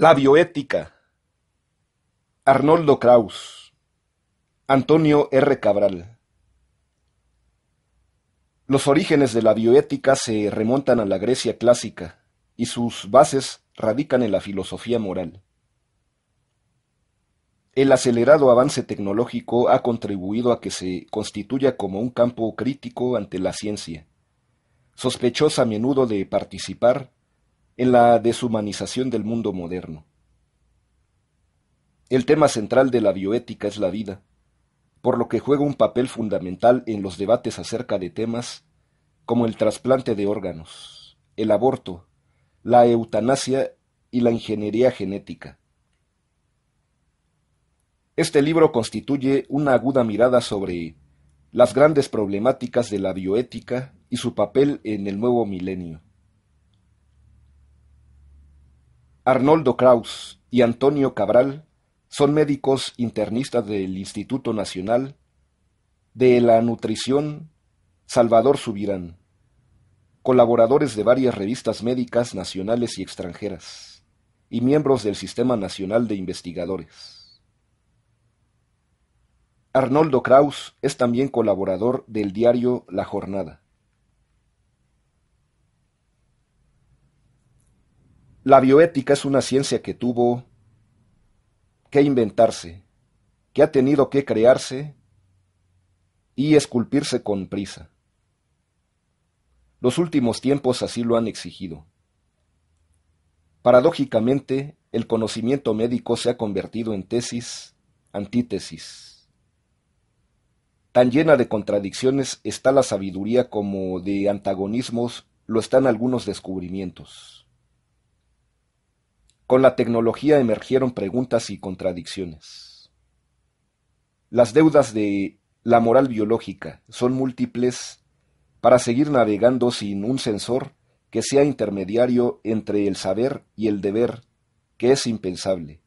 La bioética, Arnoldo Kraus, Antonio R. Cabral. Los orígenes de la bioética se remontan a la Grecia clásica y sus bases radican en la filosofía moral. El acelerado avance tecnológico ha contribuido a que se constituya como un campo crítico ante la ciencia, sospechosa a menudo de participar en la deshumanización del mundo moderno. El tema central de la bioética es la vida, por lo que juega un papel fundamental en los debates acerca de temas como el trasplante de órganos, el aborto, la eutanasia y la ingeniería genética. Este libro constituye una aguda mirada sobre las grandes problemáticas de la bioética y su papel en el nuevo milenio. Arnoldo Kraus y Antonio Cabral son médicos internistas del Instituto Nacional de la Nutrición Salvador Subirán, colaboradores de varias revistas médicas nacionales y extranjeras, y miembros del Sistema Nacional de Investigadores. Arnoldo Kraus es también colaborador del diario La Jornada. La bioética es una ciencia que tuvo que inventarse, que ha tenido que crearse y esculpirse con prisa. Los últimos tiempos así lo han exigido. Paradójicamente, el conocimiento médico se ha convertido en tesis, antítesis. Tan llena de contradicciones está la sabiduría como de antagonismos lo están algunos descubrimientos. Con la tecnología emergieron preguntas y contradicciones. Las deudas de la moral biológica son múltiples para seguir navegando sin un sensor que sea intermediario entre el saber y el deber, que es impensable.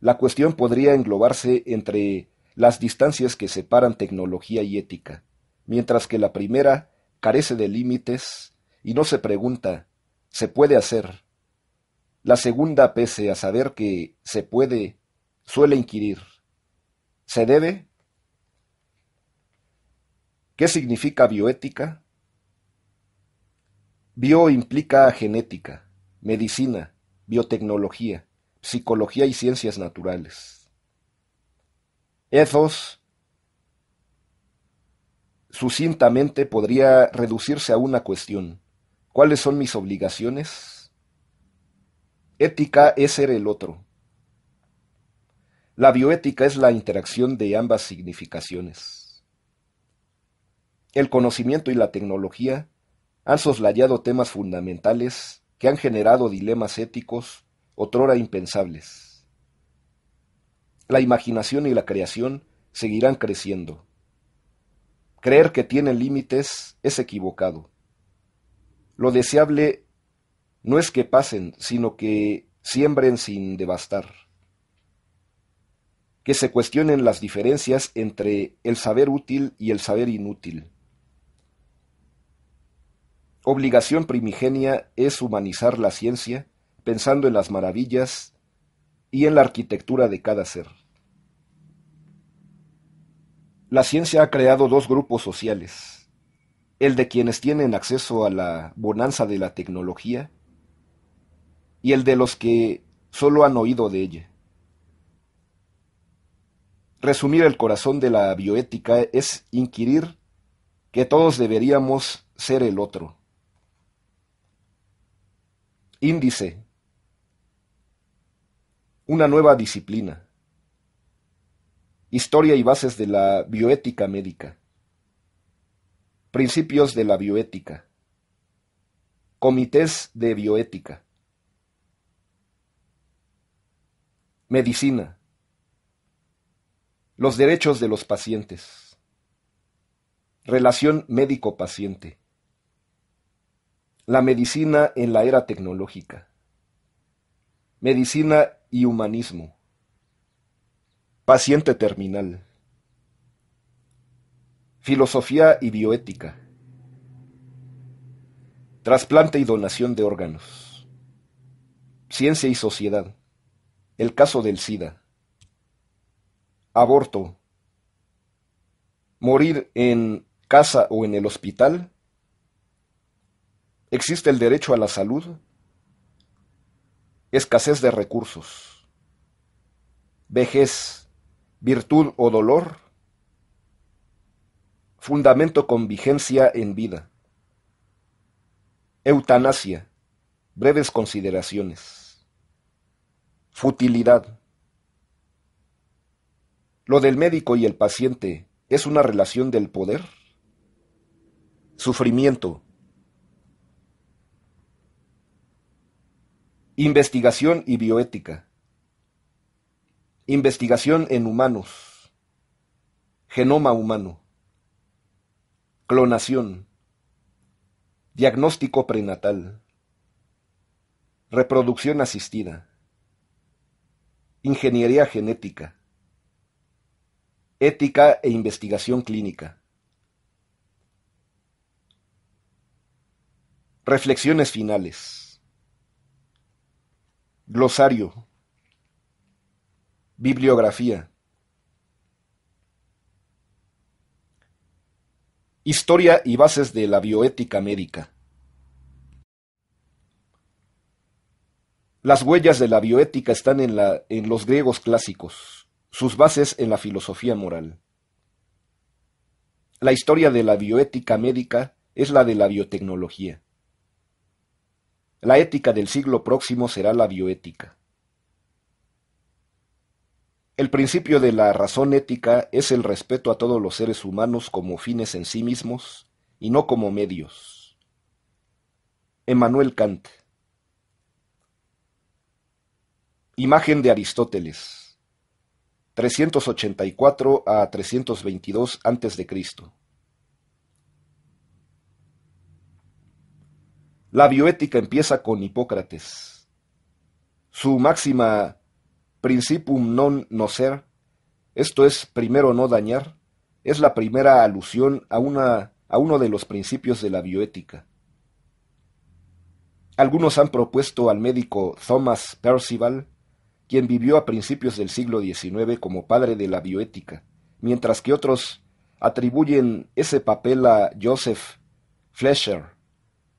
La cuestión podría englobarse entre las distancias que separan tecnología y ética, mientras que la primera carece de límites y no se pregunta, ¿se puede hacer? La segunda, pese a saber que se puede, suele inquirir, ¿se debe? ¿Qué significa bioética? Bio implica genética, medicina, biotecnología, psicología y ciencias naturales. Ethos, sucintamente, podría reducirse a una cuestión. ¿Cuáles son mis obligaciones? Ética es ser el otro. La bioética es la interacción de ambas significaciones. El conocimiento y la tecnología han soslayado temas fundamentales que han generado dilemas éticos otrora impensables. La imaginación y la creación seguirán creciendo. Creer que tienen límites es equivocado. Lo deseable no es que pasen, sino que siembren sin devastar. Que se cuestionen las diferencias entre el saber útil y el saber inútil. Obligación primigenia es humanizar la ciencia, pensando en las maravillas y en la arquitectura de cada ser. La ciencia ha creado dos grupos sociales, el de quienes tienen acceso a la bonanza de la tecnología y el de los que solo han oído de ella. Resumir el corazón de la bioética es inquirir que todos deberíamos ser el otro. Índice. Una nueva disciplina. Historia y bases de la bioética médica. Principios de la bioética. Comités de bioética. Medicina. Los derechos de los pacientes. Relación médico-paciente. La medicina en la era tecnológica. Medicina y humanismo. Paciente terminal. Filosofía y bioética. Trasplante y donación de órganos. Ciencia y sociedad. El caso del SIDA. Aborto. Morir en casa o en el hospital. Existe el derecho a la salud. Escasez de recursos. Vejez, virtud o dolor. Fundamento con vigencia en vida. Eutanasia. Breves consideraciones. Futilidad. Lo del médico y el paciente es una relación del poder. Sufrimiento. Investigación y bioética. Investigación en humanos. Genoma humano. Clonación. Diagnóstico prenatal. Reproducción asistida. Ingeniería genética. Ética e investigación clínica. Reflexiones finales. Glosario. Bibliografía. Historia y bases de la bioética médica. Las huellas de la bioética están en, los griegos clásicos, sus bases en la filosofía moral. La historia de la bioética médica es la de la biotecnología. La ética del siglo próximo será la bioética. El principio de la razón ética es el respeto a todos los seres humanos como fines en sí mismos y no como medios. Emmanuel Kant Imagen de Aristóteles. 384 a 322 a.C. La bioética empieza con Hipócrates. Su máxima principum non nocer, esto es primero no dañar, es la primera alusión a, una, a uno de los principios de la bioética. Algunos han propuesto al médico Thomas Percival quien vivió a principios del siglo XIX como padre de la bioética, mientras que otros atribuyen ese papel a Joseph Fletcher,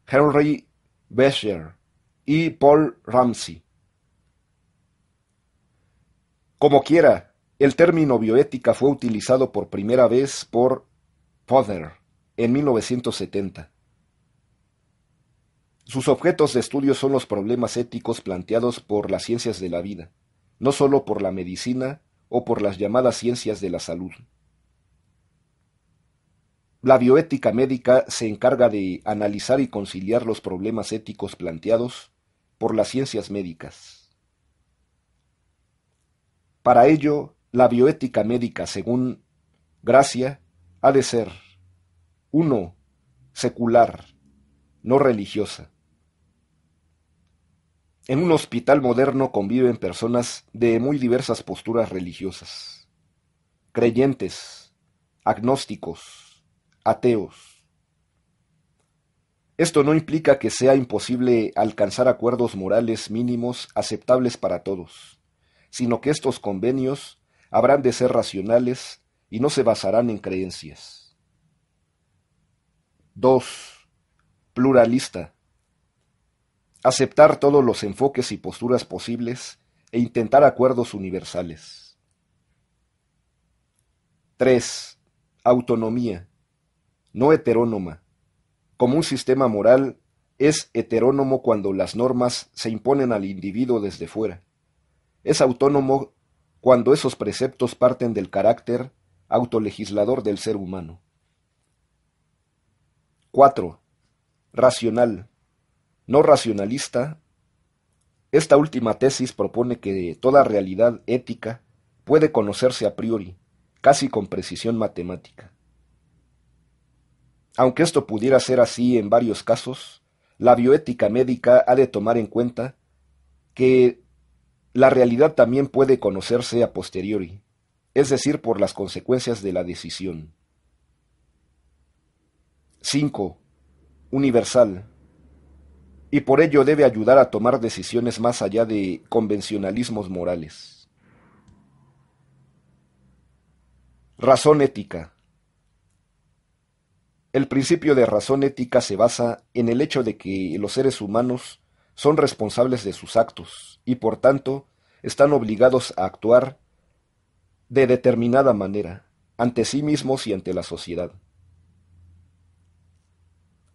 Henry Becher y Paul Ramsey. Como quiera, el término bioética fue utilizado por primera vez por Poder en 1970 sus objetos de estudio son los problemas éticos planteados por las ciencias de la vida, no sólo por la medicina o por las llamadas ciencias de la salud. La bioética médica se encarga de analizar y conciliar los problemas éticos planteados por las ciencias médicas. Para ello, la bioética médica, según Gracia, ha de ser uno, secular, no religiosa. En un hospital moderno conviven personas de muy diversas posturas religiosas, creyentes, agnósticos, ateos. Esto no implica que sea imposible alcanzar acuerdos morales mínimos aceptables para todos, sino que estos convenios habrán de ser racionales y no se basarán en creencias. 2. Pluralista aceptar todos los enfoques y posturas posibles e intentar acuerdos universales. 3. Autonomía, no heterónoma. Como un sistema moral, es heterónomo cuando las normas se imponen al individuo desde fuera. Es autónomo cuando esos preceptos parten del carácter autolegislador del ser humano. 4. Racional no racionalista, esta última tesis propone que toda realidad ética puede conocerse a priori, casi con precisión matemática. Aunque esto pudiera ser así en varios casos, la bioética médica ha de tomar en cuenta que la realidad también puede conocerse a posteriori, es decir, por las consecuencias de la decisión. 5. Universal y por ello debe ayudar a tomar decisiones más allá de convencionalismos morales. Razón ética. El principio de razón ética se basa en el hecho de que los seres humanos son responsables de sus actos y por tanto están obligados a actuar de determinada manera ante sí mismos y ante la sociedad.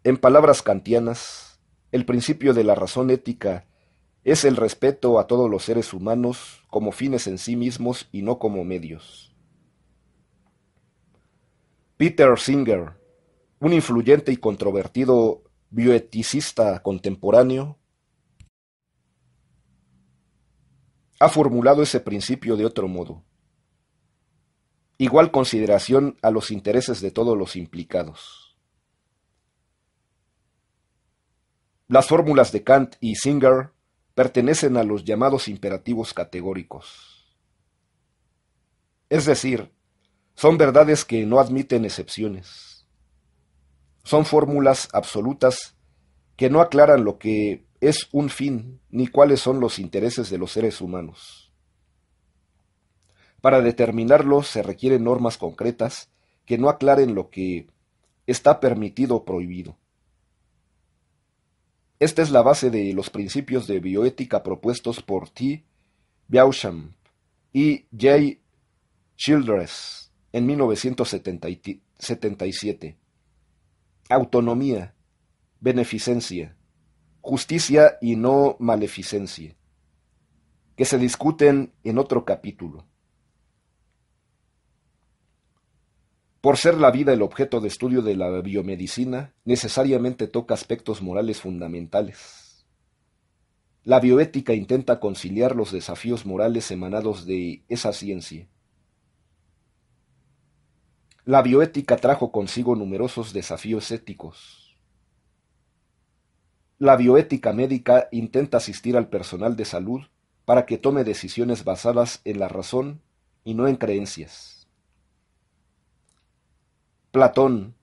En palabras kantianas, el principio de la razón ética es el respeto a todos los seres humanos como fines en sí mismos y no como medios. Peter Singer, un influyente y controvertido bioeticista contemporáneo, ha formulado ese principio de otro modo. Igual consideración a los intereses de todos los implicados. Las fórmulas de Kant y Singer pertenecen a los llamados imperativos categóricos. Es decir, son verdades que no admiten excepciones. Son fórmulas absolutas que no aclaran lo que es un fin ni cuáles son los intereses de los seres humanos. Para determinarlo se requieren normas concretas que no aclaren lo que está permitido o prohibido. Esta es la base de los principios de bioética propuestos por T. Beauchamp y J. Childress en 1977. Autonomía, beneficencia, justicia y no maleficencia, que se discuten en otro capítulo. Por ser la vida el objeto de estudio de la biomedicina, necesariamente toca aspectos morales fundamentales. La bioética intenta conciliar los desafíos morales emanados de esa ciencia. La bioética trajo consigo numerosos desafíos éticos. La bioética médica intenta asistir al personal de salud para que tome decisiones basadas en la razón y no en creencias. Platón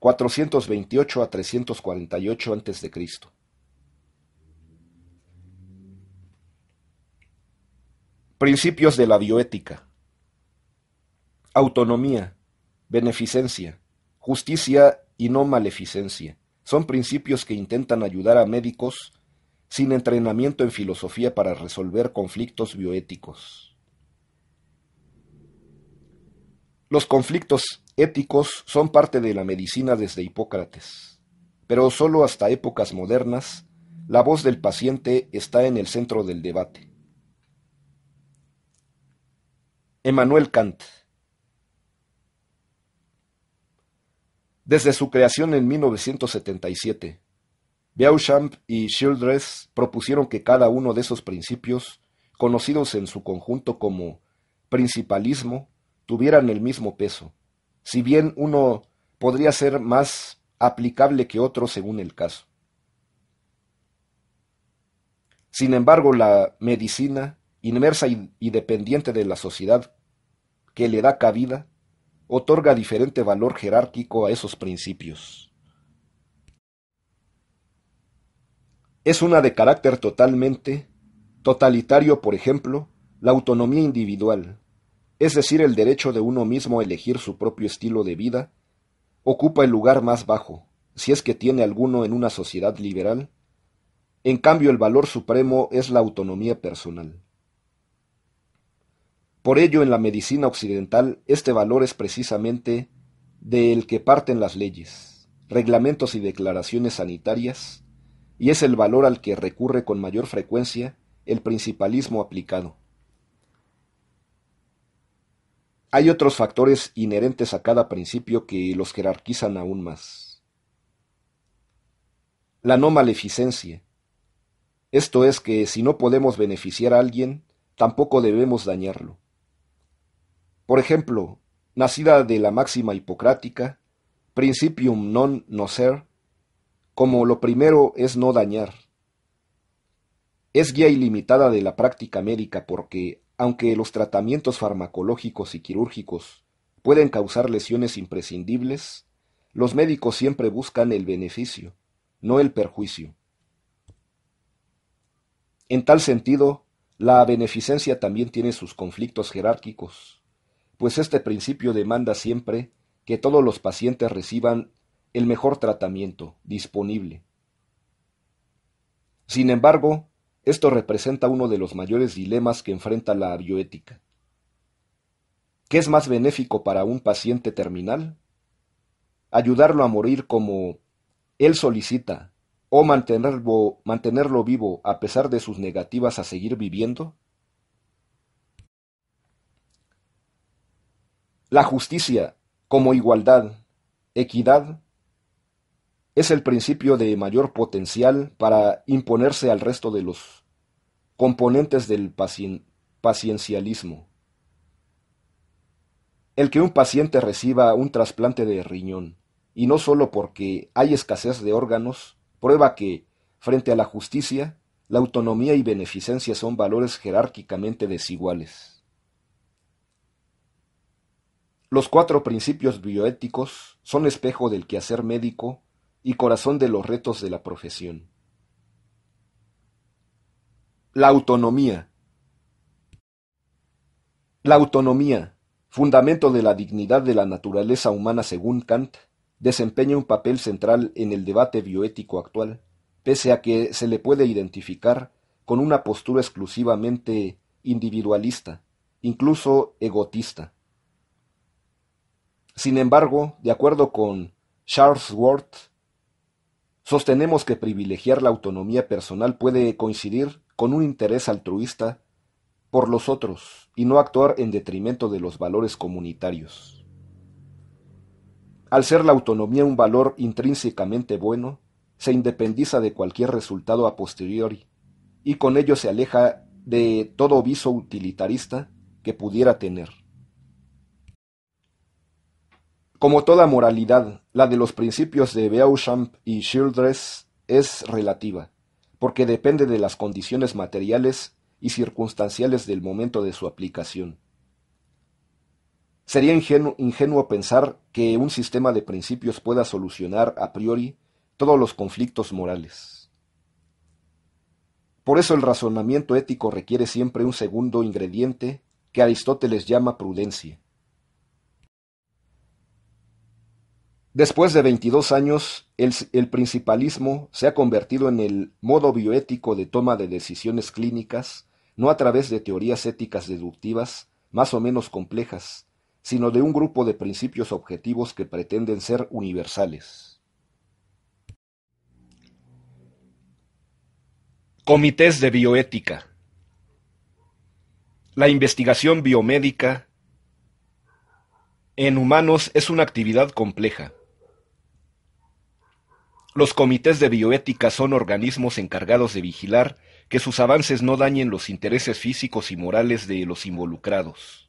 428 a 348 a.C. Principios de la bioética. Autonomía, beneficencia, justicia y no maleficencia son principios que intentan ayudar a médicos sin entrenamiento en filosofía para resolver conflictos bioéticos. Los conflictos éticos son parte de la medicina desde Hipócrates, pero solo hasta épocas modernas la voz del paciente está en el centro del debate. Emmanuel Kant Desde su creación en 1977, Beauchamp y Childress propusieron que cada uno de esos principios, conocidos en su conjunto como principalismo, tuvieran el mismo peso si bien uno podría ser más aplicable que otro según el caso. Sin embargo, la medicina, inmersa y, dependiente de la sociedad que le da cabida, otorga diferente valor jerárquico a esos principios. Es una de carácter totalmente totalitario, por ejemplo, la autonomía individual, es decir, el derecho de uno mismo a elegir su propio estilo de vida, ocupa el lugar más bajo, si es que tiene alguno en una sociedad liberal. En cambio, el valor supremo es la autonomía personal. Por ello, en la medicina occidental, este valor es precisamente del que parten las leyes, reglamentos y declaraciones sanitarias, y es el valor al que recurre con mayor frecuencia el principalismo aplicado. Hay otros factores inherentes a cada principio que los jerarquizan aún más. La no maleficencia. Esto es que si no podemos beneficiar a alguien, tampoco debemos dañarlo. Por ejemplo, nacida de la máxima hipocrática, principium non nocer, como lo primero es no dañar. Es guía ilimitada de la práctica médica porque, aunque los tratamientos farmacológicos y quirúrgicos pueden causar lesiones imprescindibles, los médicos siempre buscan el beneficio, no el perjuicio. En tal sentido, la beneficencia también tiene sus conflictos jerárquicos, pues este principio demanda siempre que todos los pacientes reciban el mejor tratamiento disponible. Sin embargo, esto representa uno de los mayores dilemas que enfrenta la bioética. ¿Qué es más benéfico para un paciente terminal? ¿Ayudarlo a morir como él solicita o mantenerlo, vivo a pesar de sus negativas a seguir viviendo? La justicia, como igualdad, equidad, es el principio de mayor potencial para imponerse al resto de los componentes del paciencialismo. El que un paciente reciba un trasplante de riñón, y no solo porque hay escasez de órganos, prueba que, frente a la justicia, la autonomía y beneficencia son valores jerárquicamente desiguales. Los cuatro principios bioéticos son espejo del quehacer médico y corazón de los retos de la profesión. La autonomía. La autonomía, fundamento de la dignidad de la naturaleza humana según Kant, desempeña un papel central en el debate bioético actual, pese a que se le puede identificar con una postura exclusivamente individualista, incluso egotista. Sin embargo, de acuerdo con Charles Sostenemos que privilegiar la autonomía personal puede coincidir con un interés altruista por los otros y no actuar en detrimento de los valores comunitarios. Al ser la autonomía un valor intrínsecamente bueno, se independiza de cualquier resultado a posteriori y con ello se aleja de todo viso utilitarista que pudiera tener. Como toda moralidad, la de los principios de Beauchamp y Childress es relativa, porque depende de las condiciones materiales y circunstanciales del momento de su aplicación. Sería ingenuo, pensar que un sistema de principios pueda solucionar a priori todos los conflictos morales. Por eso el razonamiento ético requiere siempre un segundo ingrediente que Aristóteles llama prudencia. Después de 22 años, el, principalismo se ha convertido en el modo bioético de toma de decisiones clínicas, no a través de teorías éticas deductivas, más o menos complejas, sino de un grupo de principios objetivos que pretenden ser universales. Comités de Bioética La investigación biomédica en humanos es una actividad compleja los comités de bioética son organismos encargados de vigilar que sus avances no dañen los intereses físicos y morales de los involucrados.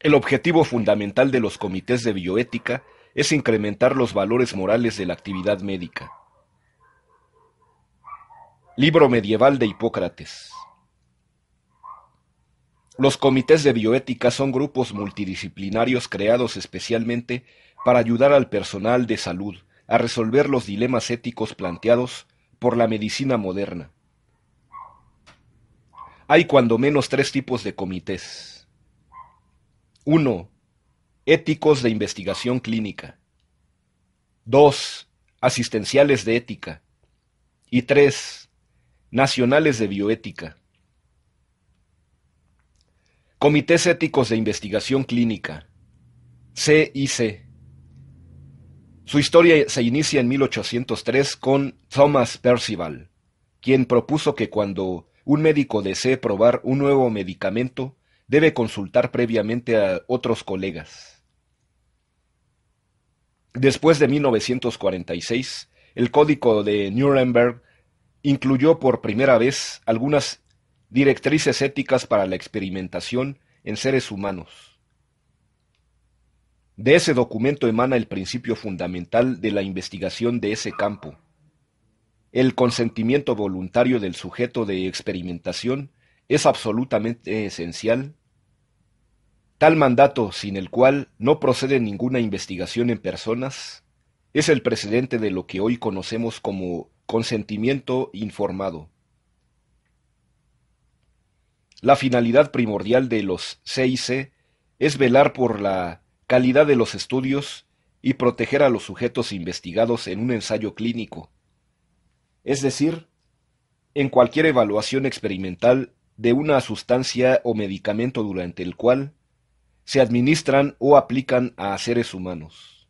El objetivo fundamental de los comités de bioética es incrementar los valores morales de la actividad médica. Libro medieval de Hipócrates. Los comités de bioética son grupos multidisciplinarios creados especialmente para ayudar al personal de salud a resolver los dilemas éticos planteados por la medicina moderna. Hay cuando menos tres tipos de comités. 1. Éticos de investigación clínica. 2. Asistenciales de ética. Y 3. Nacionales de bioética. Comités Éticos de Investigación Clínica, CIC. Su historia se inicia en 1803 con Thomas Percival, quien propuso que cuando un médico desee probar un nuevo medicamento, debe consultar previamente a otros colegas. Después de 1946, el Código de Nuremberg incluyó por primera vez algunas directrices éticas para la experimentación en seres humanos. De ese documento emana el principio fundamental de la investigación de ese campo: el consentimiento voluntario del sujeto de experimentación es absolutamente esencial Tal mandato, sin el cual no procede ninguna investigación en personas, es el precedente de lo que hoy conocemos como consentimiento informado. La finalidad primordial de los CIC es velar por la calidad de los estudios y proteger a los sujetos investigados en un ensayo clínico, es decir, en cualquier evaluación experimental de una sustancia o medicamento durante el cual se administran o aplican a seres humanos.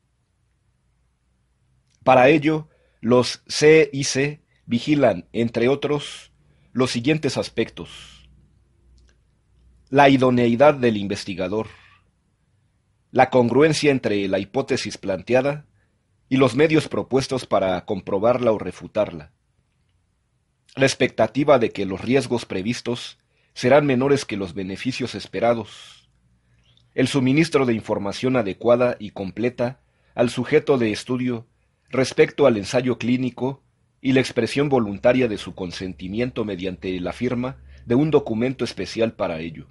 Para ello, los CIC vigilan, entre otros, los siguientes aspectos. La idoneidad del investigador la congruencia entre la hipótesis planteada y los medios propuestos para comprobarla o refutarla. La expectativa de que los riesgos previstos serán menores que los beneficios esperados. El suministro de información adecuada y completa al sujeto de estudio respecto al ensayo clínico y la expresión voluntaria de su consentimiento mediante la firma de un documento especial para ello.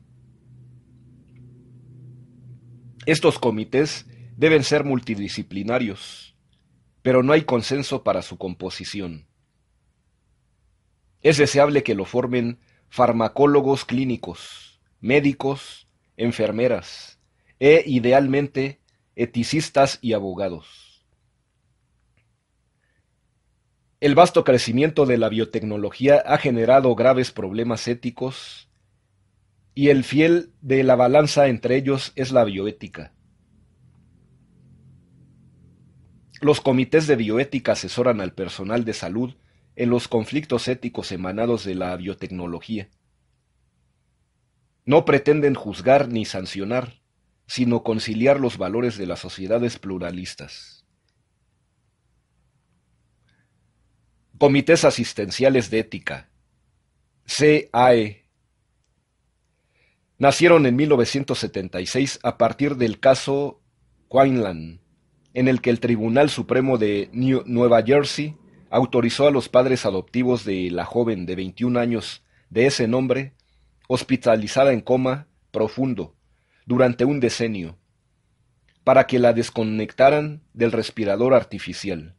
Estos comités deben ser multidisciplinarios, pero no hay consenso para su composición. Es deseable que lo formen farmacólogos clínicos, médicos, enfermeras e, idealmente, eticistas y abogados. El vasto crecimiento de la biotecnología ha generado graves problemas éticos y el fiel de la balanza entre ellos es la bioética. Los comités de bioética asesoran al personal de salud en los conflictos éticos emanados de la biotecnología. No pretenden juzgar ni sancionar, sino conciliar los valores de las sociedades pluralistas. Comités Asistenciales de Ética, CAE, Nacieron en 1976 a partir del caso Quinlan, en el que el Tribunal Supremo de Nueva Jersey autorizó a los padres adoptivos de la joven de 21 años de ese nombre, hospitalizada en coma profundo durante un decenio, para que la desconectaran del respirador artificial.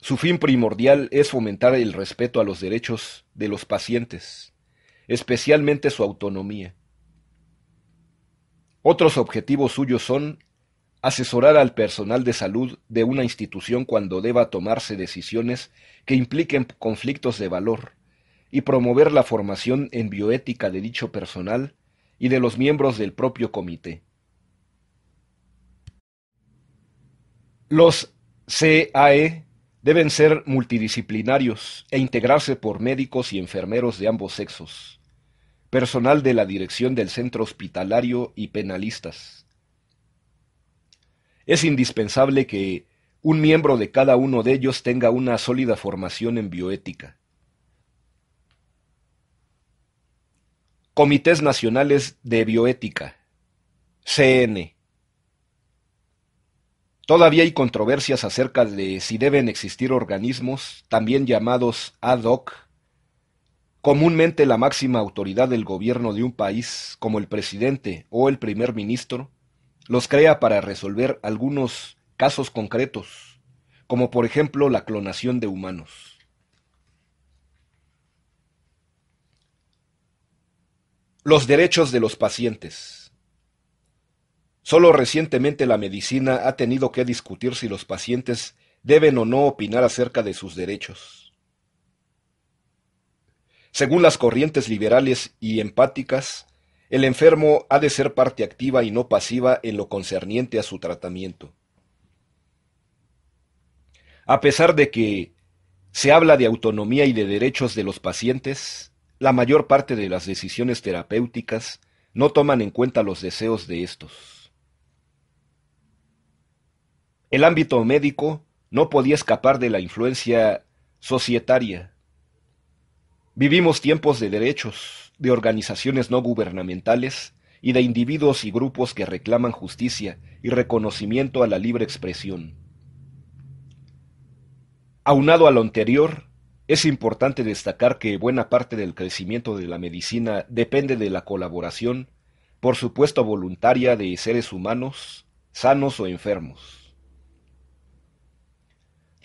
Su fin primordial es fomentar el respeto a los derechos de los pacientes especialmente su autonomía. Otros objetivos suyos son asesorar al personal de salud de una institución cuando deba tomarse decisiones que impliquen conflictos de valor y promover la formación en bioética de dicho personal y de los miembros del propio comité. Los CAE Deben ser multidisciplinarios e integrarse por médicos y enfermeros de ambos sexos, personal de la dirección del centro hospitalario y penalistas. Es indispensable que un miembro de cada uno de ellos tenga una sólida formación en bioética. Comités Nacionales de Bioética, CN. Todavía hay controversias acerca de si deben existir organismos, también llamados ad hoc. Comúnmente la máxima autoridad del gobierno de un país, como el presidente o el primer ministro, los crea para resolver algunos casos concretos, como por ejemplo la clonación de humanos. Los derechos de los pacientes. Solo recientemente la medicina ha tenido que discutir si los pacientes deben o no opinar acerca de sus derechos. Según las corrientes liberales y empáticas, el enfermo ha de ser parte activa y no pasiva en lo concerniente a su tratamiento. A pesar de que se habla de autonomía y de derechos de los pacientes, la mayor parte de las decisiones terapéuticas no toman en cuenta los deseos de estos. El ámbito médico no podía escapar de la influencia societaria. Vivimos tiempos de derechos, de organizaciones no gubernamentales y de individuos y grupos que reclaman justicia y reconocimiento a la libre expresión. Aunado a lo anterior, es importante destacar que buena parte del crecimiento de la medicina depende de la colaboración, por supuesto voluntaria, de seres humanos, sanos o enfermos.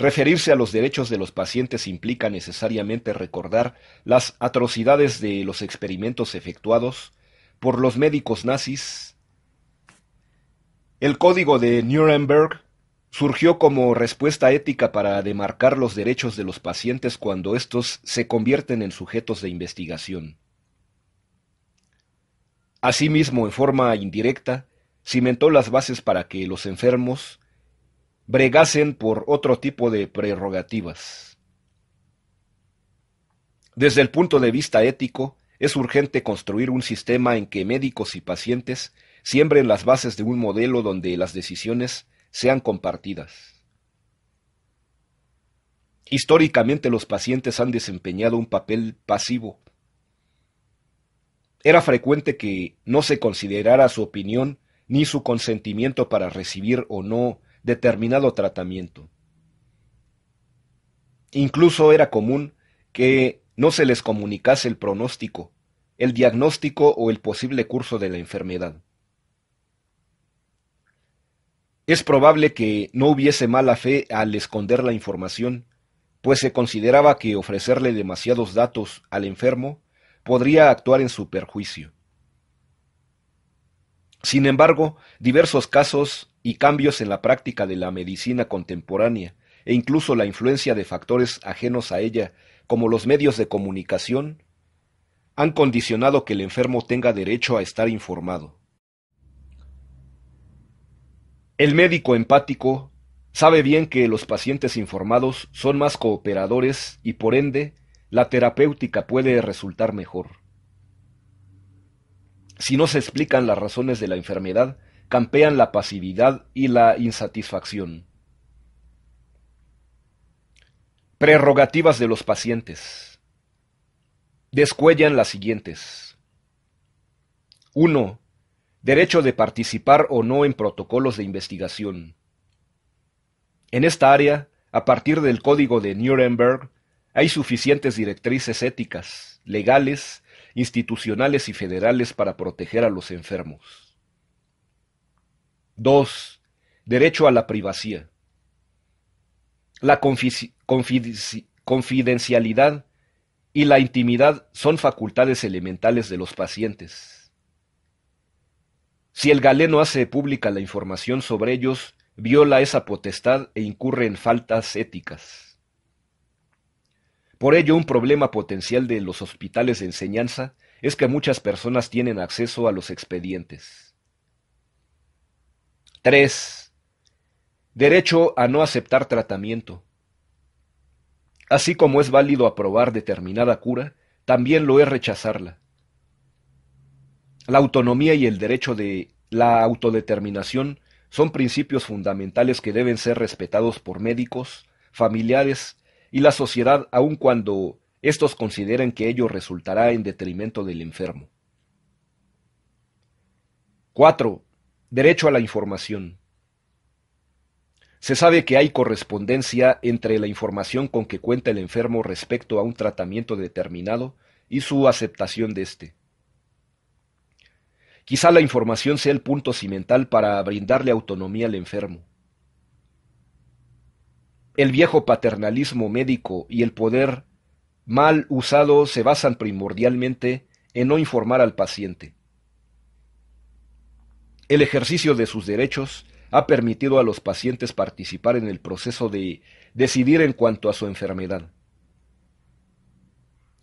Referirse a los derechos de los pacientes implica necesariamente recordar las atrocidades de los experimentos efectuados por los médicos nazis. El código de Nuremberg surgió como respuesta ética para demarcar los derechos de los pacientes cuando estos se convierten en sujetos de investigación. Asimismo, en forma indirecta, cimentó las bases para que los enfermos bregasen por otro tipo de prerrogativas. Desde el punto de vista ético, es urgente construir un sistema en que médicos y pacientes siembren las bases de un modelo donde las decisiones sean compartidas. Históricamente los pacientes han desempeñado un papel pasivo. Era frecuente que no se considerara su opinión ni su consentimiento para recibir o no determinado tratamiento. Incluso era común que no se les comunicase el pronóstico, el diagnóstico o el posible curso de la enfermedad. Es probable que no hubiese mala fe al esconder la información, pues se consideraba que ofrecerle demasiados datos al enfermo podría actuar en su perjuicio. Sin embargo, diversos casos y cambios en la práctica de la medicina contemporánea e incluso la influencia de factores ajenos a ella, como los medios de comunicación, han condicionado que el enfermo tenga derecho a estar informado. El médico empático sabe bien que los pacientes informados son más cooperadores y por ende la terapéutica puede resultar mejor. Si no se explican las razones de la enfermedad, campean la pasividad y la insatisfacción. Prerrogativas de los pacientes. Descuellan las siguientes. 1. Derecho de participar o no en protocolos de investigación. En esta área, a partir del Código de Nuremberg, hay suficientes directrices éticas, legales, institucionales y federales para proteger a los enfermos. 2. derecho a la privacidad. La confidencialidad y la intimidad son facultades elementales de los pacientes. Si el galeno hace pública la información sobre ellos, viola esa potestad e incurre en faltas éticas. Por ello, un problema potencial de los hospitales de enseñanza es que muchas personas tienen acceso a los expedientes. 3. Derecho a no aceptar tratamiento. Así como es válido aprobar determinada cura, también lo es rechazarla. La autonomía y el derecho de la autodeterminación son principios fundamentales que deben ser respetados por médicos, familiares y la sociedad aun cuando estos consideren que ello resultará en detrimento del enfermo. 4. Derecho a la información. Se sabe que hay correspondencia entre la información con que cuenta el enfermo respecto a un tratamiento determinado y su aceptación de éste. Quizá la información sea el punto cimental para brindarle autonomía al enfermo. El viejo paternalismo médico y el poder mal usado se basan primordialmente en no informar al paciente. El ejercicio de sus derechos ha permitido a los pacientes participar en el proceso de decidir en cuanto a su enfermedad.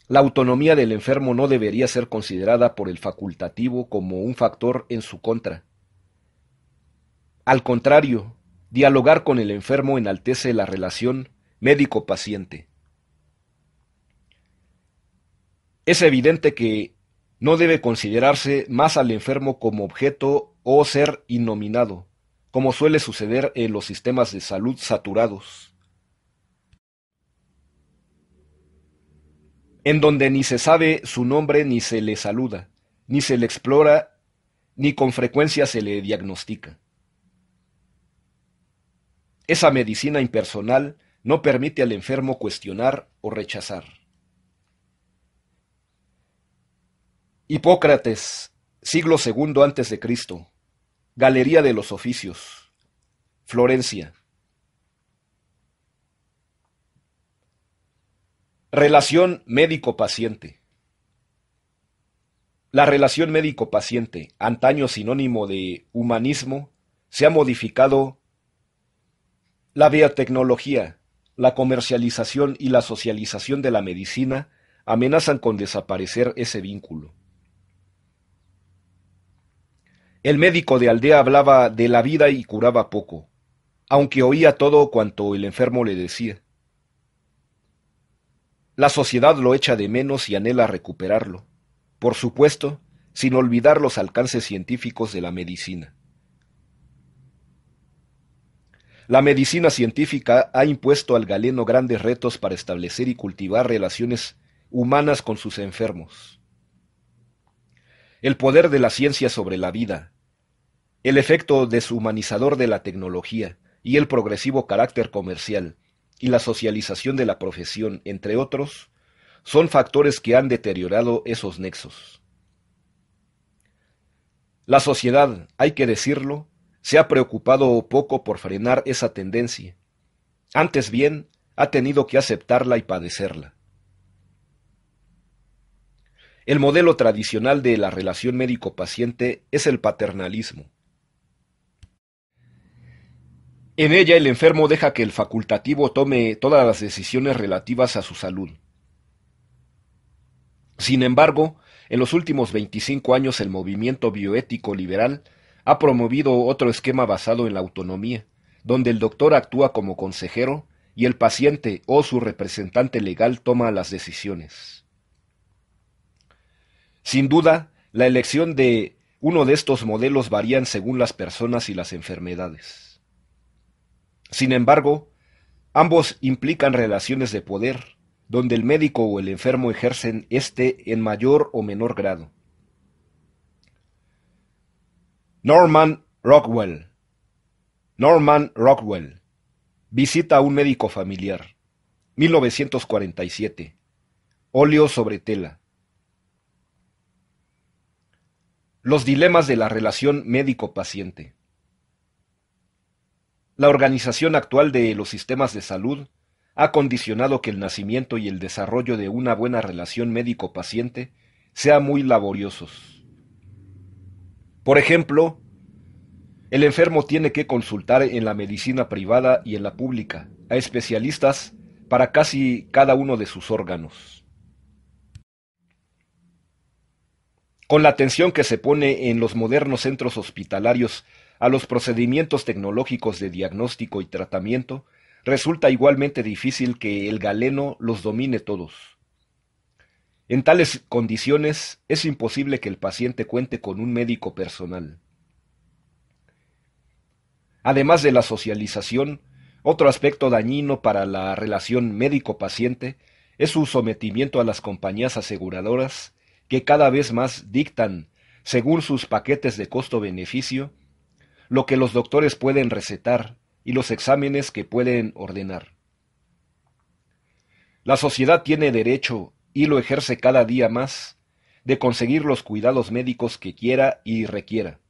La autonomía del enfermo no debería ser considerada por el facultativo como un factor en su contra. Al contrario, dialogar con el enfermo enaltece la relación médico-paciente. Es evidente que no debe considerarse más al enfermo como objeto o ser innominado, como suele suceder en los sistemas de salud saturados. en donde ni se sabe su nombre ni se le saluda, ni se le explora, ni con frecuencia se le diagnostica. Esa medicina impersonal no permite al enfermo cuestionar o rechazar. Hipócrates, siglo II antes de Cristo, Galería de los Oficios, Florencia. Relación médico-paciente. La relación médico-paciente, antaño sinónimo de humanismo, se ha modificado la biotecnología, la comercialización y la socialización de la medicina amenazan con desaparecer ese vínculo. El médico de aldea hablaba de la vida y curaba poco, aunque oía todo cuanto el enfermo le decía. La sociedad lo echa de menos y anhela recuperarlo, por supuesto, sin olvidar los alcances científicos de la medicina. La medicina científica ha impuesto al galeno grandes retos para establecer y cultivar relaciones humanas con sus enfermos el poder de la ciencia sobre la vida, el efecto deshumanizador de la tecnología y el progresivo carácter comercial y la socialización de la profesión, entre otros, son factores que han deteriorado esos nexos. La sociedad, hay que decirlo, se ha preocupado poco por frenar esa tendencia. Antes bien, ha tenido que aceptarla y padecerla. El modelo tradicional de la relación médico-paciente es el paternalismo. En ella el enfermo deja que el facultativo tome todas las decisiones relativas a su salud. Sin embargo, en los últimos 25 años el movimiento bioético liberal ha promovido otro esquema basado en la autonomía, donde el doctor actúa como consejero y el paciente o su representante legal toma las decisiones. Sin duda, la elección de uno de estos modelos varían según las personas y las enfermedades. Sin embargo, ambos implican relaciones de poder, donde el médico o el enfermo ejercen éste en mayor o menor grado. Norman Rockwell Norman Rockwell Visita a un médico familiar 1947 Óleo sobre tela Los dilemas de la relación médico-paciente. La organización actual de los sistemas de salud ha condicionado que el nacimiento y el desarrollo de una buena relación médico-paciente sea muy laboriosos. Por ejemplo, el enfermo tiene que consultar en la medicina privada y en la pública a especialistas para casi cada uno de sus órganos. Con la atención que se pone en los modernos centros hospitalarios a los procedimientos tecnológicos de diagnóstico y tratamiento, resulta igualmente difícil que el galeno los domine todos. En tales condiciones es imposible que el paciente cuente con un médico personal. Además de la socialización, otro aspecto dañino para la relación médico-paciente es su sometimiento a las compañías aseguradoras que cada vez más dictan, según sus paquetes de costo-beneficio, lo que los doctores pueden recetar y los exámenes que pueden ordenar. La sociedad tiene derecho, y lo ejerce cada día más, de conseguir los cuidados médicos que quiera y requiera.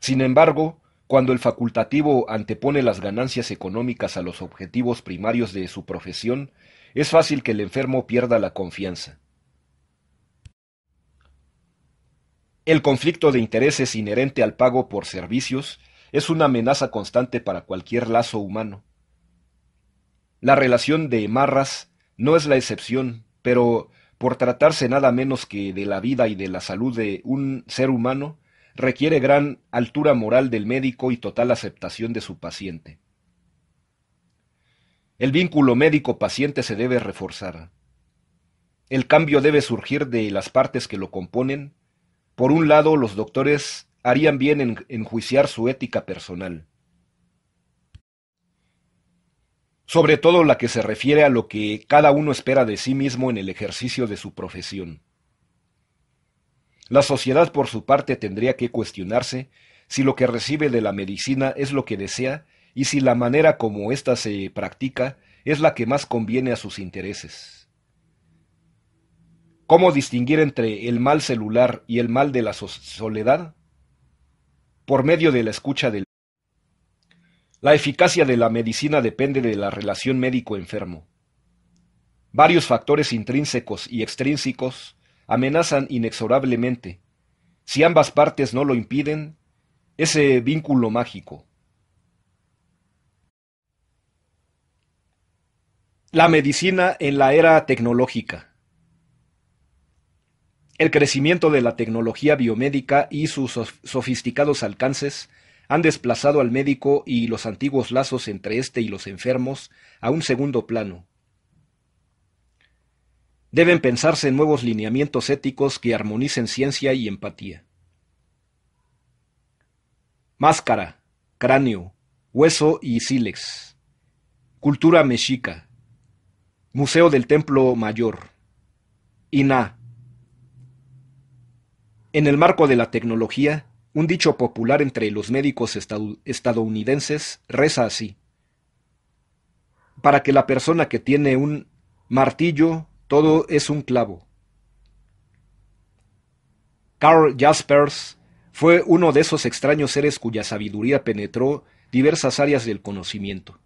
Sin embargo, cuando el facultativo antepone las ganancias económicas a los objetivos primarios de su profesión, es fácil que el enfermo pierda la confianza. El conflicto de intereses inherente al pago por servicios es una amenaza constante para cualquier lazo humano. La relación de Marras no es la excepción, pero por tratarse nada menos que de la vida y de la salud de un ser humano, requiere gran altura moral del médico y total aceptación de su paciente. El vínculo médico-paciente se debe reforzar. El cambio debe surgir de las partes que lo componen por un lado, los doctores harían bien en enjuiciar su ética personal. Sobre todo la que se refiere a lo que cada uno espera de sí mismo en el ejercicio de su profesión. La sociedad, por su parte, tendría que cuestionarse si lo que recibe de la medicina es lo que desea y si la manera como ésta se practica es la que más conviene a sus intereses. ¿Cómo distinguir entre el mal celular y el mal de la soledad? Por medio de la escucha del... La eficacia de la medicina depende de la relación médico-enfermo. Varios factores intrínsecos y extrínsecos amenazan inexorablemente. Si ambas partes no lo impiden, ese vínculo mágico. La medicina en la era tecnológica. El crecimiento de la tecnología biomédica y sus sofisticados alcances han desplazado al médico y los antiguos lazos entre éste y los enfermos a un segundo plano. Deben pensarse nuevos lineamientos éticos que armonicen ciencia y empatía. Máscara, cráneo, hueso y sílex. Cultura mexica. Museo del Templo Mayor. INA en el marco de la tecnología, un dicho popular entre los médicos estadounidenses reza así. Para que la persona que tiene un martillo, todo es un clavo. Carl Jaspers fue uno de esos extraños seres cuya sabiduría penetró diversas áreas del conocimiento.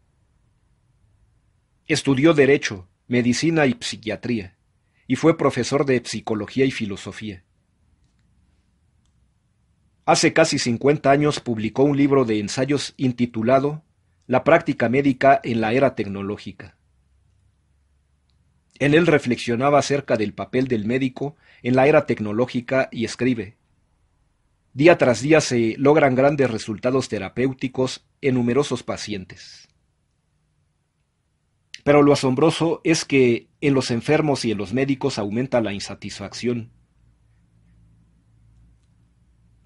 Estudió derecho, medicina y psiquiatría, y fue profesor de psicología y filosofía. Hace casi 50 años publicó un libro de ensayos intitulado La práctica médica en la era tecnológica. En él reflexionaba acerca del papel del médico en la era tecnológica y escribe, Día tras día se logran grandes resultados terapéuticos en numerosos pacientes. Pero lo asombroso es que en los enfermos y en los médicos aumenta la insatisfacción,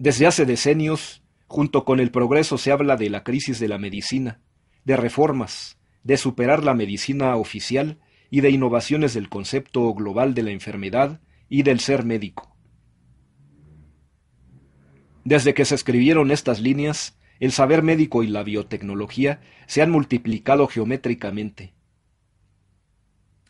desde hace decenios, junto con el progreso se habla de la crisis de la medicina, de reformas, de superar la medicina oficial y de innovaciones del concepto global de la enfermedad y del ser médico. Desde que se escribieron estas líneas, el saber médico y la biotecnología se han multiplicado geométricamente.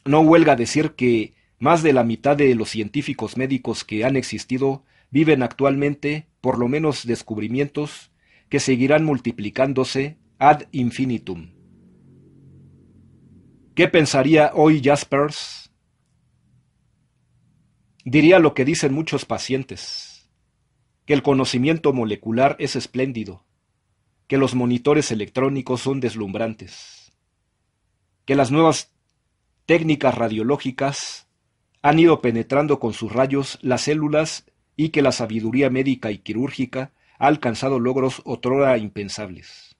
No huelga decir que más de la mitad de los científicos médicos que han existido viven actualmente por lo menos descubrimientos que seguirán multiplicándose ad infinitum. ¿Qué pensaría hoy Jaspers? Diría lo que dicen muchos pacientes, que el conocimiento molecular es espléndido, que los monitores electrónicos son deslumbrantes, que las nuevas técnicas radiológicas han ido penetrando con sus rayos las células y que la sabiduría médica y quirúrgica ha alcanzado logros otrora impensables.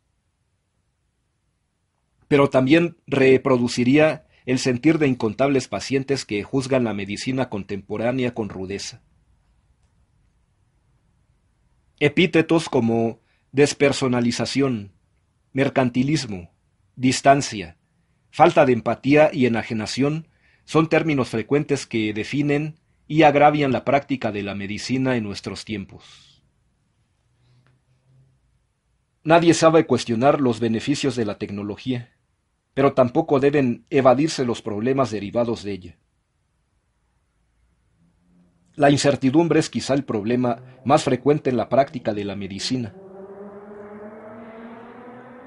Pero también reproduciría el sentir de incontables pacientes que juzgan la medicina contemporánea con rudeza. Epítetos como despersonalización, mercantilismo, distancia, falta de empatía y enajenación son términos frecuentes que definen y agravian la práctica de la medicina en nuestros tiempos. Nadie sabe cuestionar los beneficios de la tecnología, pero tampoco deben evadirse los problemas derivados de ella. La incertidumbre es quizá el problema más frecuente en la práctica de la medicina.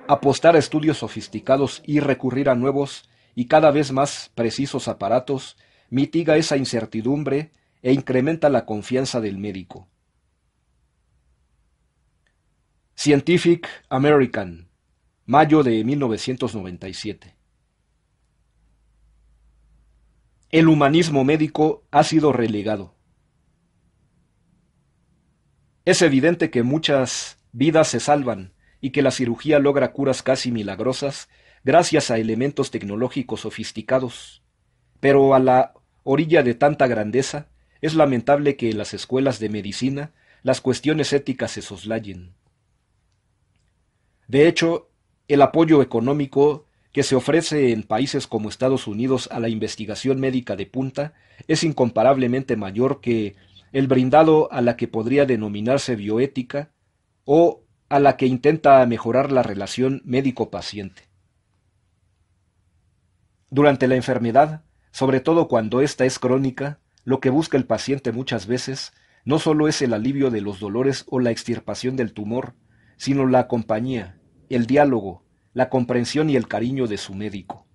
Apostar a estudios sofisticados y recurrir a nuevos y cada vez más precisos aparatos mitiga esa incertidumbre e incrementa la confianza del médico. Scientific American, mayo de 1997. El humanismo médico ha sido relegado. Es evidente que muchas vidas se salvan y que la cirugía logra curas casi milagrosas gracias a elementos tecnológicos sofisticados, pero a la orilla de tanta grandeza, es lamentable que en las escuelas de medicina las cuestiones éticas se soslayen. De hecho, el apoyo económico que se ofrece en países como Estados Unidos a la investigación médica de punta es incomparablemente mayor que el brindado a la que podría denominarse bioética o a la que intenta mejorar la relación médico-paciente. Durante la enfermedad, sobre todo cuando esta es crónica, lo que busca el paciente muchas veces no solo es el alivio de los dolores o la extirpación del tumor, sino la compañía, el diálogo, la comprensión y el cariño de su médico.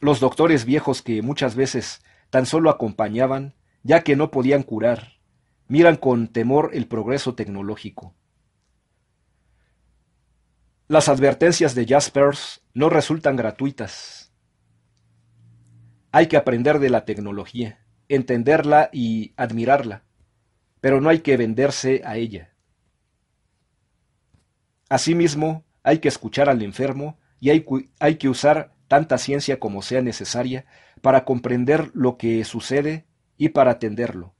Los doctores viejos que muchas veces tan solo acompañaban, ya que no podían curar, miran con temor el progreso tecnológico. Las advertencias de Jaspers no resultan gratuitas, hay que aprender de la tecnología, entenderla y admirarla, pero no hay que venderse a ella. Asimismo, hay que escuchar al enfermo y hay, que usar tanta ciencia como sea necesaria para comprender lo que sucede y para atenderlo.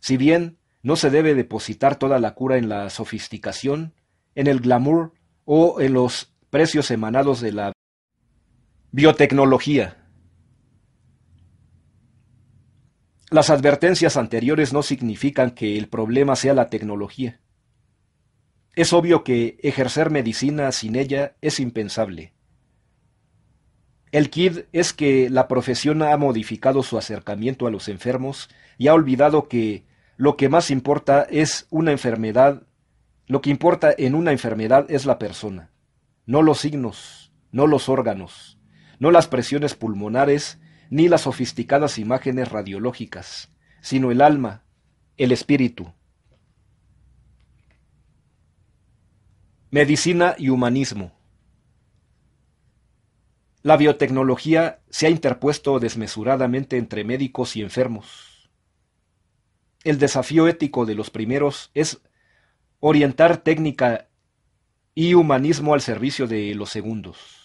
Si bien no se debe depositar toda la cura en la sofisticación, en el glamour o en los precios emanados de la biotecnología. Las advertencias anteriores no significan que el problema sea la tecnología. Es obvio que ejercer medicina sin ella es impensable. El kid es que la profesión ha modificado su acercamiento a los enfermos y ha olvidado que lo que más importa es una enfermedad, lo que importa en una enfermedad es la persona, no los signos, no los órganos, no las presiones pulmonares, ni las sofisticadas imágenes radiológicas, sino el alma, el espíritu. Medicina y humanismo. La biotecnología se ha interpuesto desmesuradamente entre médicos y enfermos. El desafío ético de los primeros es orientar técnica y humanismo al servicio de los segundos.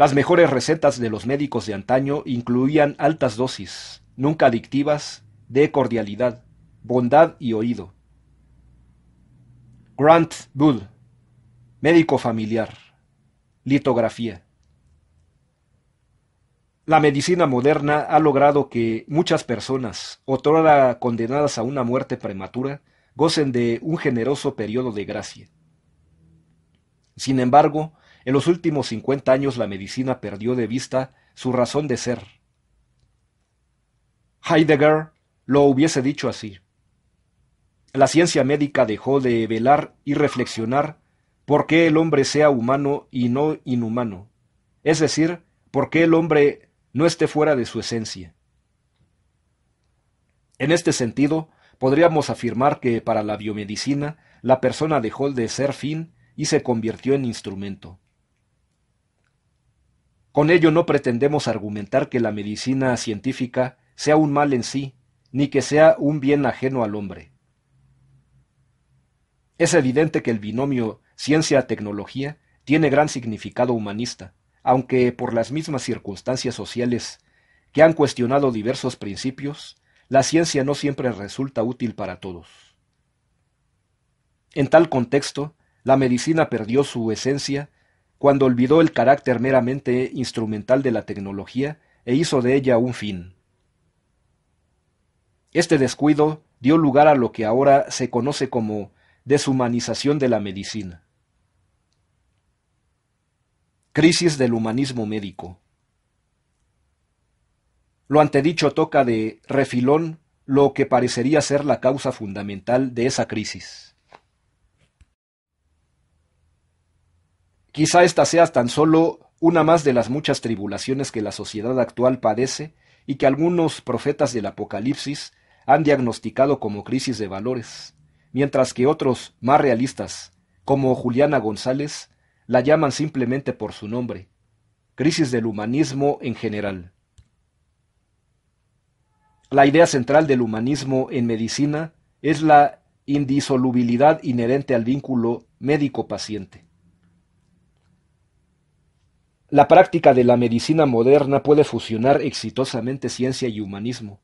Las mejores recetas de los médicos de antaño incluían altas dosis, nunca adictivas, de cordialidad, bondad y oído. Grant Bull, médico familiar, litografía. La medicina moderna ha logrado que muchas personas, otrora condenadas a una muerte prematura, gocen de un generoso periodo de gracia. Sin embargo, en los últimos 50 años la medicina perdió de vista su razón de ser. Heidegger lo hubiese dicho así. La ciencia médica dejó de velar y reflexionar por qué el hombre sea humano y no inhumano, es decir, por qué el hombre no esté fuera de su esencia. En este sentido, podríamos afirmar que para la biomedicina la persona dejó de ser fin y se convirtió en instrumento. Con ello no pretendemos argumentar que la medicina científica sea un mal en sí, ni que sea un bien ajeno al hombre. Es evidente que el binomio ciencia-tecnología tiene gran significado humanista, aunque por las mismas circunstancias sociales que han cuestionado diversos principios, la ciencia no siempre resulta útil para todos. En tal contexto, la medicina perdió su esencia cuando olvidó el carácter meramente instrumental de la tecnología e hizo de ella un fin. Este descuido dio lugar a lo que ahora se conoce como deshumanización de la medicina. Crisis del humanismo médico. Lo antedicho toca de refilón lo que parecería ser la causa fundamental de esa crisis. Quizá esta sea tan solo una más de las muchas tribulaciones que la sociedad actual padece y que algunos profetas del Apocalipsis han diagnosticado como crisis de valores, mientras que otros más realistas, como Juliana González, la llaman simplemente por su nombre, crisis del humanismo en general. La idea central del humanismo en medicina es la indisolubilidad inherente al vínculo médico-paciente. La práctica de la medicina moderna puede fusionar exitosamente ciencia y humanismo.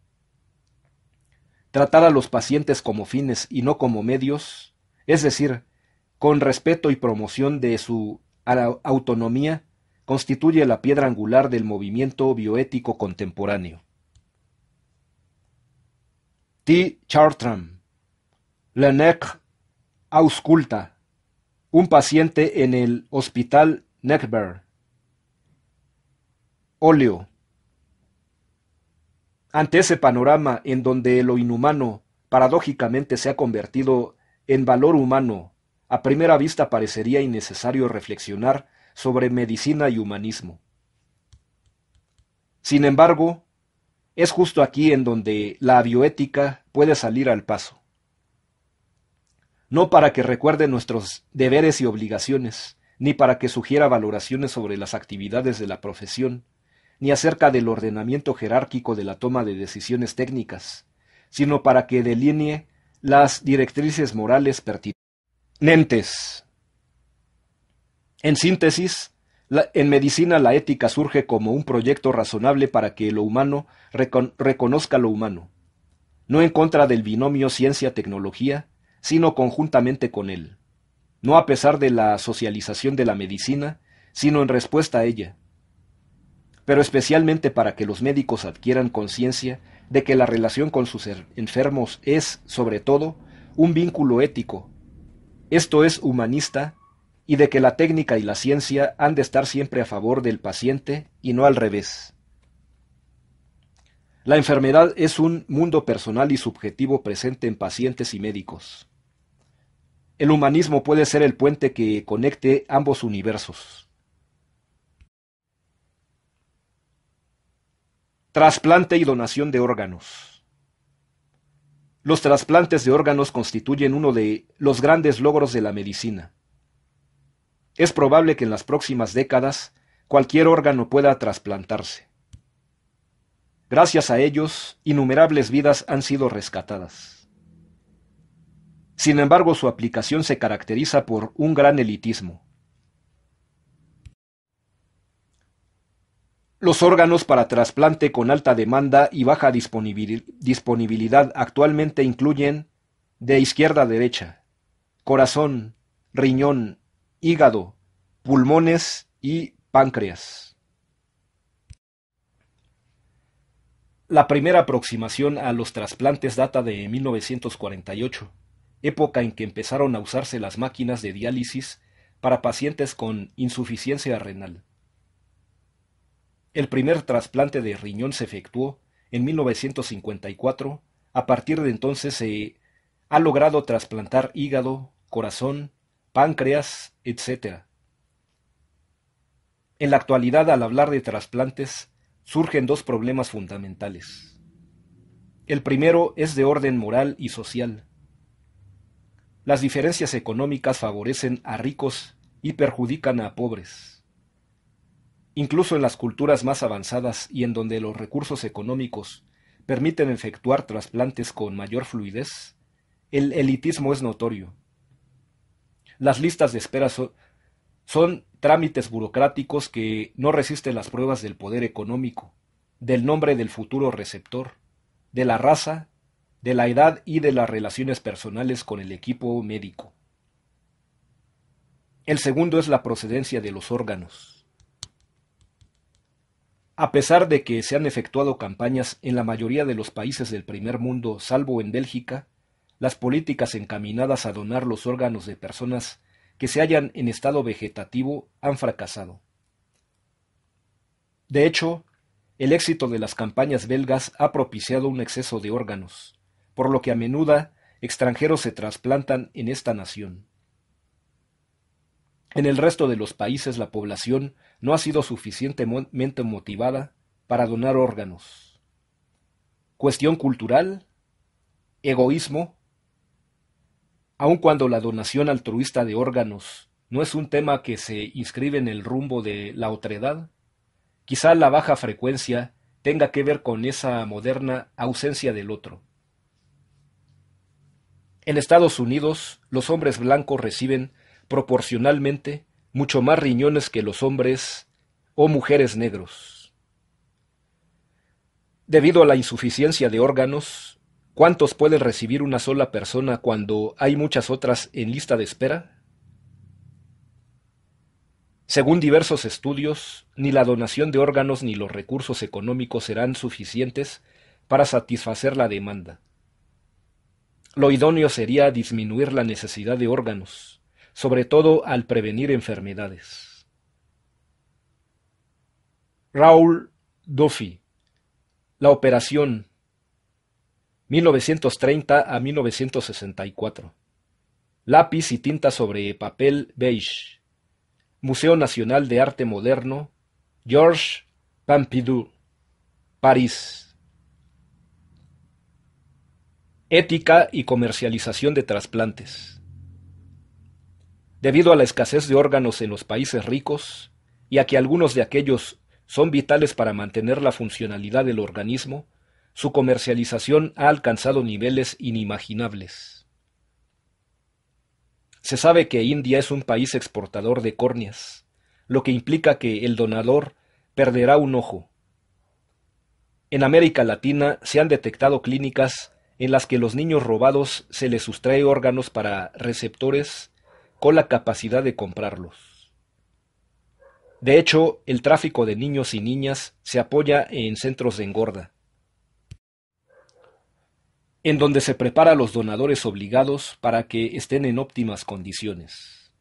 Tratar a los pacientes como fines y no como medios, es decir, con respeto y promoción de su autonomía, constituye la piedra angular del movimiento bioético contemporáneo. T. Chartram, Lenec Ausculta, un paciente en el Hospital Neckberg, óleo. Ante ese panorama en donde lo inhumano paradójicamente se ha convertido en valor humano, a primera vista parecería innecesario reflexionar sobre medicina y humanismo. Sin embargo, es justo aquí en donde la bioética puede salir al paso. No para que recuerde nuestros deberes y obligaciones, ni para que sugiera valoraciones sobre las actividades de la profesión, ni acerca del ordenamiento jerárquico de la toma de decisiones técnicas, sino para que delinee las directrices morales pertinentes. En síntesis, en medicina la ética surge como un proyecto razonable para que lo humano reconozca lo humano, no en contra del binomio ciencia-tecnología, sino conjuntamente con él, no a pesar de la socialización de la medicina, sino en respuesta a ella pero especialmente para que los médicos adquieran conciencia de que la relación con sus enfermos es, sobre todo, un vínculo ético, esto es humanista, y de que la técnica y la ciencia han de estar siempre a favor del paciente y no al revés. La enfermedad es un mundo personal y subjetivo presente en pacientes y médicos. El humanismo puede ser el puente que conecte ambos universos. Trasplante y donación de órganos. Los trasplantes de órganos constituyen uno de los grandes logros de la medicina. Es probable que en las próximas décadas cualquier órgano pueda trasplantarse. Gracias a ellos, innumerables vidas han sido rescatadas. Sin embargo, su aplicación se caracteriza por un gran elitismo. Los órganos para trasplante con alta demanda y baja disponibilidad actualmente incluyen de izquierda a derecha, corazón, riñón, hígado, pulmones y páncreas. La primera aproximación a los trasplantes data de 1948, época en que empezaron a usarse las máquinas de diálisis para pacientes con insuficiencia renal. El primer trasplante de riñón se efectuó en 1954. A partir de entonces se ha logrado trasplantar hígado, corazón, páncreas, etc. En la actualidad, al hablar de trasplantes, surgen dos problemas fundamentales. El primero es de orden moral y social. Las diferencias económicas favorecen a ricos y perjudican a pobres incluso en las culturas más avanzadas y en donde los recursos económicos permiten efectuar trasplantes con mayor fluidez, el elitismo es notorio. Las listas de espera son trámites burocráticos que no resisten las pruebas del poder económico, del nombre del futuro receptor, de la raza, de la edad y de las relaciones personales con el equipo médico. El segundo es la procedencia de los órganos. A pesar de que se han efectuado campañas en la mayoría de los países del primer mundo, salvo en Bélgica, las políticas encaminadas a donar los órganos de personas que se hallan en estado vegetativo han fracasado. De hecho, el éxito de las campañas belgas ha propiciado un exceso de órganos, por lo que a menudo extranjeros se trasplantan en esta nación. En el resto de los países la población no ha sido suficientemente motivada para donar órganos. Cuestión cultural, egoísmo, aun cuando la donación altruista de órganos no es un tema que se inscribe en el rumbo de la otredad, quizá la baja frecuencia tenga que ver con esa moderna ausencia del otro. En Estados Unidos, los hombres blancos reciben proporcionalmente mucho más riñones que los hombres o mujeres negros. Debido a la insuficiencia de órganos, ¿cuántos puede recibir una sola persona cuando hay muchas otras en lista de espera? Según diversos estudios, ni la donación de órganos ni los recursos económicos serán suficientes para satisfacer la demanda. Lo idóneo sería disminuir la necesidad de órganos sobre todo al prevenir enfermedades. Raúl Duffy, La Operación, 1930 a 1964. Lápiz y tinta sobre papel beige. Museo Nacional de Arte Moderno, Georges Pampidou, París. Ética y comercialización de trasplantes. Debido a la escasez de órganos en los países ricos, y a que algunos de aquellos son vitales para mantener la funcionalidad del organismo, su comercialización ha alcanzado niveles inimaginables. Se sabe que India es un país exportador de córneas, lo que implica que el donador perderá un ojo. En América Latina se han detectado clínicas en las que los niños robados se les sustrae órganos para receptores con la capacidad de comprarlos. De hecho, el tráfico de niños y niñas se apoya en centros de engorda, en donde se prepara los donadores obligados para que estén en óptimas condiciones.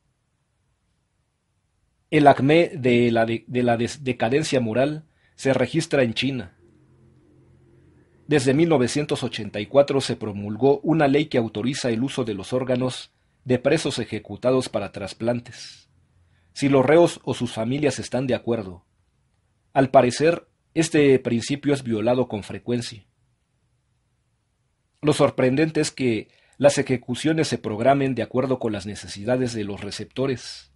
El acme de la, de la decadencia moral se registra en China. Desde 1984 se promulgó una ley que autoriza el uso de los órganos de presos ejecutados para trasplantes, si los reos o sus familias están de acuerdo. Al parecer, este principio es violado con frecuencia. Lo sorprendente es que las ejecuciones se programen de acuerdo con las necesidades de los receptores,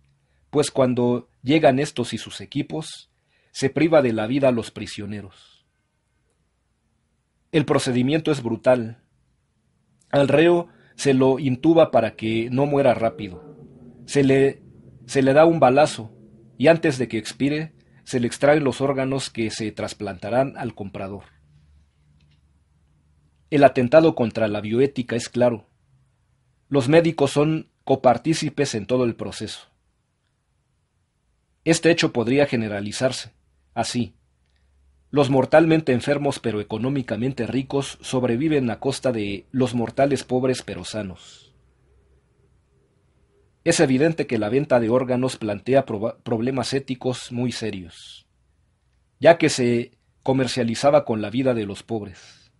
pues cuando llegan estos y sus equipos, se priva de la vida a los prisioneros. El procedimiento es brutal. Al reo se lo intuba para que no muera rápido. Se le, se le da un balazo y antes de que expire, se le extraen los órganos que se trasplantarán al comprador. El atentado contra la bioética es claro. Los médicos son copartícipes en todo el proceso. Este hecho podría generalizarse. Así, los mortalmente enfermos pero económicamente ricos sobreviven a costa de los mortales pobres pero sanos. Es evidente que la venta de órganos plantea problemas éticos muy serios, ya que se comercializaba con la vida de los pobres.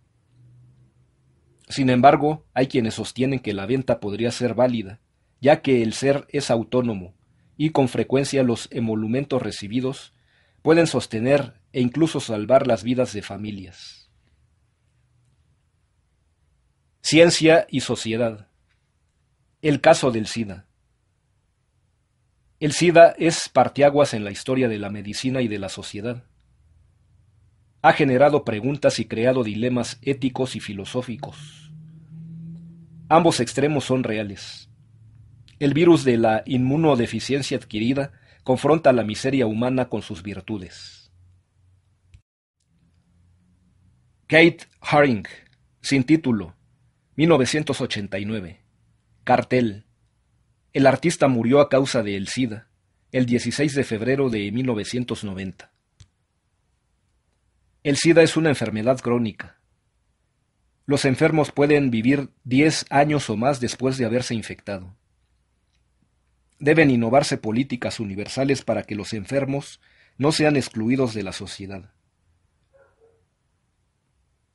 Sin embargo, hay quienes sostienen que la venta podría ser válida, ya que el ser es autónomo, y con frecuencia los emolumentos recibidos pueden sostener e incluso salvar las vidas de familias. Ciencia y sociedad. El caso del SIDA. El SIDA es parteaguas en la historia de la medicina y de la sociedad. Ha generado preguntas y creado dilemas éticos y filosóficos. Ambos extremos son reales. El virus de la inmunodeficiencia adquirida confronta la miseria humana con sus virtudes. Kate Haring, sin título, 1989. Cartel. El artista murió a causa del SIDA el 16 de febrero de 1990. El SIDA es una enfermedad crónica. Los enfermos pueden vivir 10 años o más después de haberse infectado. Deben innovarse políticas universales para que los enfermos no sean excluidos de la sociedad.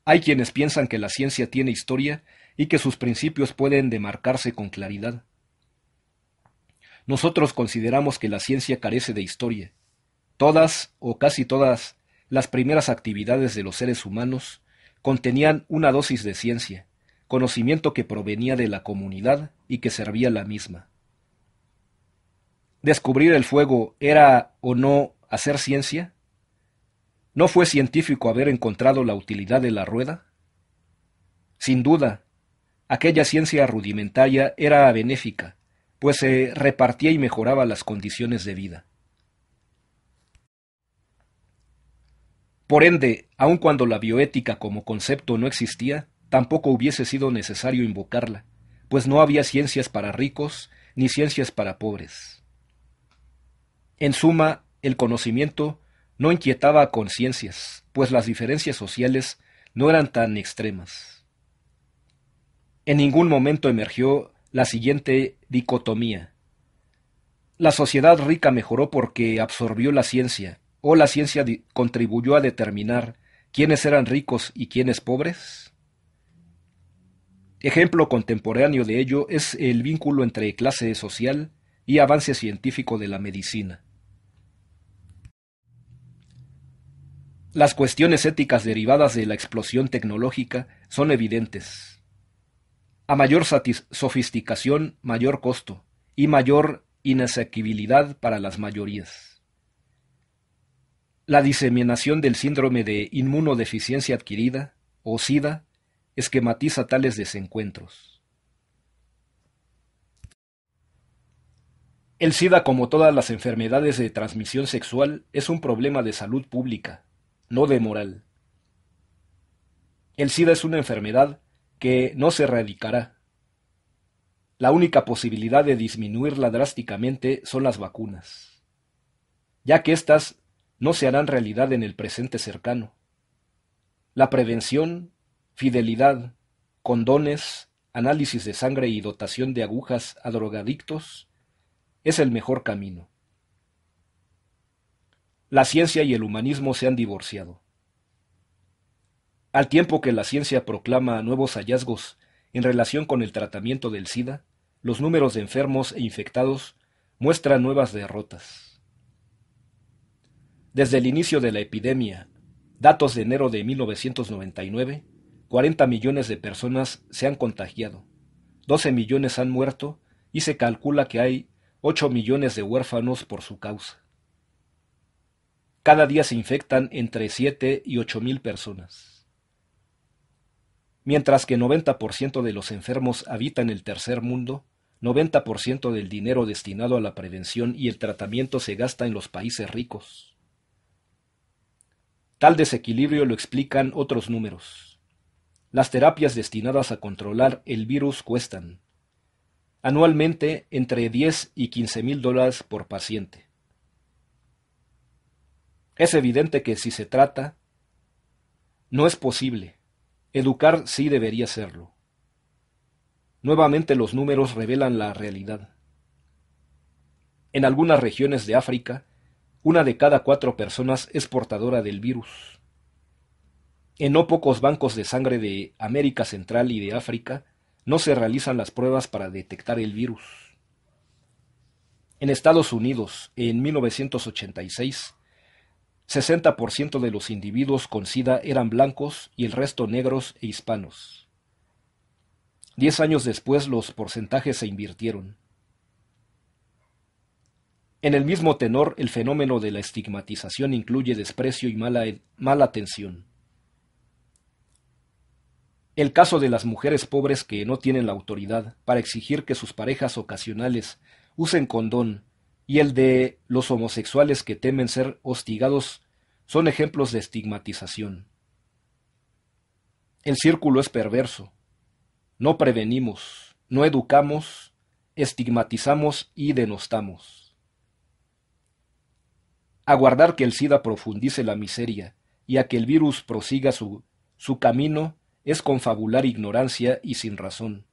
Hay quienes piensan que la ciencia tiene historia y que sus principios pueden demarcarse con claridad. Nosotros consideramos que la ciencia carece de historia. Todas, o casi todas, las primeras actividades de los seres humanos contenían una dosis de ciencia, conocimiento que provenía de la comunidad y que servía la misma. Descubrir el fuego era o no hacer ciencia? ¿No fue científico haber encontrado la utilidad de la rueda? Sin duda, aquella ciencia rudimentaria era benéfica, pues se repartía y mejoraba las condiciones de vida. Por ende, aun cuando la bioética como concepto no existía, tampoco hubiese sido necesario invocarla, pues no había ciencias para ricos ni ciencias para pobres. En suma, el conocimiento no inquietaba a conciencias, pues las diferencias sociales no eran tan extremas. En ningún momento emergió la siguiente dicotomía. La sociedad rica mejoró porque absorbió la ciencia, o la ciencia contribuyó a determinar quiénes eran ricos y quiénes pobres. Ejemplo contemporáneo de ello es el vínculo entre clase social y avance científico de la medicina. Las cuestiones éticas derivadas de la explosión tecnológica son evidentes. A mayor sofisticación, mayor costo y mayor inasequibilidad para las mayorías. La diseminación del síndrome de inmunodeficiencia adquirida, o SIDA, esquematiza tales desencuentros. El SIDA, como todas las enfermedades de transmisión sexual, es un problema de salud pública no de moral. El SIDA es una enfermedad que no se erradicará. La única posibilidad de disminuirla drásticamente son las vacunas, ya que éstas no se harán realidad en el presente cercano. La prevención, fidelidad, condones, análisis de sangre y dotación de agujas a drogadictos es el mejor camino. La ciencia y el humanismo se han divorciado. Al tiempo que la ciencia proclama nuevos hallazgos en relación con el tratamiento del SIDA, los números de enfermos e infectados muestran nuevas derrotas. Desde el inicio de la epidemia, datos de enero de 1999, 40 millones de personas se han contagiado, 12 millones han muerto y se calcula que hay 8 millones de huérfanos por su causa. Cada día se infectan entre 7 y 8 mil personas. Mientras que 90% de los enfermos habitan el tercer mundo, 90% del dinero destinado a la prevención y el tratamiento se gasta en los países ricos. Tal desequilibrio lo explican otros números. Las terapias destinadas a controlar el virus cuestan anualmente entre 10 y 15 mil dólares por paciente. Es evidente que si se trata, no es posible. Educar sí debería serlo. Nuevamente los números revelan la realidad. En algunas regiones de África, una de cada cuatro personas es portadora del virus. En no pocos bancos de sangre de América Central y de África no se realizan las pruebas para detectar el virus. En Estados Unidos, en 1986, 60% de los individuos con SIDA eran blancos y el resto negros e hispanos. Diez años después los porcentajes se invirtieron. En el mismo tenor, el fenómeno de la estigmatización incluye desprecio y mala, mala atención. El caso de las mujeres pobres que no tienen la autoridad para exigir que sus parejas ocasionales usen condón y el de los homosexuales que temen ser hostigados son ejemplos de estigmatización. El círculo es perverso. No prevenimos, no educamos, estigmatizamos y denostamos. Aguardar que el SIDA profundice la miseria y a que el virus prosiga su, su camino es confabular ignorancia y sin razón.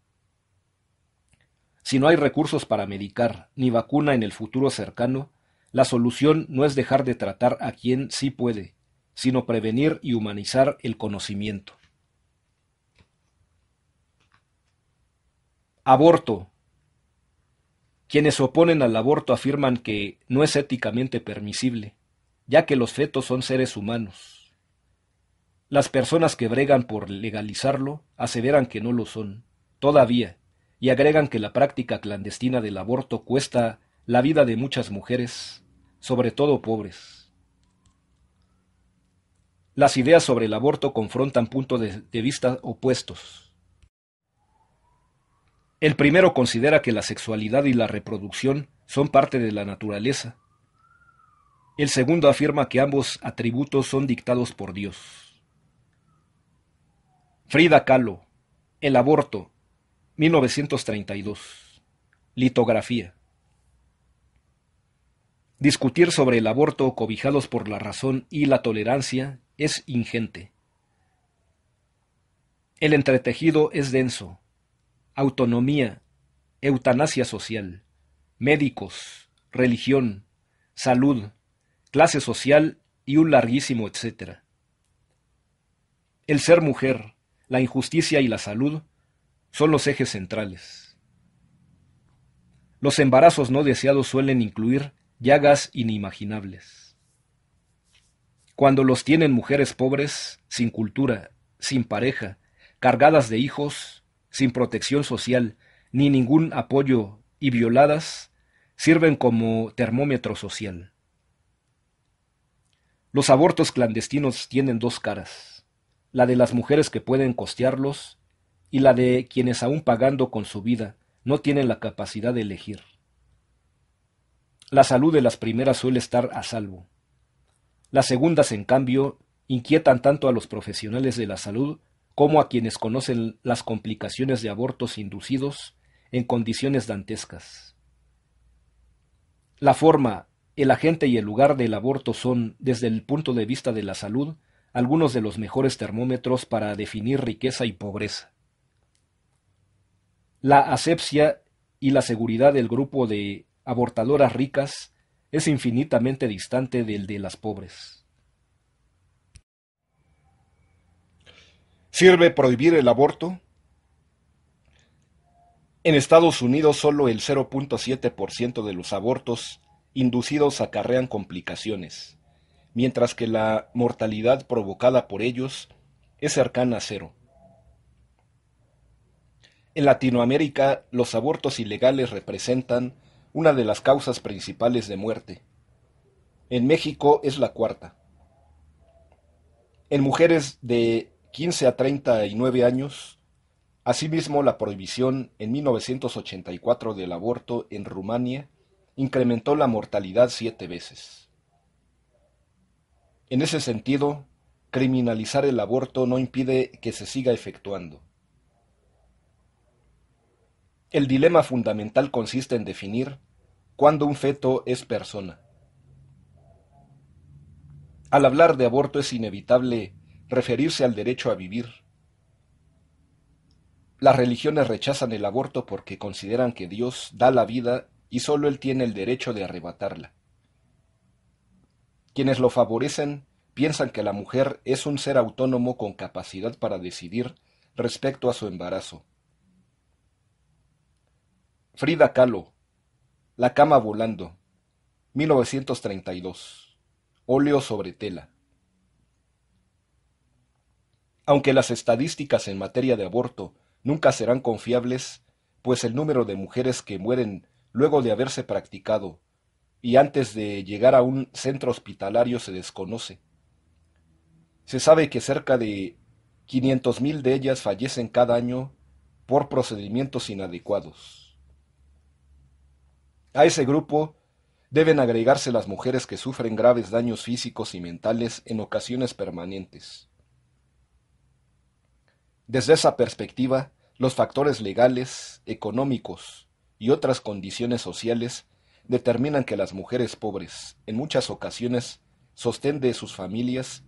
Si no hay recursos para medicar ni vacuna en el futuro cercano, la solución no es dejar de tratar a quien sí puede, sino prevenir y humanizar el conocimiento. Aborto. Quienes oponen al aborto afirman que no es éticamente permisible, ya que los fetos son seres humanos. Las personas que bregan por legalizarlo aseveran que no lo son, todavía, y agregan que la práctica clandestina del aborto cuesta la vida de muchas mujeres, sobre todo pobres. Las ideas sobre el aborto confrontan puntos de, vista opuestos. El primero considera que la sexualidad y la reproducción son parte de la naturaleza. El segundo afirma que ambos atributos son dictados por Dios. Frida Kahlo, El aborto, 1932. Litografía. Discutir sobre el aborto cobijados por la razón y la tolerancia es ingente. El entretejido es denso. Autonomía, eutanasia social, médicos, religión, salud, clase social y un larguísimo etcétera. El ser mujer, la injusticia y la salud son los ejes centrales. Los embarazos no deseados suelen incluir llagas inimaginables. Cuando los tienen mujeres pobres, sin cultura, sin pareja, cargadas de hijos, sin protección social, ni ningún apoyo y violadas, sirven como termómetro social. Los abortos clandestinos tienen dos caras, la de las mujeres que pueden costearlos y la de quienes aún pagando con su vida no tienen la capacidad de elegir. La salud de las primeras suele estar a salvo. Las segundas, en cambio, inquietan tanto a los profesionales de la salud como a quienes conocen las complicaciones de abortos inducidos en condiciones dantescas. La forma, el agente y el lugar del aborto son, desde el punto de vista de la salud, algunos de los mejores termómetros para definir riqueza y pobreza. La asepsia y la seguridad del grupo de abortadoras ricas es infinitamente distante del de las pobres. ¿Sirve prohibir el aborto? En Estados Unidos solo el 0.7% de los abortos inducidos acarrean complicaciones, mientras que la mortalidad provocada por ellos es cercana a cero. En Latinoamérica, los abortos ilegales representan una de las causas principales de muerte. En México es la cuarta. En mujeres de 15 a 39 años, asimismo la prohibición en 1984 del aborto en Rumania incrementó la mortalidad siete veces. En ese sentido, criminalizar el aborto no impide que se siga efectuando. El dilema fundamental consiste en definir cuándo un feto es persona. Al hablar de aborto es inevitable referirse al derecho a vivir. Las religiones rechazan el aborto porque consideran que Dios da la vida y solo Él tiene el derecho de arrebatarla. Quienes lo favorecen piensan que la mujer es un ser autónomo con capacidad para decidir respecto a su embarazo Frida Kahlo, La cama volando, 1932, óleo sobre tela. Aunque las estadísticas en materia de aborto nunca serán confiables, pues el número de mujeres que mueren luego de haberse practicado y antes de llegar a un centro hospitalario se desconoce. Se sabe que cerca de 500.000 de ellas fallecen cada año por procedimientos inadecuados. A ese grupo deben agregarse las mujeres que sufren graves daños físicos y mentales en ocasiones permanentes. Desde esa perspectiva, los factores legales, económicos y otras condiciones sociales determinan que las mujeres pobres, en muchas ocasiones, sostén de sus familias,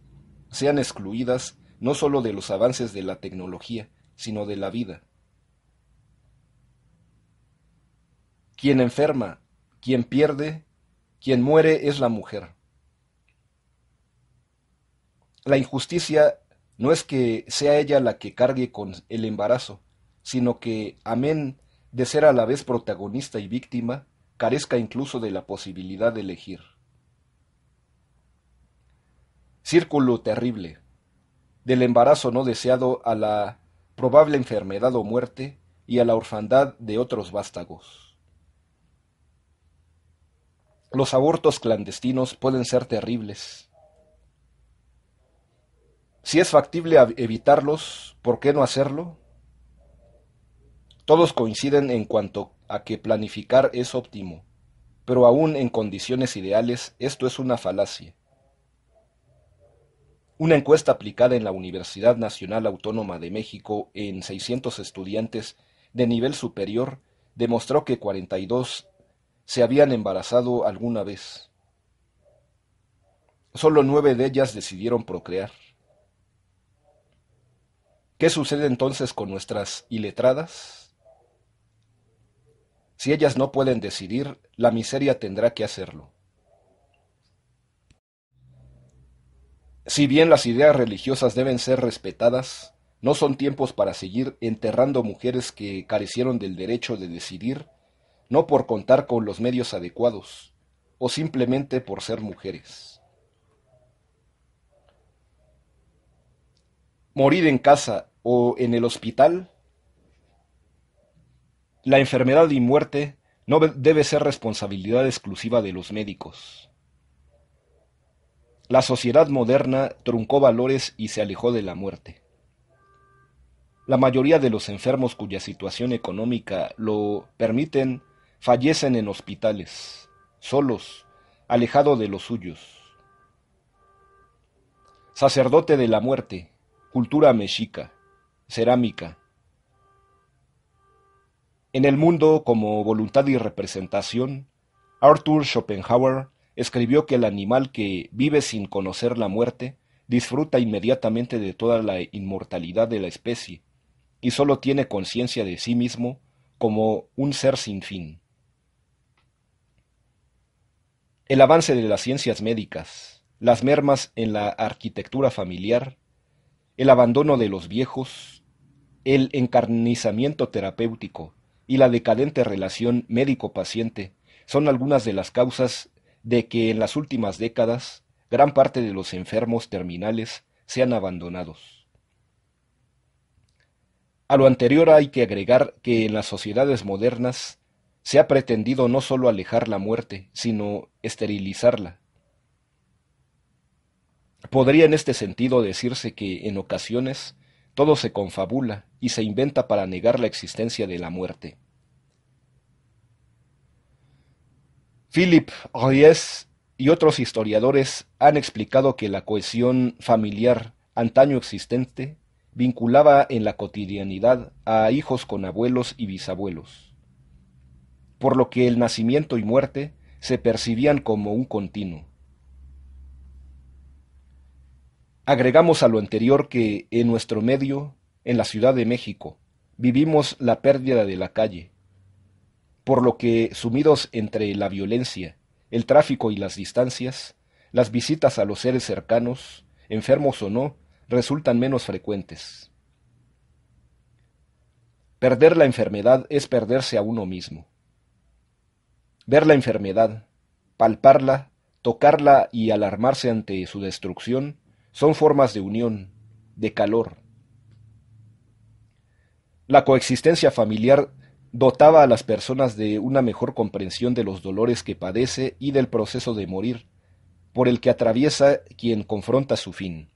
sean excluidas no solo de los avances de la tecnología, sino de la vida. Quien enferma, quien pierde, quien muere es la mujer. La injusticia no es que sea ella la que cargue con el embarazo, sino que, amén de ser a la vez protagonista y víctima, carezca incluso de la posibilidad de elegir. Círculo terrible. Del embarazo no deseado a la probable enfermedad o muerte y a la orfandad de otros vástagos. Los abortos clandestinos pueden ser terribles. Si es factible evitarlos, ¿por qué no hacerlo? Todos coinciden en cuanto a que planificar es óptimo, pero aún en condiciones ideales esto es una falacia. Una encuesta aplicada en la Universidad Nacional Autónoma de México en 600 estudiantes de nivel superior demostró que 42 se habían embarazado alguna vez. Solo nueve de ellas decidieron procrear. ¿Qué sucede entonces con nuestras iletradas? Si ellas no pueden decidir, la miseria tendrá que hacerlo. Si bien las ideas religiosas deben ser respetadas, no son tiempos para seguir enterrando mujeres que carecieron del derecho de decidir no por contar con los medios adecuados o simplemente por ser mujeres. Morir en casa o en el hospital. La enfermedad y muerte no debe ser responsabilidad exclusiva de los médicos. La sociedad moderna truncó valores y se alejó de la muerte. La mayoría de los enfermos cuya situación económica lo permiten fallecen en hospitales, solos, alejado de los suyos. Sacerdote de la muerte, cultura mexica, cerámica. En el mundo como voluntad y representación, Arthur Schopenhauer escribió que el animal que vive sin conocer la muerte disfruta inmediatamente de toda la inmortalidad de la especie y solo tiene conciencia de sí mismo como un ser sin fin. El avance de las ciencias médicas, las mermas en la arquitectura familiar, el abandono de los viejos, el encarnizamiento terapéutico y la decadente relación médico-paciente son algunas de las causas de que en las últimas décadas gran parte de los enfermos terminales sean abandonados. A lo anterior hay que agregar que en las sociedades modernas se ha pretendido no sólo alejar la muerte, sino esterilizarla. Podría en este sentido decirse que, en ocasiones, todo se confabula y se inventa para negar la existencia de la muerte. Philip Ries y otros historiadores han explicado que la cohesión familiar antaño existente vinculaba en la cotidianidad a hijos con abuelos y bisabuelos por lo que el nacimiento y muerte se percibían como un continuo. Agregamos a lo anterior que en nuestro medio, en la Ciudad de México, vivimos la pérdida de la calle, por lo que, sumidos entre la violencia, el tráfico y las distancias, las visitas a los seres cercanos, enfermos o no, resultan menos frecuentes. Perder la enfermedad es perderse a uno mismo ver la enfermedad, palparla, tocarla y alarmarse ante su destrucción son formas de unión, de calor. La coexistencia familiar dotaba a las personas de una mejor comprensión de los dolores que padece y del proceso de morir, por el que atraviesa quien confronta su fin.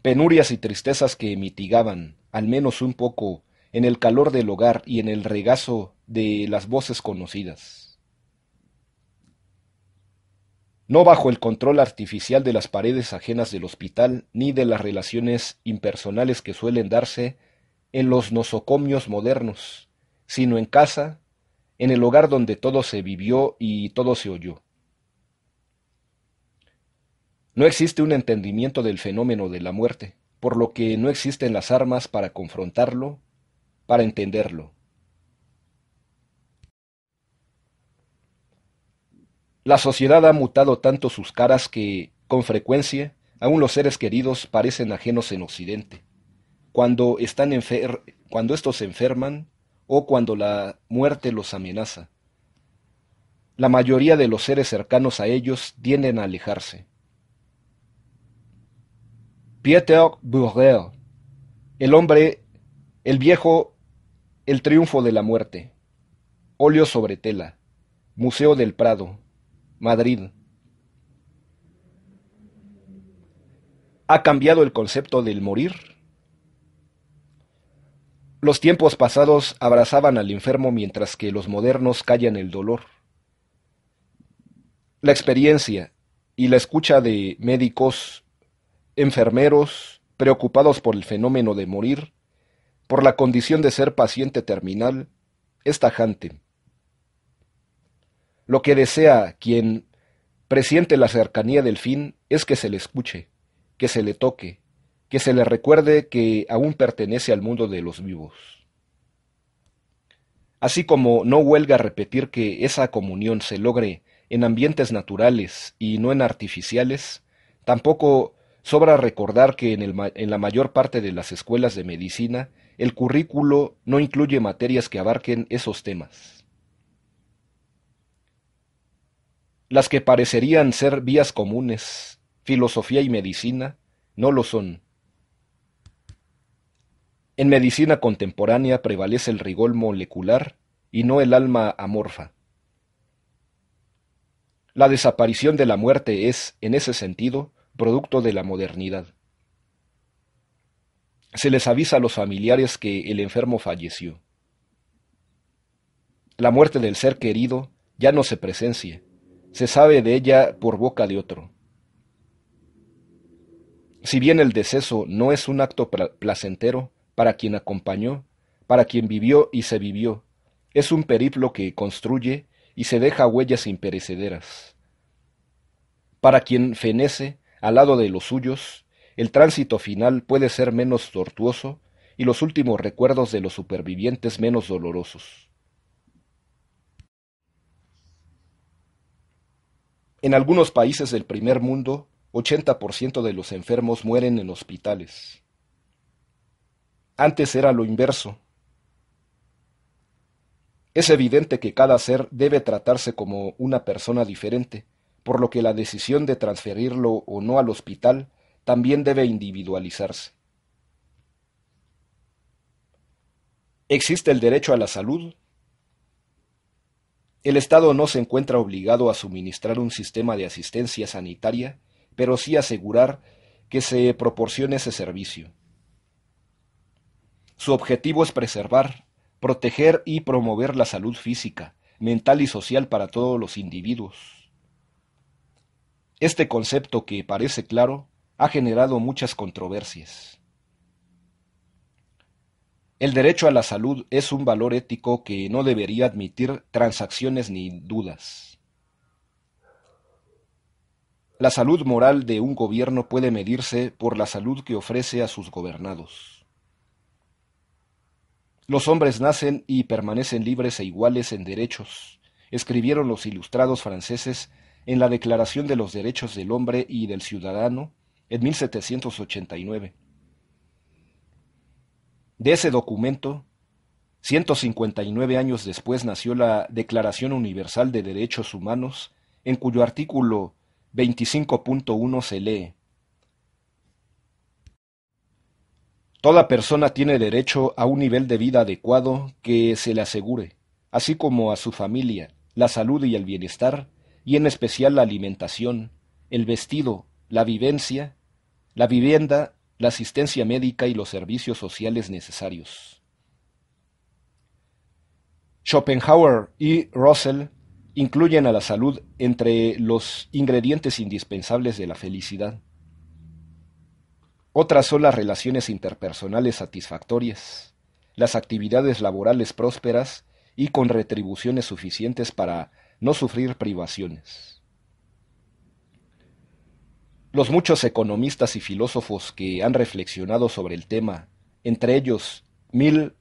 Penurias y tristezas que mitigaban, al menos un poco, en el calor del hogar y en el regazo de las voces conocidas. No bajo el control artificial de las paredes ajenas del hospital ni de las relaciones impersonales que suelen darse en los nosocomios modernos, sino en casa, en el hogar donde todo se vivió y todo se oyó. No existe un entendimiento del fenómeno de la muerte, por lo que no existen las armas para confrontarlo, para entenderlo. La sociedad ha mutado tanto sus caras que, con frecuencia, aún los seres queridos parecen ajenos en Occidente. Cuando, están cuando estos se enferman o cuando la muerte los amenaza. La mayoría de los seres cercanos a ellos tienden a alejarse. Pieter burger El hombre, el viejo, el triunfo de la muerte. Óleo sobre tela. Museo del Prado, Madrid. ¿Ha cambiado el concepto del morir? Los tiempos pasados abrazaban al enfermo mientras que los modernos callan el dolor. La experiencia y la escucha de médicos, enfermeros, preocupados por el fenómeno de morir, por la condición de ser paciente terminal, es tajante. Lo que desea quien presiente la cercanía del fin es que se le escuche, que se le toque, que se le recuerde que aún pertenece al mundo de los vivos. Así como no huelga repetir que esa comunión se logre en ambientes naturales y no en artificiales, tampoco sobra recordar que en, en, la mayor parte de las escuelas de medicina el currículo no incluye materias que abarquen esos temas. las que parecerían ser vías comunes, filosofía y medicina, no lo son. En medicina contemporánea prevalece el rigor molecular y no el alma amorfa. La desaparición de la muerte es, en ese sentido, producto de la modernidad. Se les avisa a los familiares que el enfermo falleció. La muerte del ser querido ya no se presencia, se sabe de ella por boca de otro. Si bien el deceso no es un acto placentero para quien acompañó, para quien vivió y se vivió, es un periplo que construye y se deja huellas imperecederas. Para quien fenece al lado de los suyos, el tránsito final puede ser menos tortuoso y los últimos recuerdos de los supervivientes menos dolorosos. En algunos países del primer mundo, 80% de los enfermos mueren en hospitales. Antes era lo inverso. Es evidente que cada ser debe tratarse como una persona diferente, por lo que la decisión de transferirlo o no al hospital también debe individualizarse. Existe el derecho a la salud el Estado no se encuentra obligado a suministrar un sistema de asistencia sanitaria, pero sí asegurar que se proporcione ese servicio. Su objetivo es preservar, proteger y promover la salud física, mental y social para todos los individuos. Este concepto que parece claro ha generado muchas controversias. El derecho a la salud es un valor ético que no debería admitir transacciones ni dudas. La salud moral de un gobierno puede medirse por la salud que ofrece a sus gobernados. Los hombres nacen y permanecen libres e iguales en derechos, escribieron los ilustrados franceses en la Declaración de los Derechos del Hombre y del Ciudadano en 1789 de ese documento, 159 años después nació la Declaración Universal de Derechos Humanos, en cuyo artículo 25.1 se lee, Toda persona tiene derecho a un nivel de vida adecuado que se le asegure, así como a su familia, la salud y el bienestar, y en especial la alimentación, el vestido, la vivencia, la vivienda la asistencia médica y los servicios sociales necesarios. Schopenhauer y Russell incluyen a la salud entre los ingredientes indispensables de la felicidad. Otras son las relaciones interpersonales satisfactorias, las actividades laborales prósperas y con retribuciones suficientes para no sufrir privaciones. Los muchos economistas y filósofos que han reflexionado sobre el tema, entre ellos Mill,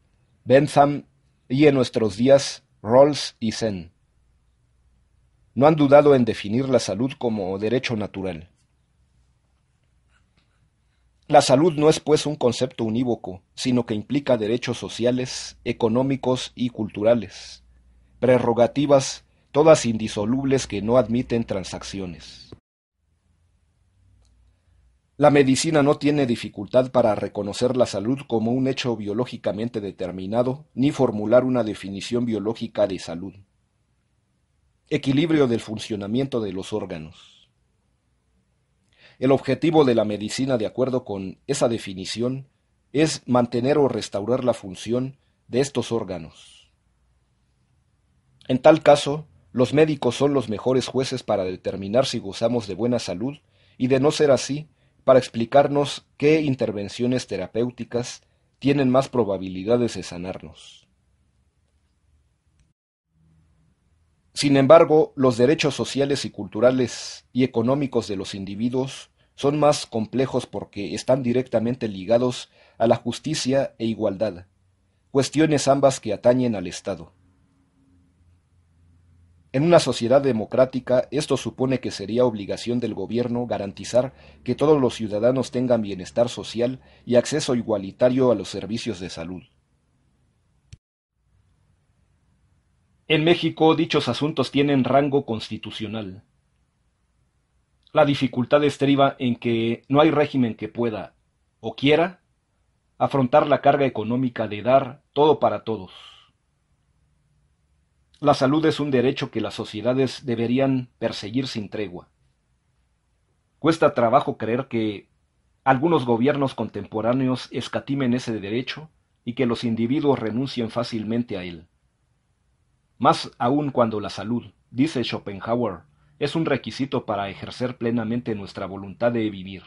Bentham y en nuestros días Rawls y Zen, no han dudado en definir la salud como derecho natural. La salud no es pues un concepto unívoco, sino que implica derechos sociales, económicos y culturales, prerrogativas todas indisolubles que no admiten transacciones. La medicina no tiene dificultad para reconocer la salud como un hecho biológicamente determinado, ni formular una definición biológica de salud. Equilibrio del funcionamiento de los órganos. El objetivo de la medicina, de acuerdo con esa definición, es mantener o restaurar la función de estos órganos. En tal caso, los médicos son los mejores jueces para determinar si gozamos de buena salud y de no ser así, para explicarnos qué intervenciones terapéuticas tienen más probabilidades de sanarnos. Sin embargo, los derechos sociales y culturales y económicos de los individuos son más complejos porque están directamente ligados a la justicia e igualdad, cuestiones ambas que atañen al Estado. En una sociedad democrática, esto supone que sería obligación del gobierno garantizar que todos los ciudadanos tengan bienestar social y acceso igualitario a los servicios de salud. En México, dichos asuntos tienen rango constitucional. La dificultad estriba en que no hay régimen que pueda, o quiera, afrontar la carga económica de dar todo para todos. La salud es un derecho que las sociedades deberían perseguir sin tregua. Cuesta trabajo creer que algunos gobiernos contemporáneos escatimen ese derecho y que los individuos renuncien fácilmente a él. Más aún cuando la salud, dice Schopenhauer, es un requisito para ejercer plenamente nuestra voluntad de vivir.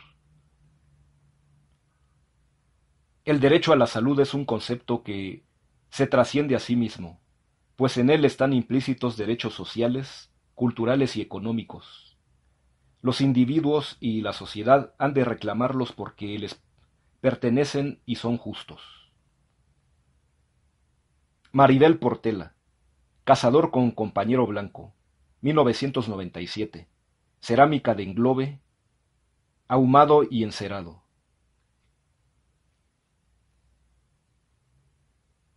El derecho a la salud es un concepto que se trasciende a sí mismo pues en él están implícitos derechos sociales, culturales y económicos. Los individuos y la sociedad han de reclamarlos porque les pertenecen y son justos. Maribel Portela, Cazador con Compañero Blanco, 1997, Cerámica de Englobe, Ahumado y Encerado.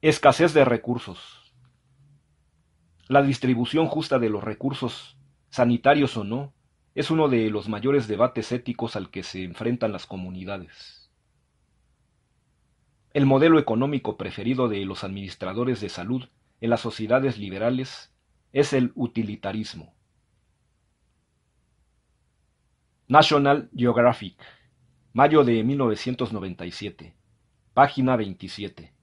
Escasez de recursos. La distribución justa de los recursos, sanitarios o no, es uno de los mayores debates éticos al que se enfrentan las comunidades. El modelo económico preferido de los administradores de salud en las sociedades liberales es el utilitarismo. National Geographic, mayo de 1997, página 27.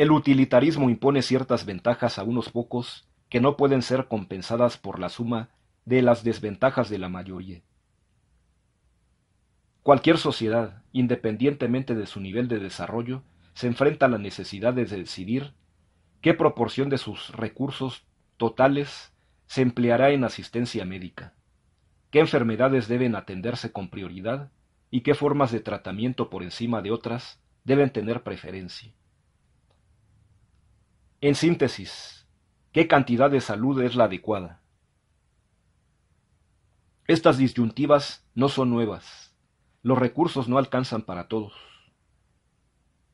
El utilitarismo impone ciertas ventajas a unos pocos que no pueden ser compensadas por la suma de las desventajas de la mayoría. Cualquier sociedad, independientemente de su nivel de desarrollo, se enfrenta a la necesidad de decidir qué proporción de sus recursos totales se empleará en asistencia médica, qué enfermedades deben atenderse con prioridad y qué formas de tratamiento por encima de otras deben tener preferencia. En síntesis, ¿qué cantidad de salud es la adecuada? Estas disyuntivas no son nuevas. Los recursos no alcanzan para todos.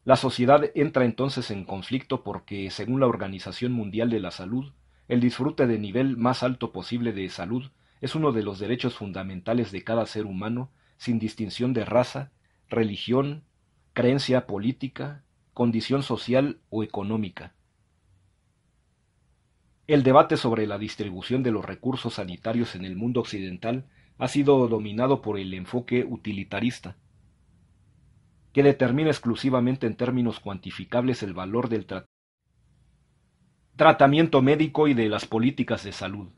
La sociedad entra entonces en conflicto porque, según la Organización Mundial de la Salud, el disfrute de nivel más alto posible de salud es uno de los derechos fundamentales de cada ser humano sin distinción de raza, religión, creencia política, condición social o económica. El debate sobre la distribución de los recursos sanitarios en el mundo occidental ha sido dominado por el enfoque utilitarista, que determina exclusivamente en términos cuantificables el valor del tratamiento médico y de las políticas de salud.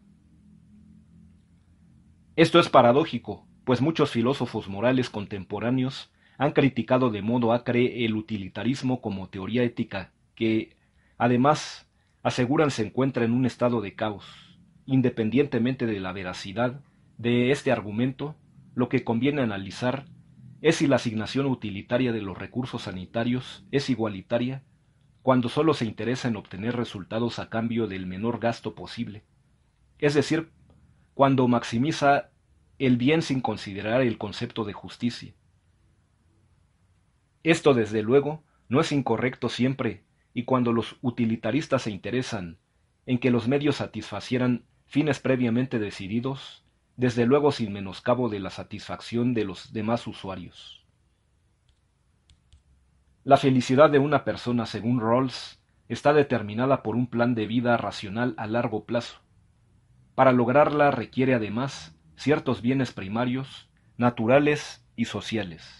Esto es paradójico, pues muchos filósofos morales contemporáneos han criticado de modo acre el utilitarismo como teoría ética, que, además, aseguran se encuentra en un estado de caos. Independientemente de la veracidad de este argumento, lo que conviene analizar es si la asignación utilitaria de los recursos sanitarios es igualitaria cuando solo se interesa en obtener resultados a cambio del menor gasto posible, es decir, cuando maximiza el bien sin considerar el concepto de justicia. Esto, desde luego, no es incorrecto siempre y cuando los utilitaristas se interesan en que los medios satisfacieran fines previamente decididos, desde luego sin menoscabo de la satisfacción de los demás usuarios. La felicidad de una persona, según Rawls, está determinada por un plan de vida racional a largo plazo. Para lograrla requiere además ciertos bienes primarios, naturales y sociales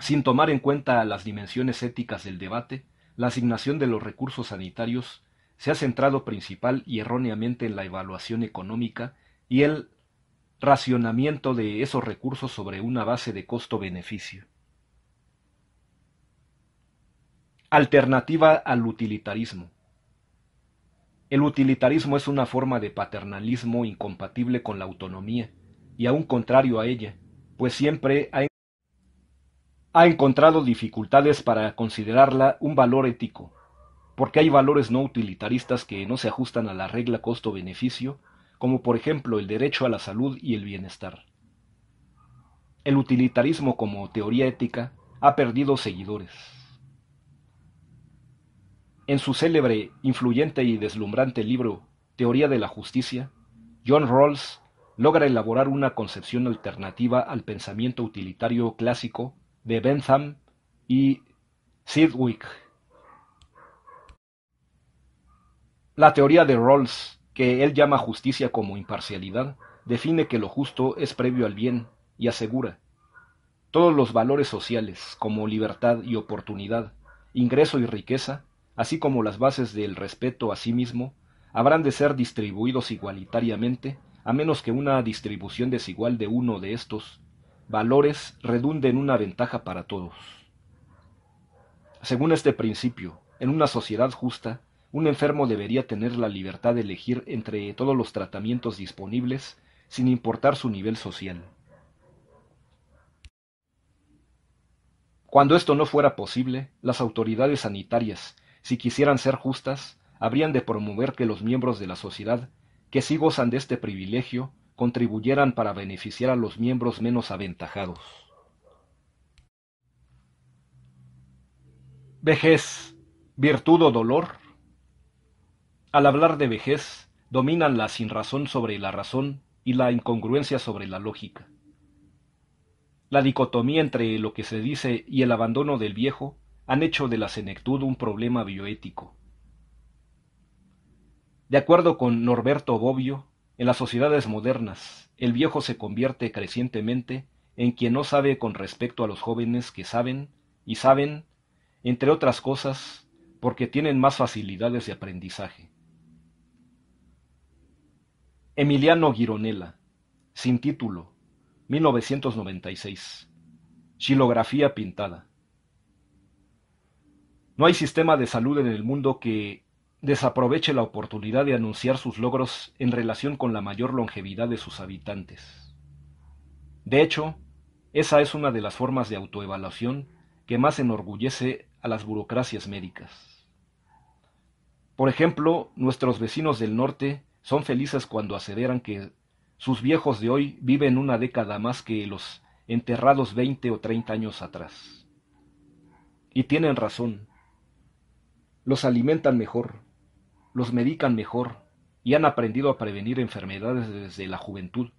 sin tomar en cuenta las dimensiones éticas del debate, la asignación de los recursos sanitarios se ha centrado principal y erróneamente en la evaluación económica y el racionamiento de esos recursos sobre una base de costo-beneficio. Alternativa al utilitarismo. El utilitarismo es una forma de paternalismo incompatible con la autonomía y aún contrario a ella, pues siempre ha ha encontrado dificultades para considerarla un valor ético, porque hay valores no utilitaristas que no se ajustan a la regla costo-beneficio, como por ejemplo el derecho a la salud y el bienestar. El utilitarismo como teoría ética ha perdido seguidores. En su célebre, influyente y deslumbrante libro Teoría de la Justicia, John Rawls logra elaborar una concepción alternativa al pensamiento utilitario clásico de Bentham y Sidgwick. La teoría de Rawls, que él llama justicia como imparcialidad, define que lo justo es previo al bien y asegura todos los valores sociales como libertad y oportunidad, ingreso y riqueza, así como las bases del respeto a sí mismo, habrán de ser distribuidos igualitariamente, a menos que una distribución desigual de uno de estos valores redunden en una ventaja para todos. Según este principio, en una sociedad justa, un enfermo debería tener la libertad de elegir entre todos los tratamientos disponibles sin importar su nivel social. Cuando esto no fuera posible, las autoridades sanitarias, si quisieran ser justas, habrían de promover que los miembros de la sociedad que sí gozan de este privilegio contribuyeran para beneficiar a los miembros menos aventajados. Vejez, virtud o dolor. Al hablar de vejez, dominan la sinrazón sobre la razón y la incongruencia sobre la lógica. La dicotomía entre lo que se dice y el abandono del viejo han hecho de la senectud un problema bioético. De acuerdo con Norberto Bobbio, en las sociedades modernas, el viejo se convierte crecientemente en quien no sabe con respecto a los jóvenes que saben, y saben, entre otras cosas, porque tienen más facilidades de aprendizaje. Emiliano Gironella, sin título, 1996. Xilografía pintada. No hay sistema de salud en el mundo que desaproveche la oportunidad de anunciar sus logros en relación con la mayor longevidad de sus habitantes. De hecho, esa es una de las formas de autoevaluación que más enorgullece a las burocracias médicas. Por ejemplo, nuestros vecinos del norte son felices cuando aseveran que sus viejos de hoy viven una década más que los enterrados 20 o 30 años atrás. Y tienen razón. Los alimentan mejor, los medican mejor y han aprendido a prevenir enfermedades desde la juventud.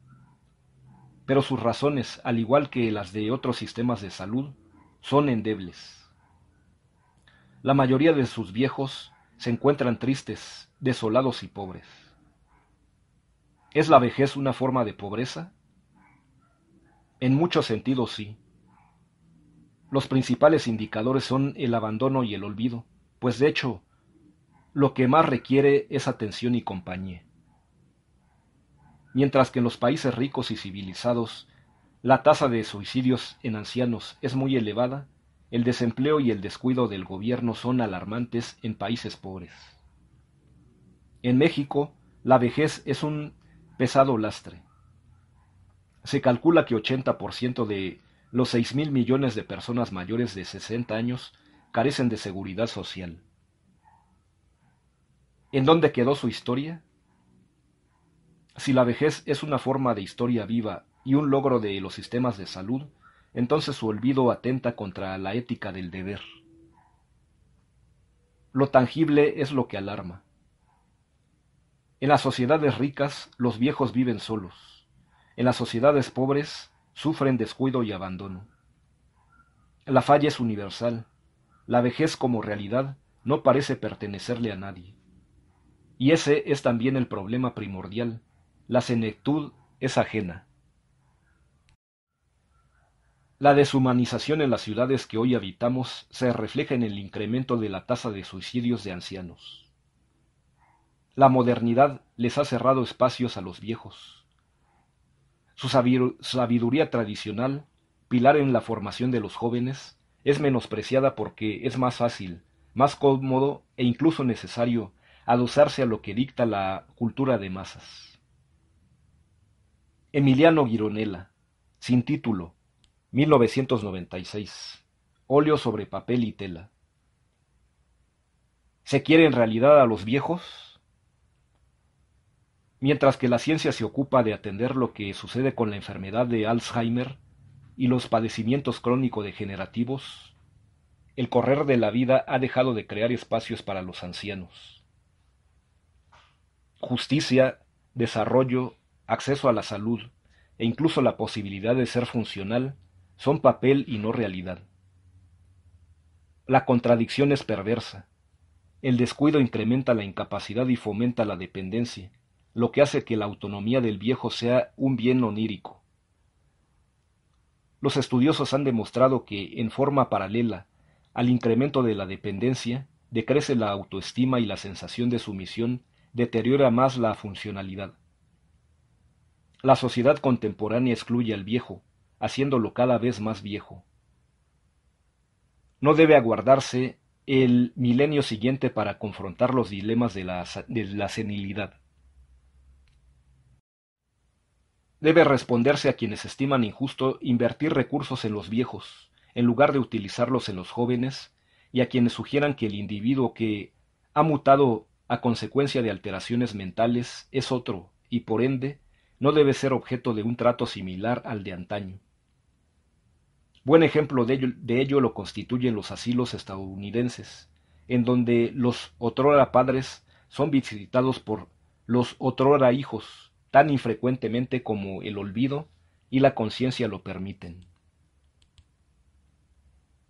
Pero sus razones, al igual que las de otros sistemas de salud, son endebles. La mayoría de sus viejos se encuentran tristes, desolados y pobres. ¿Es la vejez una forma de pobreza? En muchos sentidos sí. Los principales indicadores son el abandono y el olvido, pues de hecho, lo que más requiere es atención y compañía. Mientras que en los países ricos y civilizados la tasa de suicidios en ancianos es muy elevada, el desempleo y el descuido del gobierno son alarmantes en países pobres. En México, la vejez es un pesado lastre. Se calcula que 80% de los 6 mil millones de personas mayores de 60 años carecen de seguridad social. ¿En dónde quedó su historia? Si la vejez es una forma de historia viva y un logro de los sistemas de salud, entonces su olvido atenta contra la ética del deber. Lo tangible es lo que alarma. En las sociedades ricas los viejos viven solos. En las sociedades pobres sufren descuido y abandono. La falla es universal. La vejez como realidad no parece pertenecerle a nadie. Y ese es también el problema primordial, la senectud es ajena. La deshumanización en las ciudades que hoy habitamos se refleja en el incremento de la tasa de suicidios de ancianos. La modernidad les ha cerrado espacios a los viejos. Su sabiduría tradicional, pilar en la formación de los jóvenes, es menospreciada porque es más fácil, más cómodo e incluso necesario adosarse a lo que dicta la cultura de masas. Emiliano Gironella, sin título, 1996, óleo sobre papel y tela. ¿Se quiere en realidad a los viejos? Mientras que la ciencia se ocupa de atender lo que sucede con la enfermedad de Alzheimer y los padecimientos crónico-degenerativos, el correr de la vida ha dejado de crear espacios para los ancianos justicia, desarrollo, acceso a la salud e incluso la posibilidad de ser funcional son papel y no realidad. La contradicción es perversa. El descuido incrementa la incapacidad y fomenta la dependencia, lo que hace que la autonomía del viejo sea un bien onírico. Los estudiosos han demostrado que, en forma paralela, al incremento de la dependencia, decrece la autoestima y la sensación de sumisión deteriora más la funcionalidad. La sociedad contemporánea excluye al viejo, haciéndolo cada vez más viejo. No debe aguardarse el milenio siguiente para confrontar los dilemas de la, de la senilidad. Debe responderse a quienes estiman injusto invertir recursos en los viejos, en lugar de utilizarlos en los jóvenes, y a quienes sugieran que el individuo que ha mutado a consecuencia de alteraciones mentales es otro y por ende no debe ser objeto de un trato similar al de antaño. Buen ejemplo de ello, lo constituyen los asilos estadounidenses, en donde los otrora padres son visitados por los otrora hijos tan infrecuentemente como el olvido y la conciencia lo permiten.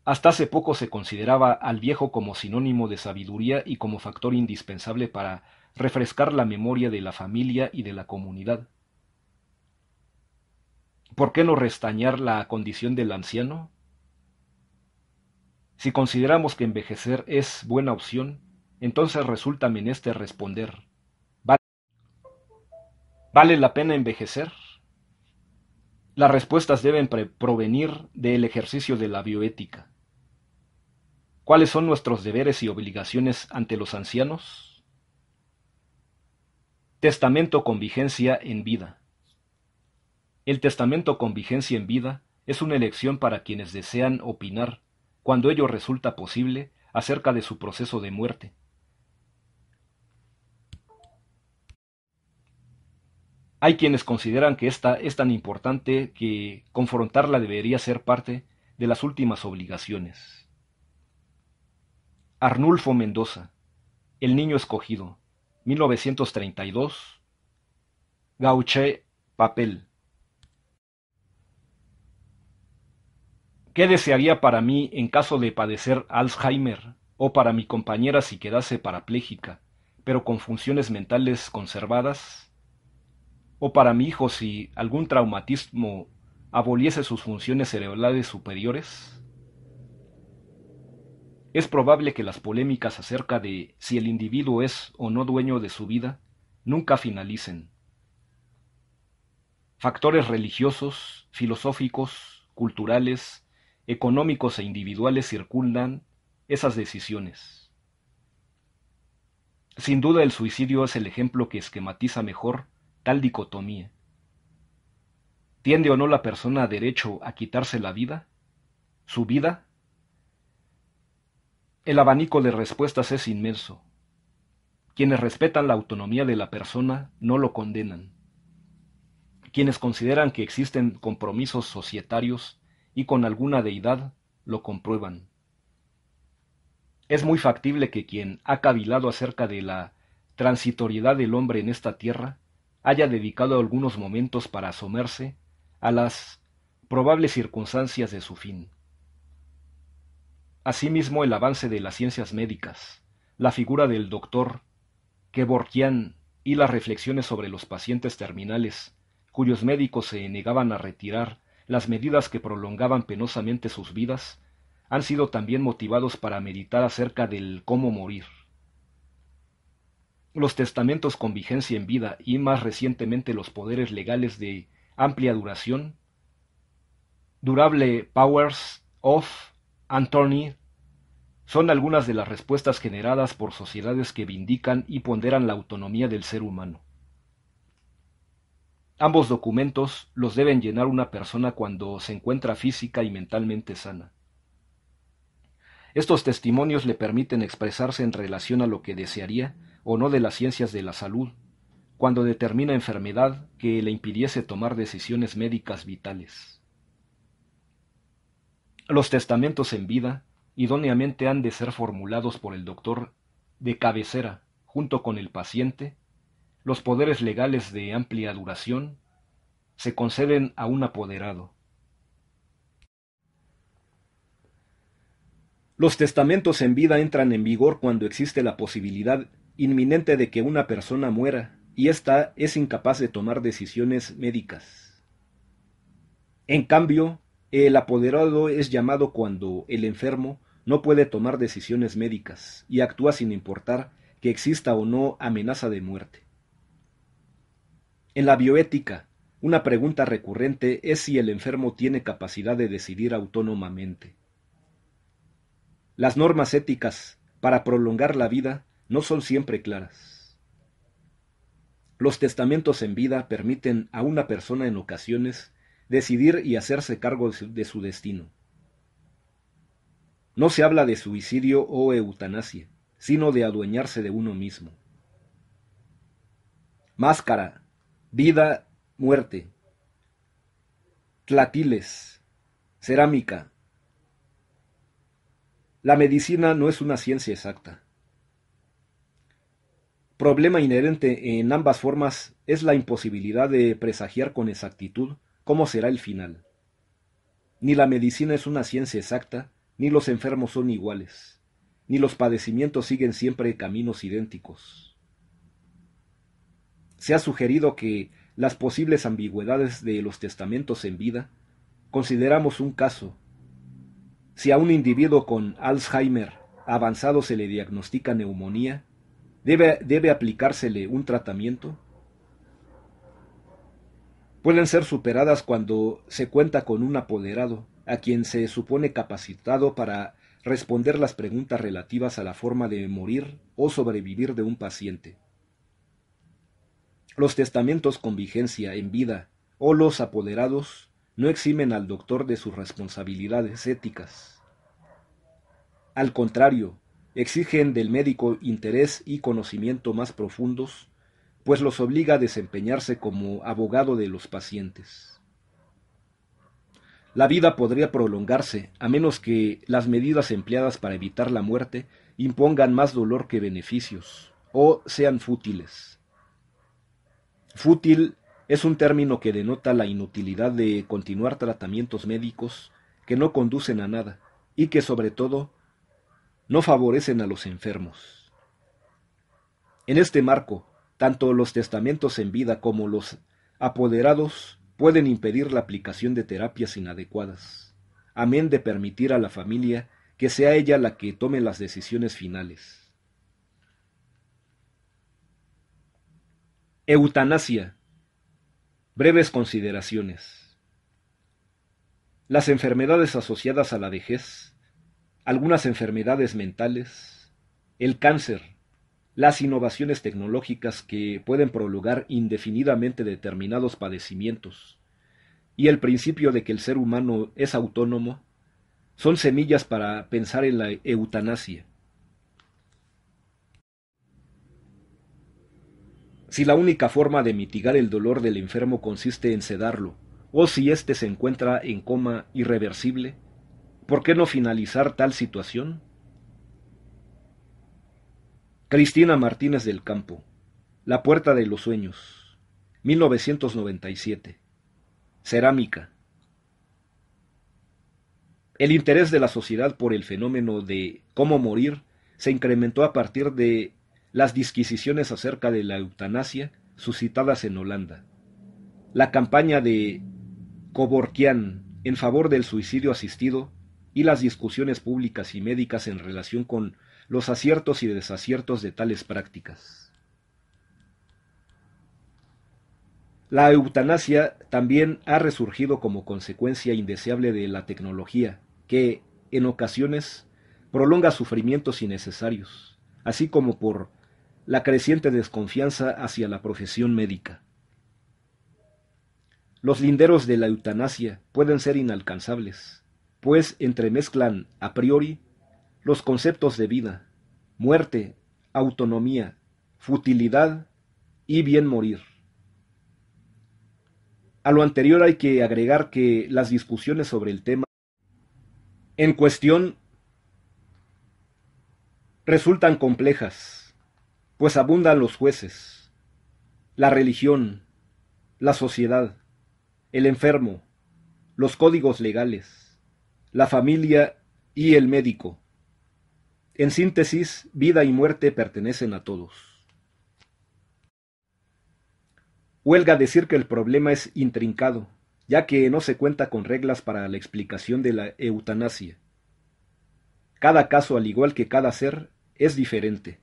Hasta hace poco se consideraba al viejo como sinónimo de sabiduría y como factor indispensable para refrescar la memoria de la familia y de la comunidad. ¿Por qué no restañar la condición del anciano? Si consideramos que envejecer es buena opción, entonces resulta menester responder, ¿vale, la pena envejecer? Las respuestas deben provenir del ejercicio de la bioética. ¿Cuáles son nuestros deberes y obligaciones ante los ancianos? Testamento con vigencia en vida. El testamento con vigencia en vida es una elección para quienes desean opinar, cuando ello resulta posible, acerca de su proceso de muerte. Hay quienes consideran que esta es tan importante que confrontarla debería ser parte de las últimas obligaciones. Arnulfo Mendoza, El Niño Escogido, 1932. Gauché, papel. ¿Qué desearía para mí en caso de padecer Alzheimer o para mi compañera si quedase parapléjica, pero con funciones mentales conservadas? ¿O para mi hijo si algún traumatismo aboliese sus funciones cerebrales superiores? Es probable que las polémicas acerca de si el individuo es o no dueño de su vida nunca finalicen. Factores religiosos, filosóficos, culturales, económicos e individuales circundan esas decisiones. Sin duda el suicidio es el ejemplo que esquematiza mejor tal dicotomía. ¿Tiende o no la persona derecho a quitarse la vida? ¿Su vida el abanico de respuestas es inmenso. Quienes respetan la autonomía de la persona no lo condenan. Quienes consideran que existen compromisos societarios y con alguna deidad lo comprueban. Es muy factible que quien ha cavilado acerca de la transitoriedad del hombre en esta tierra haya dedicado algunos momentos para asomarse a las probables circunstancias de su fin. Asimismo, el avance de las ciencias médicas, la figura del doctor, Kevorkian y las reflexiones sobre los pacientes terminales, cuyos médicos se negaban a retirar las medidas que prolongaban penosamente sus vidas, han sido también motivados para meditar acerca del cómo morir. Los testamentos con vigencia en vida y más recientemente los poderes legales de amplia duración, durable powers of Anthony son algunas de las respuestas generadas por sociedades que vindican y ponderan la autonomía del ser humano. Ambos documentos los deben llenar una persona cuando se encuentra física y mentalmente sana. Estos testimonios le permiten expresarse en relación a lo que desearía o no de las ciencias de la salud, cuando determina enfermedad que le impidiese tomar decisiones médicas vitales. Los testamentos en vida idóneamente han de ser formulados por el doctor de cabecera junto con el paciente, los poderes legales de amplia duración se conceden a un apoderado. Los testamentos en vida entran en vigor cuando existe la posibilidad inminente de que una persona muera y ésta es incapaz de tomar decisiones médicas. En cambio, el apoderado es llamado cuando el enfermo no puede tomar decisiones médicas y actúa sin importar que exista o no amenaza de muerte. En la bioética, una pregunta recurrente es si el enfermo tiene capacidad de decidir autónomamente. Las normas éticas para prolongar la vida no son siempre claras. Los testamentos en vida permiten a una persona en ocasiones decidir y hacerse cargo de su destino. No se habla de suicidio o eutanasia, sino de adueñarse de uno mismo. Máscara, vida, muerte. Tlatiles, cerámica. La medicina no es una ciencia exacta. Problema inherente en ambas formas es la imposibilidad de presagiar con exactitud cómo será el final. Ni la medicina es una ciencia exacta, ni los enfermos son iguales, ni los padecimientos siguen siempre caminos idénticos. Se ha sugerido que las posibles ambigüedades de los testamentos en vida consideramos un caso. Si a un individuo con Alzheimer avanzado se le diagnostica neumonía, debe, aplicársele un tratamiento pueden ser superadas cuando se cuenta con un apoderado, a quien se supone capacitado para responder las preguntas relativas a la forma de morir o sobrevivir de un paciente. Los testamentos con vigencia en vida o los apoderados no eximen al doctor de sus responsabilidades éticas. Al contrario, exigen del médico interés y conocimiento más profundos pues los obliga a desempeñarse como abogado de los pacientes. La vida podría prolongarse a menos que las medidas empleadas para evitar la muerte impongan más dolor que beneficios, o sean fútiles. Fútil es un término que denota la inutilidad de continuar tratamientos médicos que no conducen a nada y que sobre todo no favorecen a los enfermos. En este marco, tanto los testamentos en vida como los apoderados pueden impedir la aplicación de terapias inadecuadas, amén de permitir a la familia que sea ella la que tome las decisiones finales. Eutanasia. Breves consideraciones. Las enfermedades asociadas a la vejez, algunas enfermedades mentales, el cáncer, las innovaciones tecnológicas que pueden prolongar indefinidamente determinados padecimientos, y el principio de que el ser humano es autónomo, son semillas para pensar en la eutanasia. Si la única forma de mitigar el dolor del enfermo consiste en sedarlo, o si éste se encuentra en coma irreversible, ¿por qué no finalizar tal situación? Cristina Martínez del Campo, La Puerta de los Sueños, 1997. Cerámica. El interés de la sociedad por el fenómeno de cómo morir se incrementó a partir de las disquisiciones acerca de la eutanasia suscitadas en Holanda. La campaña de Coborquian en favor del suicidio asistido y las discusiones públicas y médicas en relación con los aciertos y desaciertos de tales prácticas. La eutanasia también ha resurgido como consecuencia indeseable de la tecnología, que, en ocasiones, prolonga sufrimientos innecesarios, así como por la creciente desconfianza hacia la profesión médica. Los linderos de la eutanasia pueden ser inalcanzables, pues entremezclan a priori los conceptos de vida, muerte, autonomía, futilidad y bien morir. A lo anterior hay que agregar que las discusiones sobre el tema en cuestión resultan complejas, pues abundan los jueces, la religión, la sociedad, el enfermo, los códigos legales, la familia y el médico. En síntesis, vida y muerte pertenecen a todos. Huelga decir que el problema es intrincado, ya que no se cuenta con reglas para la explicación de la eutanasia. Cada caso, al igual que cada ser, es diferente.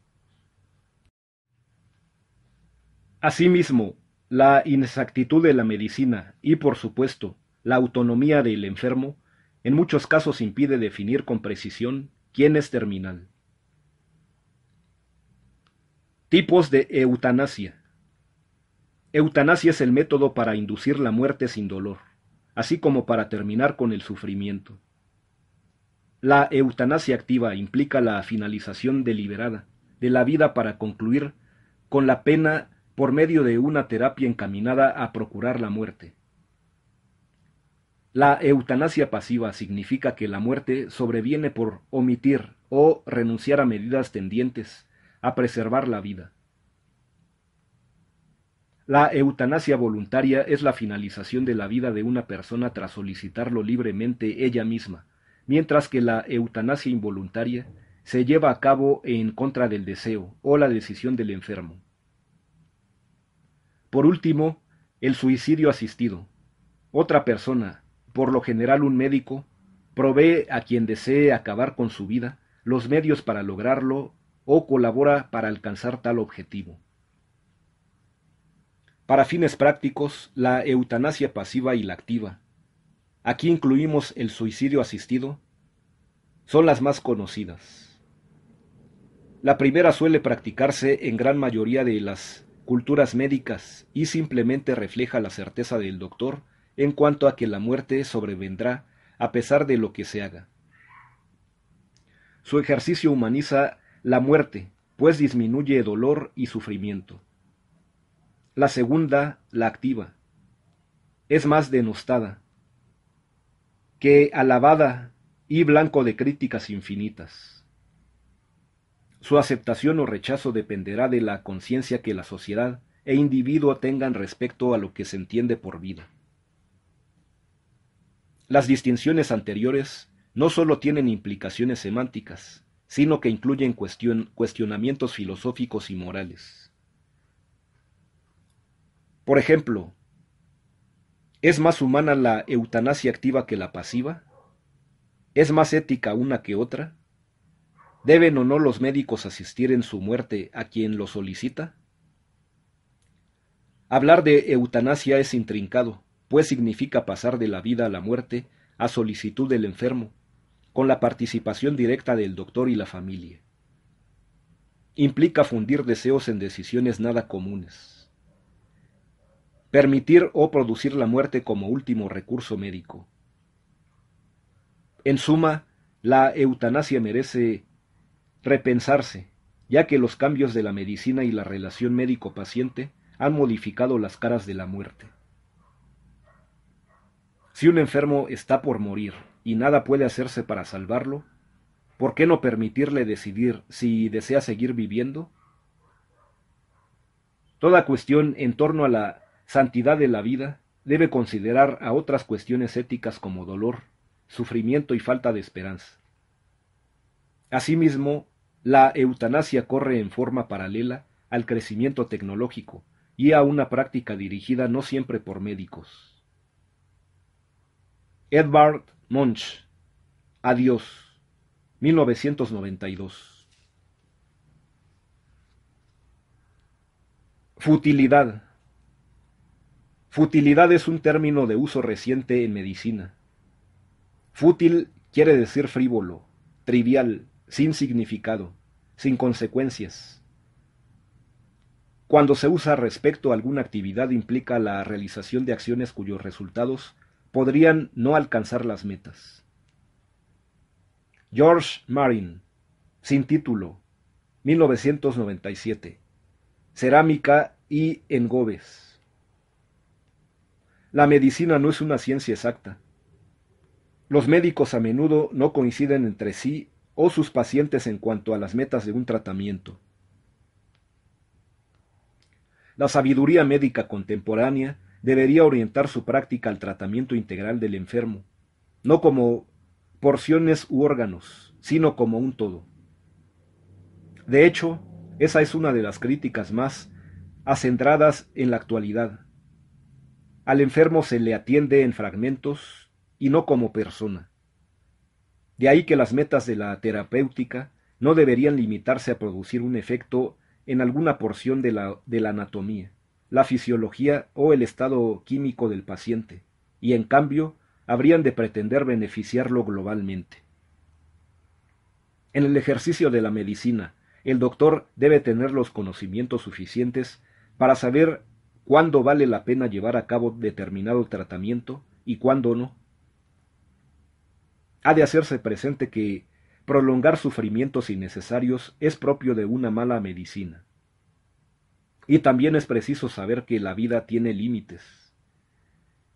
Asimismo, la inexactitud de la medicina y, por supuesto, la autonomía del enfermo, en muchos casos impide definir con precisión ¿Quién es terminal? Tipos de eutanasia. Eutanasia es el método para inducir la muerte sin dolor, así como para terminar con el sufrimiento. La eutanasia activa implica la finalización deliberada de la vida para concluir con la pena por medio de una terapia encaminada a procurar la muerte. La eutanasia pasiva significa que la muerte sobreviene por omitir o renunciar a medidas tendientes a preservar la vida. La eutanasia voluntaria es la finalización de la vida de una persona tras solicitarlo libremente ella misma, mientras que la eutanasia involuntaria se lleva a cabo en contra del deseo o la decisión del enfermo. Por último, el suicidio asistido. Otra persona, por lo general un médico, provee a quien desee acabar con su vida los medios para lograrlo o colabora para alcanzar tal objetivo. Para fines prácticos, la eutanasia pasiva y la activa, aquí incluimos el suicidio asistido, son las más conocidas. La primera suele practicarse en gran mayoría de las culturas médicas y simplemente refleja la certeza del doctor en cuanto a que la muerte sobrevendrá a pesar de lo que se haga. Su ejercicio humaniza la muerte, pues disminuye dolor y sufrimiento. La segunda la activa. Es más denostada que alabada y blanco de críticas infinitas. Su aceptación o rechazo dependerá de la conciencia que la sociedad e individuo tengan respecto a lo que se entiende por vida. Las distinciones anteriores no sólo tienen implicaciones semánticas, sino que incluyen cuestionamientos filosóficos y morales. Por ejemplo, ¿es más humana la eutanasia activa que la pasiva? ¿Es más ética una que otra? ¿Deben o no los médicos asistir en su muerte a quien lo solicita? Hablar de eutanasia es intrincado, pues significa pasar de la vida a la muerte a solicitud del enfermo, con la participación directa del doctor y la familia. Implica fundir deseos en decisiones nada comunes. Permitir o producir la muerte como último recurso médico. En suma, la eutanasia merece repensarse, ya que los cambios de la medicina y la relación médico-paciente han modificado las caras de la muerte. Si un enfermo está por morir y nada puede hacerse para salvarlo, ¿por qué no permitirle decidir si desea seguir viviendo? Toda cuestión en torno a la santidad de la vida debe considerar a otras cuestiones éticas como dolor, sufrimiento y falta de esperanza. Asimismo, la eutanasia corre en forma paralela al crecimiento tecnológico y a una práctica dirigida no siempre por médicos. Edvard Munch. Adiós. 1992. Futilidad. Futilidad es un término de uso reciente en medicina. Fútil quiere decir frívolo, trivial, sin significado, sin consecuencias. Cuando se usa respecto a alguna actividad implica la realización de acciones cuyos resultados podrían no alcanzar las metas. George Marin, sin título, 1997. Cerámica y engobes. La medicina no es una ciencia exacta. Los médicos a menudo no coinciden entre sí o sus pacientes en cuanto a las metas de un tratamiento. La sabiduría médica contemporánea debería orientar su práctica al tratamiento integral del enfermo, no como porciones u órganos, sino como un todo. De hecho, esa es una de las críticas más acentradas en la actualidad. Al enfermo se le atiende en fragmentos y no como persona. De ahí que las metas de la terapéutica no deberían limitarse a producir un efecto en alguna porción de la, de la anatomía la fisiología o el estado químico del paciente, y en cambio habrían de pretender beneficiarlo globalmente. En el ejercicio de la medicina, el doctor debe tener los conocimientos suficientes para saber cuándo vale la pena llevar a cabo determinado tratamiento y cuándo no. Ha de hacerse presente que prolongar sufrimientos innecesarios es propio de una mala medicina. Y también es preciso saber que la vida tiene límites.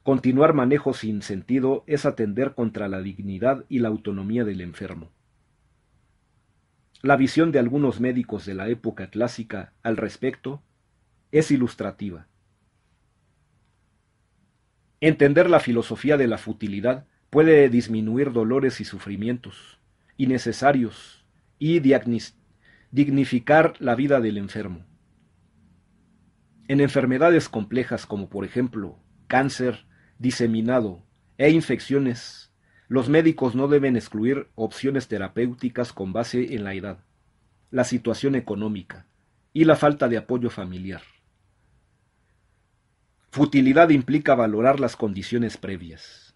Continuar manejo sin sentido es atender contra la dignidad y la autonomía del enfermo. La visión de algunos médicos de la época clásica al respecto es ilustrativa. Entender la filosofía de la futilidad puede disminuir dolores y sufrimientos innecesarios y dignificar la vida del enfermo en enfermedades complejas como por ejemplo cáncer diseminado e infecciones, los médicos no deben excluir opciones terapéuticas con base en la edad, la situación económica y la falta de apoyo familiar. Futilidad implica valorar las condiciones previas.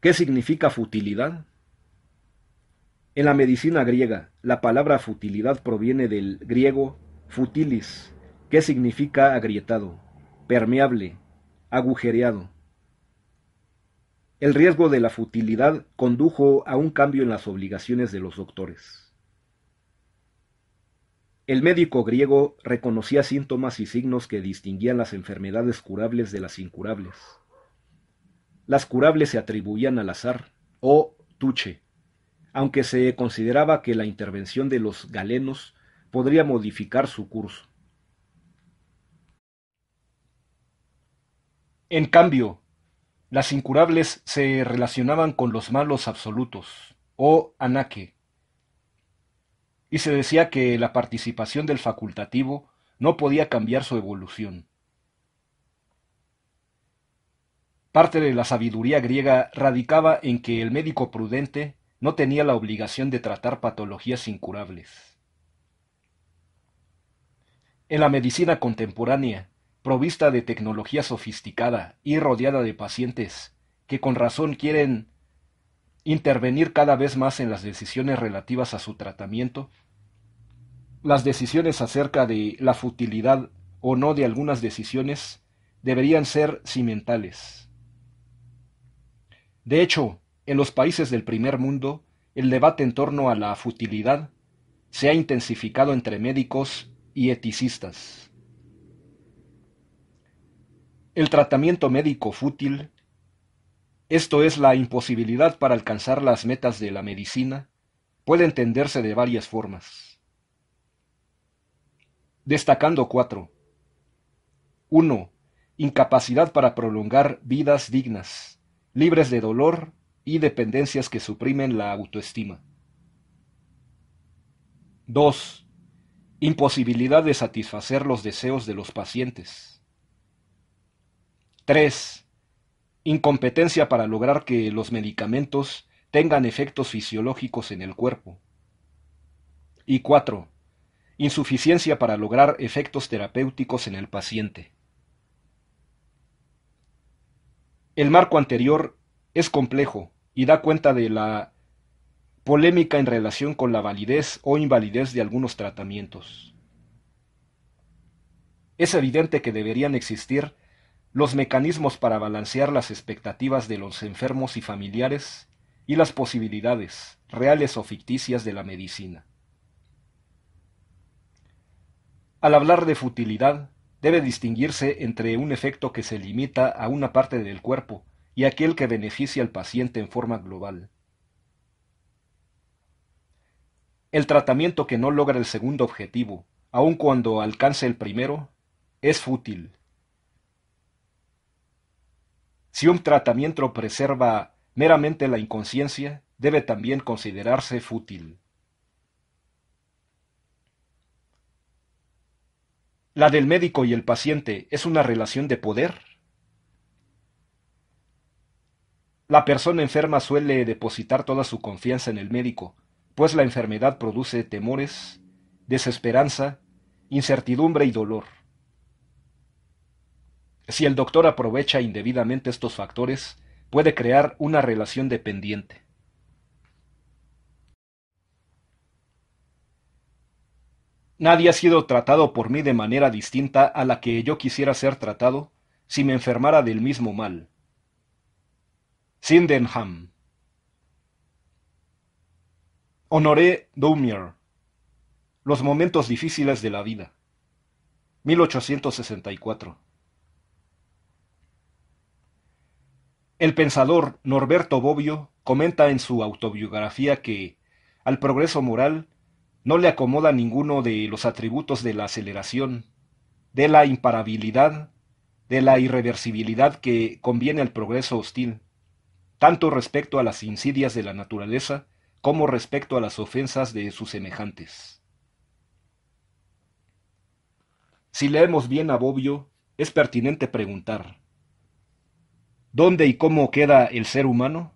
¿Qué significa futilidad? En la medicina griega, la palabra futilidad proviene del griego futilis, que significa agrietado, permeable, agujereado. El riesgo de la futilidad condujo a un cambio en las obligaciones de los doctores. El médico griego reconocía síntomas y signos que distinguían las enfermedades curables de las incurables. Las curables se atribuían al azar o tuche, aunque se consideraba que la intervención de los galenos podría modificar su curso. En cambio, las incurables se relacionaban con los malos absolutos, o anaque, y se decía que la participación del facultativo no podía cambiar su evolución. Parte de la sabiduría griega radicaba en que el médico prudente no tenía la obligación de tratar patologías incurables. En la medicina contemporánea, provista de tecnología sofisticada y rodeada de pacientes que con razón quieren intervenir cada vez más en las decisiones relativas a su tratamiento, las decisiones acerca de la futilidad o no de algunas decisiones deberían ser cimentales. De hecho, en los países del primer mundo, el debate en torno a la futilidad se ha intensificado entre médicos y eticistas. El tratamiento médico fútil, esto es la imposibilidad para alcanzar las metas de la medicina, puede entenderse de varias formas. Destacando cuatro. 1. Incapacidad para prolongar vidas dignas, libres de dolor y dependencias que suprimen la autoestima. 2. Imposibilidad de satisfacer los deseos de los pacientes. 3. Incompetencia para lograr que los medicamentos tengan efectos fisiológicos en el cuerpo. Y 4. Insuficiencia para lograr efectos terapéuticos en el paciente. El marco anterior es complejo y da cuenta de la polémica en relación con la validez o invalidez de algunos tratamientos. Es evidente que deberían existir los mecanismos para balancear las expectativas de los enfermos y familiares y las posibilidades, reales o ficticias, de la medicina. Al hablar de futilidad, debe distinguirse entre un efecto que se limita a una parte del cuerpo y aquel que beneficia al paciente en forma global. El tratamiento que no logra el segundo objetivo, aun cuando alcance el primero, es fútil. Si un tratamiento preserva meramente la inconsciencia, debe también considerarse fútil. La del médico y el paciente es una relación de poder. La persona enferma suele depositar toda su confianza en el médico, pues la enfermedad produce temores, desesperanza, incertidumbre y dolor. Si el doctor aprovecha indebidamente estos factores, puede crear una relación dependiente. Nadie ha sido tratado por mí de manera distinta a la que yo quisiera ser tratado si me enfermara del mismo mal. Sydenham Honoré Daumier Los momentos difíciles de la vida 1864 El pensador Norberto Bobbio comenta en su autobiografía que al progreso moral no le acomoda ninguno de los atributos de la aceleración, de la imparabilidad, de la irreversibilidad que conviene al progreso hostil tanto respecto a las insidias de la naturaleza como respecto a las ofensas de sus semejantes. Si leemos bien a Bobbio, es pertinente preguntar, ¿dónde y cómo queda el ser humano?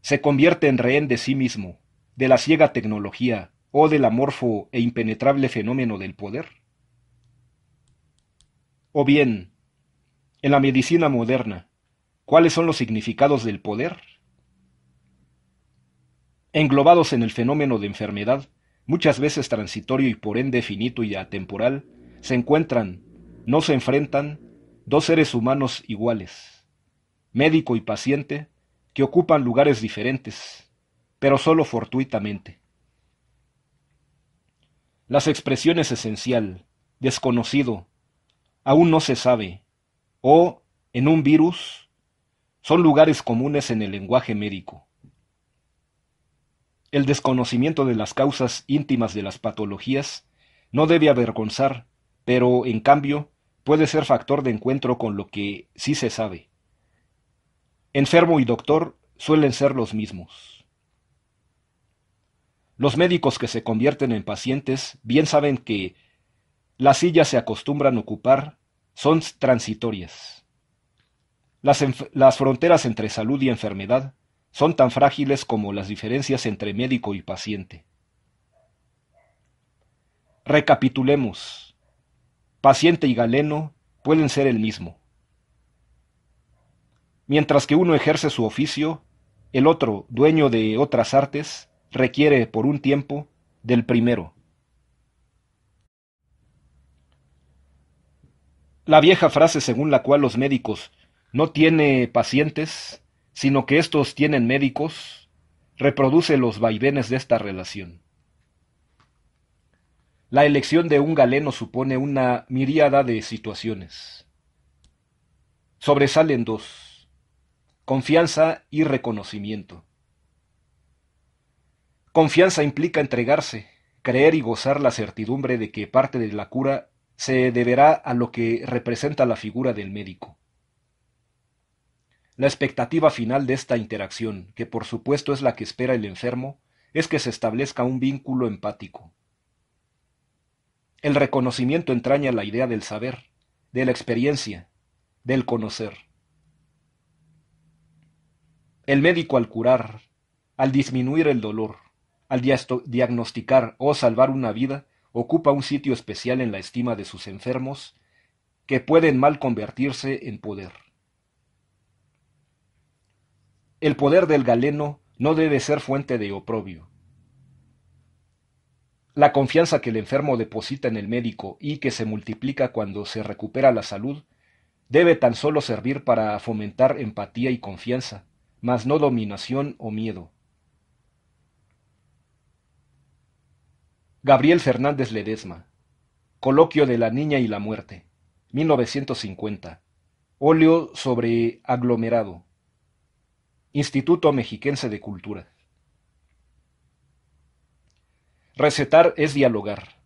Se convierte en rehén de sí mismo, de la ciega tecnología o del amorfo e impenetrable fenómeno del poder. O bien, en la medicina moderna, ¿Cuáles son los significados del poder? Englobados en el fenómeno de enfermedad, muchas veces transitorio y por ende finito y atemporal, se encuentran, no se enfrentan, dos seres humanos iguales, médico y paciente, que ocupan lugares diferentes, pero solo fortuitamente. Las expresiones esencial, desconocido, aún no se sabe, o en un virus, son lugares comunes en el lenguaje médico. El desconocimiento de las causas íntimas de las patologías no debe avergonzar, pero, en cambio, puede ser factor de encuentro con lo que sí se sabe. Enfermo y doctor suelen ser los mismos. Los médicos que se convierten en pacientes bien saben que las sillas se acostumbran a ocupar son transitorias. Las, fronteras entre salud y enfermedad son tan frágiles como las diferencias entre médico y paciente. Recapitulemos. Paciente y galeno pueden ser el mismo. Mientras que uno ejerce su oficio, el otro, dueño de otras artes, requiere por un tiempo del primero. La vieja frase según la cual los médicos no tiene pacientes, sino que estos tienen médicos, reproduce los vaivenes de esta relación. La elección de un galeno supone una miríada de situaciones. Sobresalen dos, confianza y reconocimiento. Confianza implica entregarse, creer y gozar la certidumbre de que parte de la cura se deberá a lo que representa la figura del médico. La expectativa final de esta interacción, que por supuesto es la que espera el enfermo, es que se establezca un vínculo empático. El reconocimiento entraña la idea del saber, de la experiencia, del conocer. El médico al curar, al disminuir el dolor, al diagnosticar o salvar una vida, ocupa un sitio especial en la estima de sus enfermos, que pueden mal convertirse en poder. El poder del galeno no debe ser fuente de oprobio. La confianza que el enfermo deposita en el médico y que se multiplica cuando se recupera la salud debe tan solo servir para fomentar empatía y confianza, mas no dominación o miedo. Gabriel Fernández Ledesma. Coloquio de la Niña y la Muerte. 1950. Óleo sobre aglomerado. Instituto Mexiquense de Cultura. Recetar es dialogar.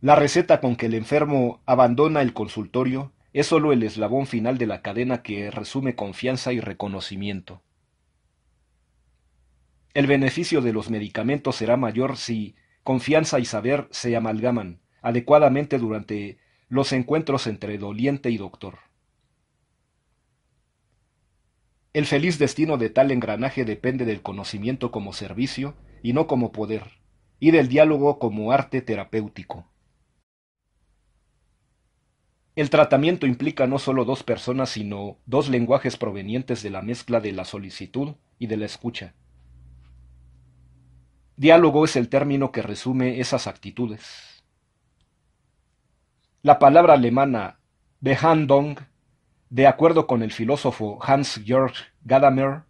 La receta con que el enfermo abandona el consultorio es sólo el eslabón final de la cadena que resume confianza y reconocimiento. El beneficio de los medicamentos será mayor si confianza y saber se amalgaman adecuadamente durante los encuentros entre doliente y doctor. El feliz destino de tal engranaje depende del conocimiento como servicio y no como poder, y del diálogo como arte terapéutico. El tratamiento implica no solo dos personas, sino dos lenguajes provenientes de la mezcla de la solicitud y de la escucha. Diálogo es el término que resume esas actitudes. La palabra alemana behandong. De acuerdo con el filósofo Hans-Georg Gadamer,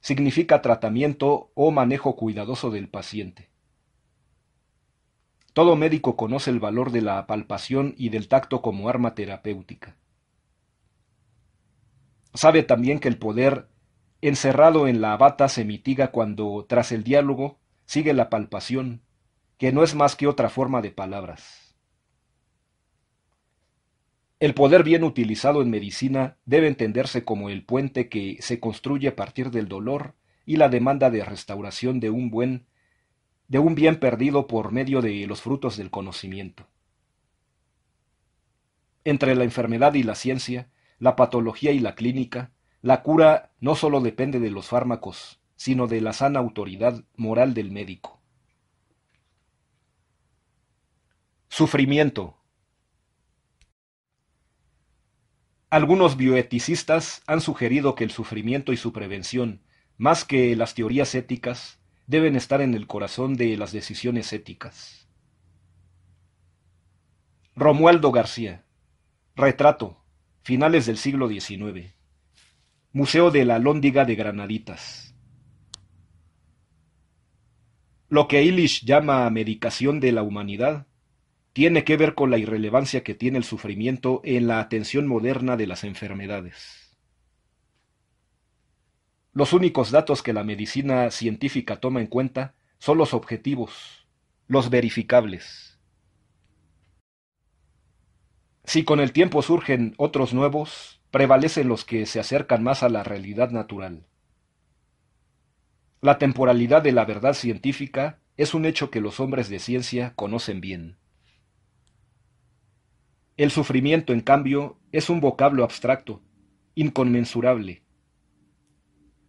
significa tratamiento o manejo cuidadoso del paciente. Todo médico conoce el valor de la palpación y del tacto como arma terapéutica. Sabe también que el poder encerrado en la bata se mitiga cuando, tras el diálogo, sigue la palpación, que no es más que otra forma de palabras. El poder bien utilizado en medicina debe entenderse como el puente que se construye a partir del dolor y la demanda de restauración de un buen de un bien perdido por medio de los frutos del conocimiento. Entre la enfermedad y la ciencia, la patología y la clínica, la cura no solo depende de los fármacos, sino de la sana autoridad moral del médico. Sufrimiento, Algunos bioeticistas han sugerido que el sufrimiento y su prevención, más que las teorías éticas, deben estar en el corazón de las decisiones éticas. Romualdo García. Retrato. Finales del siglo XIX. Museo de la Lóndiga de Granaditas. Lo que Illich llama medicación de la humanidad tiene que ver con la irrelevancia que tiene el sufrimiento en la atención moderna de las enfermedades. Los únicos datos que la medicina científica toma en cuenta son los objetivos, los verificables. Si con el tiempo surgen otros nuevos, prevalecen los que se acercan más a la realidad natural. La temporalidad de la verdad científica es un hecho que los hombres de ciencia conocen bien. El sufrimiento, en cambio, es un vocablo abstracto, inconmensurable.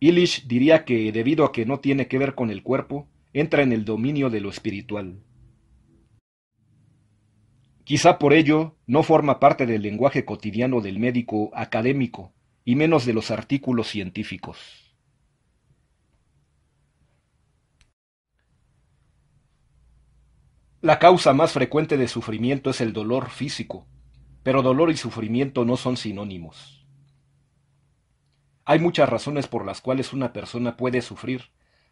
Illich diría que, debido a que no tiene que ver con el cuerpo, entra en el dominio de lo espiritual. Quizá por ello no forma parte del lenguaje cotidiano del médico académico, y menos de los artículos científicos. La causa más frecuente de sufrimiento es el dolor físico, pero dolor y sufrimiento no son sinónimos. Hay muchas razones por las cuales una persona puede sufrir,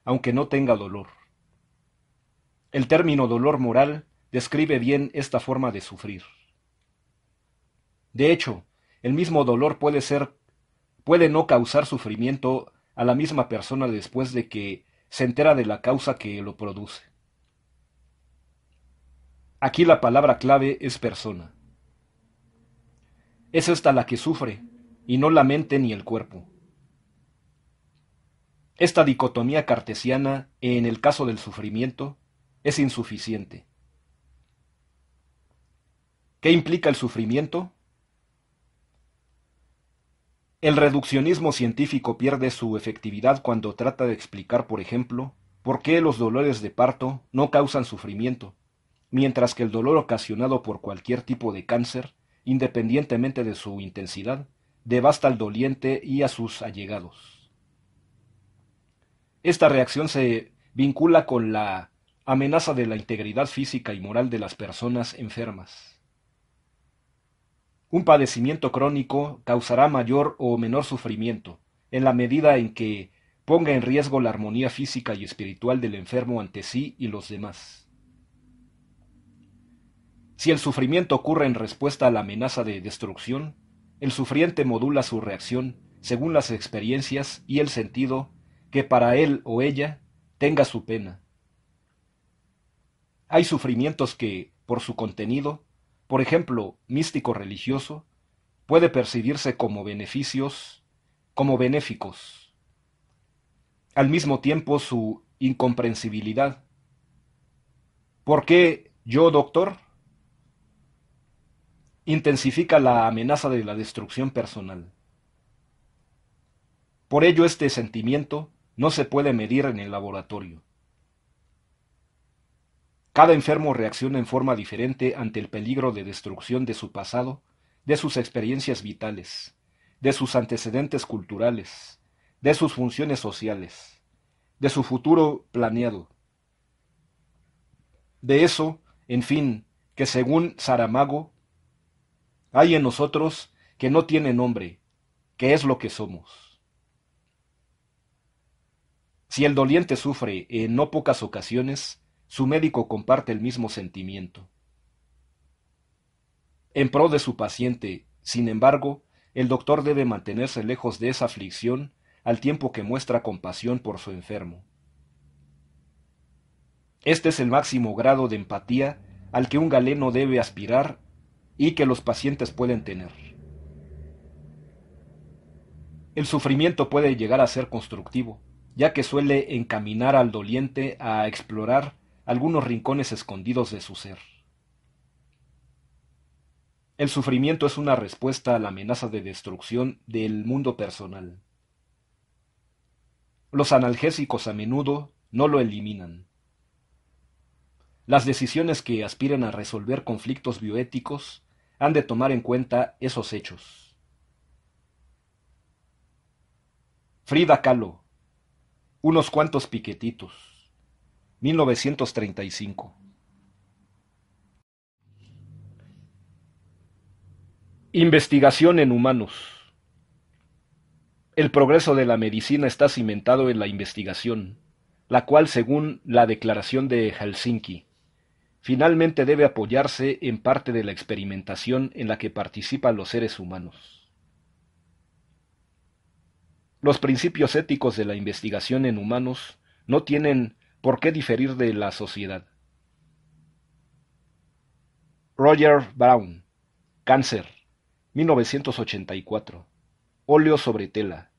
aunque no tenga dolor. El término dolor moral describe bien esta forma de sufrir. De hecho, el mismo dolor puede ser puede no causar sufrimiento a la misma persona después de que se entera de la causa que lo produce. Aquí la palabra clave es persona es esta la que sufre, y no la mente ni el cuerpo. Esta dicotomía cartesiana, en el caso del sufrimiento, es insuficiente. ¿Qué implica el sufrimiento? El reduccionismo científico pierde su efectividad cuando trata de explicar, por ejemplo, por qué los dolores de parto no causan sufrimiento, mientras que el dolor ocasionado por cualquier tipo de cáncer independientemente de su intensidad, devasta al doliente y a sus allegados. Esta reacción se vincula con la amenaza de la integridad física y moral de las personas enfermas. Un padecimiento crónico causará mayor o menor sufrimiento, en la medida en que ponga en riesgo la armonía física y espiritual del enfermo ante sí y los demás. Si el sufrimiento ocurre en respuesta a la amenaza de destrucción, el sufriente modula su reacción según las experiencias y el sentido que para él o ella tenga su pena. Hay sufrimientos que, por su contenido, por ejemplo, místico religioso, puede percibirse como beneficios, como benéficos. Al mismo tiempo su incomprensibilidad. ¿Por qué yo, doctor? intensifica la amenaza de la destrucción personal. Por ello este sentimiento no se puede medir en el laboratorio. Cada enfermo reacciona en forma diferente ante el peligro de destrucción de su pasado, de sus experiencias vitales, de sus antecedentes culturales, de sus funciones sociales, de su futuro planeado. De eso, en fin, que según Saramago hay en nosotros que no tiene nombre, que es lo que somos. Si el doliente sufre en no pocas ocasiones, su médico comparte el mismo sentimiento. En pro de su paciente, sin embargo, el doctor debe mantenerse lejos de esa aflicción al tiempo que muestra compasión por su enfermo. Este es el máximo grado de empatía al que un galeno debe aspirar y que los pacientes pueden tener. El sufrimiento puede llegar a ser constructivo, ya que suele encaminar al doliente a explorar algunos rincones escondidos de su ser. El sufrimiento es una respuesta a la amenaza de destrucción del mundo personal. Los analgésicos a menudo no lo eliminan. Las decisiones que aspiran a resolver conflictos bioéticos han de tomar en cuenta esos hechos. Frida Kahlo, unos cuantos piquetitos, 1935. Investigación en humanos. El progreso de la medicina está cimentado en la investigación, la cual, según la Declaración de Helsinki, Finalmente debe apoyarse en parte de la experimentación en la que participan los seres humanos. Los principios éticos de la investigación en humanos no tienen por qué diferir de la sociedad. Roger Brown, Cáncer, 1984. Óleo sobre tela.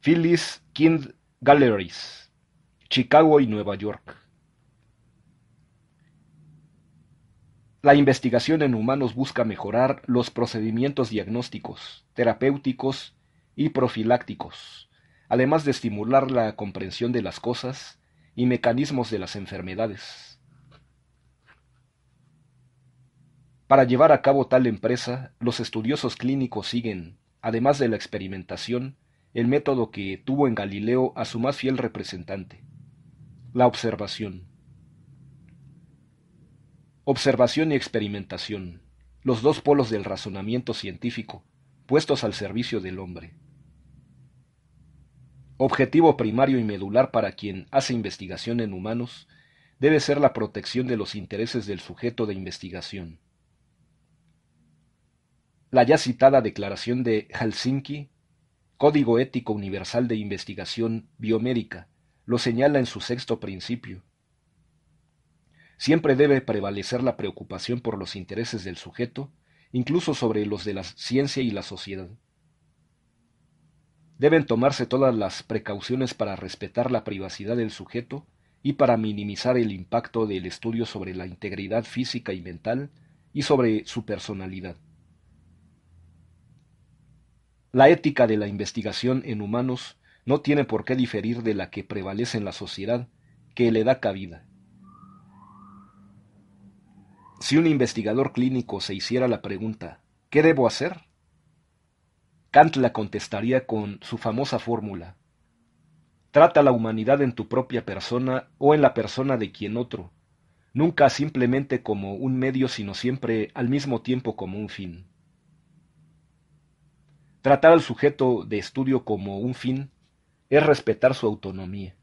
Phyllis Kind Galleries, Chicago y Nueva York. La investigación en humanos busca mejorar los procedimientos diagnósticos, terapéuticos y profilácticos, además de estimular la comprensión de las cosas y mecanismos de las enfermedades. Para llevar a cabo tal empresa, los estudiosos clínicos siguen, además de la experimentación, el método que tuvo en Galileo a su más fiel representante, la observación. Observación y experimentación, los dos polos del razonamiento científico, puestos al servicio del hombre. Objetivo primario y medular para quien hace investigación en humanos debe ser la protección de los intereses del sujeto de investigación. La ya citada Declaración de Helsinki, Código Ético Universal de Investigación Biomédica, lo señala en su sexto principio, Siempre debe prevalecer la preocupación por los intereses del sujeto, incluso sobre los de la ciencia y la sociedad. Deben tomarse todas las precauciones para respetar la privacidad del sujeto y para minimizar el impacto del estudio sobre la integridad física y mental y sobre su personalidad. La ética de la investigación en humanos no tiene por qué diferir de la que prevalece en la sociedad que le da cabida. Si un investigador clínico se hiciera la pregunta, ¿qué debo hacer? Kant la contestaría con su famosa fórmula, Trata la humanidad en tu propia persona o en la persona de quien otro, nunca simplemente como un medio, sino siempre al mismo tiempo como un fin. Tratar al sujeto de estudio como un fin es respetar su autonomía.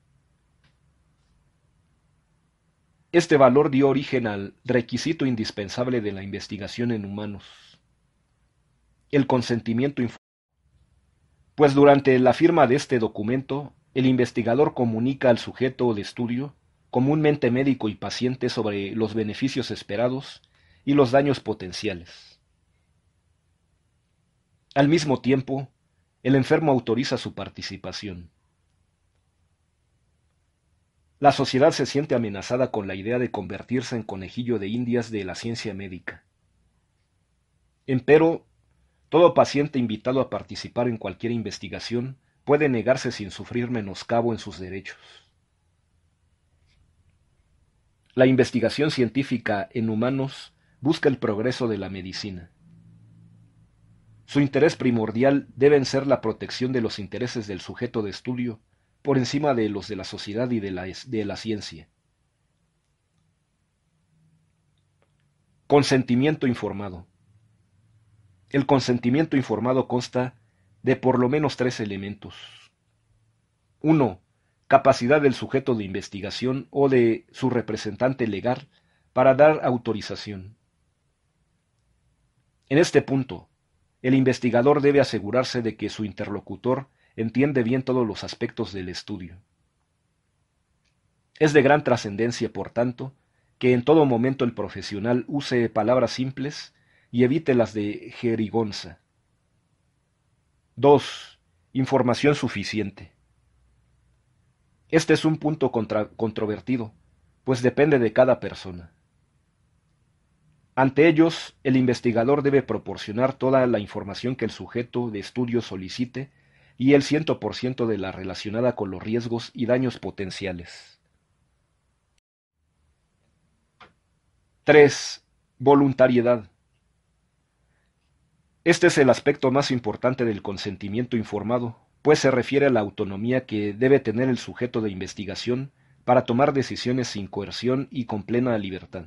Este valor dio origen al requisito indispensable de la investigación en humanos, el consentimiento informado. Pues durante la firma de este documento, el investigador comunica al sujeto de estudio, comúnmente médico y paciente, sobre los beneficios esperados y los daños potenciales. Al mismo tiempo, el enfermo autoriza su participación. La sociedad se siente amenazada con la idea de convertirse en conejillo de indias de la ciencia médica. Empero, todo paciente invitado a participar en cualquier investigación puede negarse sin sufrir menoscabo en sus derechos. La investigación científica en humanos busca el progreso de la medicina. Su interés primordial deben ser la protección de los intereses del sujeto de estudio por encima de los de la sociedad y de la, de la ciencia. Consentimiento informado. El consentimiento informado consta de por lo menos tres elementos. 1. Capacidad del sujeto de investigación o de su representante legal para dar autorización. En este punto, el investigador debe asegurarse de que su interlocutor entiende bien todos los aspectos del estudio. Es de gran trascendencia, por tanto, que en todo momento el profesional use palabras simples y evite las de jerigonza. 2. Información suficiente. Este es un punto controvertido, pues depende de cada persona. Ante ellos, el investigador debe proporcionar toda la información que el sujeto de estudio solicite y el 100% de la relacionada con los riesgos y daños potenciales. 3. Voluntariedad. Este es el aspecto más importante del consentimiento informado, pues se refiere a la autonomía que debe tener el sujeto de investigación para tomar decisiones sin coerción y con plena libertad.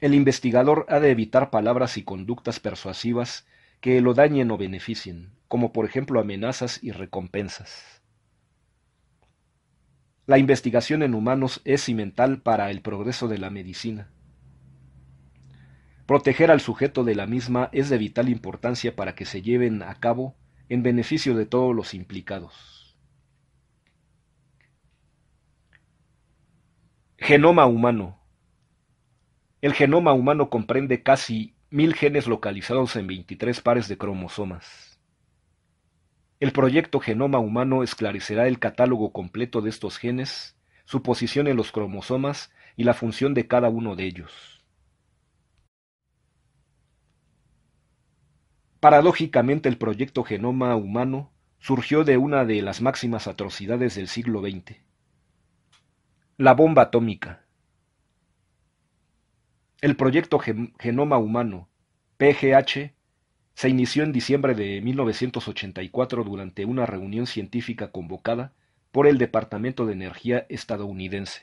El investigador ha de evitar palabras y conductas persuasivas que lo dañen o beneficien, como por ejemplo amenazas y recompensas. La investigación en humanos es cimental para el progreso de la medicina. Proteger al sujeto de la misma es de vital importancia para que se lleven a cabo en beneficio de todos los implicados. Genoma humano. El genoma humano comprende casi mil genes localizados en 23 pares de cromosomas. El proyecto Genoma Humano esclarecerá el catálogo completo de estos genes, su posición en los cromosomas y la función de cada uno de ellos. Paradójicamente el proyecto Genoma Humano surgió de una de las máximas atrocidades del siglo XX, la bomba atómica. El proyecto Genoma Humano, PGH, se inició en diciembre de 1984 durante una reunión científica convocada por el Departamento de Energía estadounidense.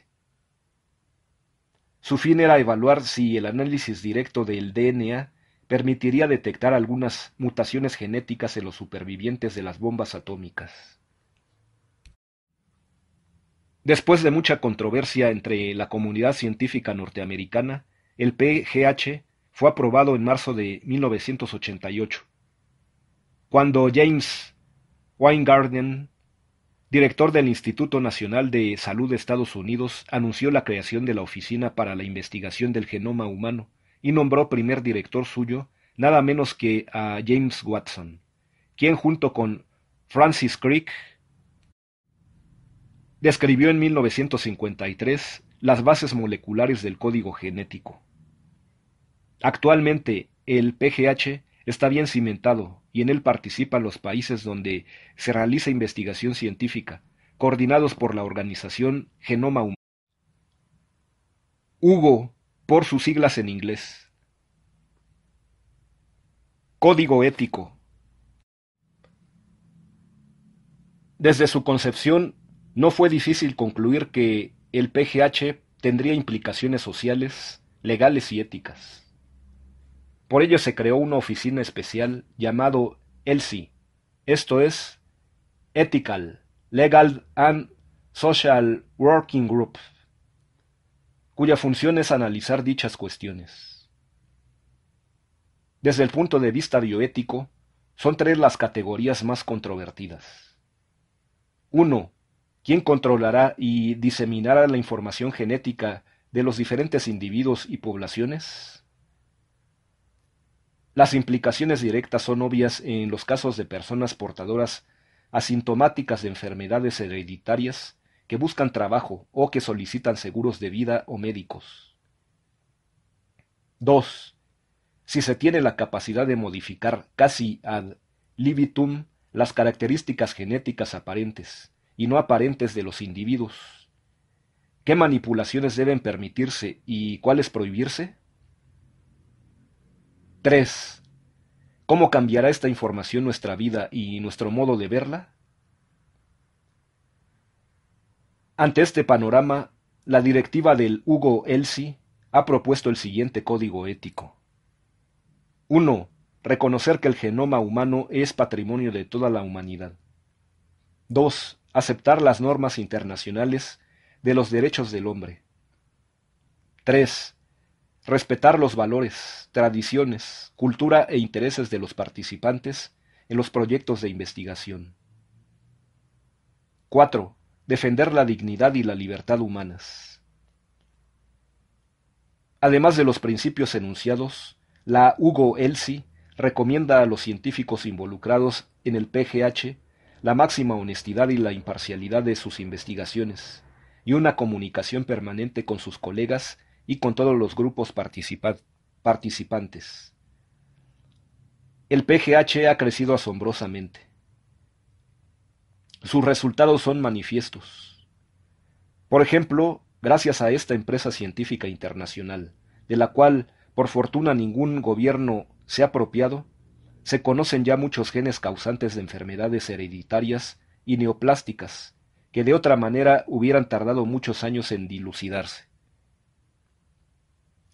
Su fin era evaluar si el análisis directo del DNA permitiría detectar algunas mutaciones genéticas en los supervivientes de las bombas atómicas. Después de mucha controversia entre la comunidad científica norteamericana, el PGH fue aprobado en marzo de 1988, cuando James Weingarten, director del Instituto Nacional de Salud de Estados Unidos, anunció la creación de la Oficina para la Investigación del Genoma Humano y nombró primer director suyo nada menos que a James Watson, quien junto con Francis Crick describió en 1953 las bases moleculares del código genético. Actualmente, el PGH está bien cimentado y en él participan los países donde se realiza investigación científica, coordinados por la organización Genoma Humano. Hugo, por sus siglas en inglés. Código ético. Desde su concepción, no fue difícil concluir que el PGH tendría implicaciones sociales, legales y éticas. Por ello se creó una oficina especial llamado ELSI, esto es Ethical, Legal and Social Working Group, cuya función es analizar dichas cuestiones. Desde el punto de vista bioético, son tres las categorías más controvertidas. 1. ¿Quién controlará y diseminará la información genética de los diferentes individuos y poblaciones? Las implicaciones directas son obvias en los casos de personas portadoras asintomáticas de enfermedades hereditarias que buscan trabajo o que solicitan seguros de vida o médicos. 2. Si se tiene la capacidad de modificar casi ad libitum las características genéticas aparentes, y no aparentes de los individuos. ¿Qué manipulaciones deben permitirse y cuáles prohibirse? 3. ¿Cómo cambiará esta información nuestra vida y nuestro modo de verla? Ante este panorama, la directiva del Hugo Elsi ha propuesto el siguiente código ético. 1. Reconocer que el genoma humano es patrimonio de toda la humanidad. 2 aceptar las normas internacionales de los derechos del hombre. 3. Respetar los valores, tradiciones, cultura e intereses de los participantes en los proyectos de investigación. 4. Defender la dignidad y la libertad humanas. Además de los principios enunciados, la Hugo elsi recomienda a los científicos involucrados en el PGH la máxima honestidad y la imparcialidad de sus investigaciones, y una comunicación permanente con sus colegas y con todos los grupos participantes. El PGH ha crecido asombrosamente. Sus resultados son manifiestos. Por ejemplo, gracias a esta empresa científica internacional, de la cual, por fortuna, ningún gobierno se ha apropiado, se conocen ya muchos genes causantes de enfermedades hereditarias y neoplásticas, que de otra manera hubieran tardado muchos años en dilucidarse.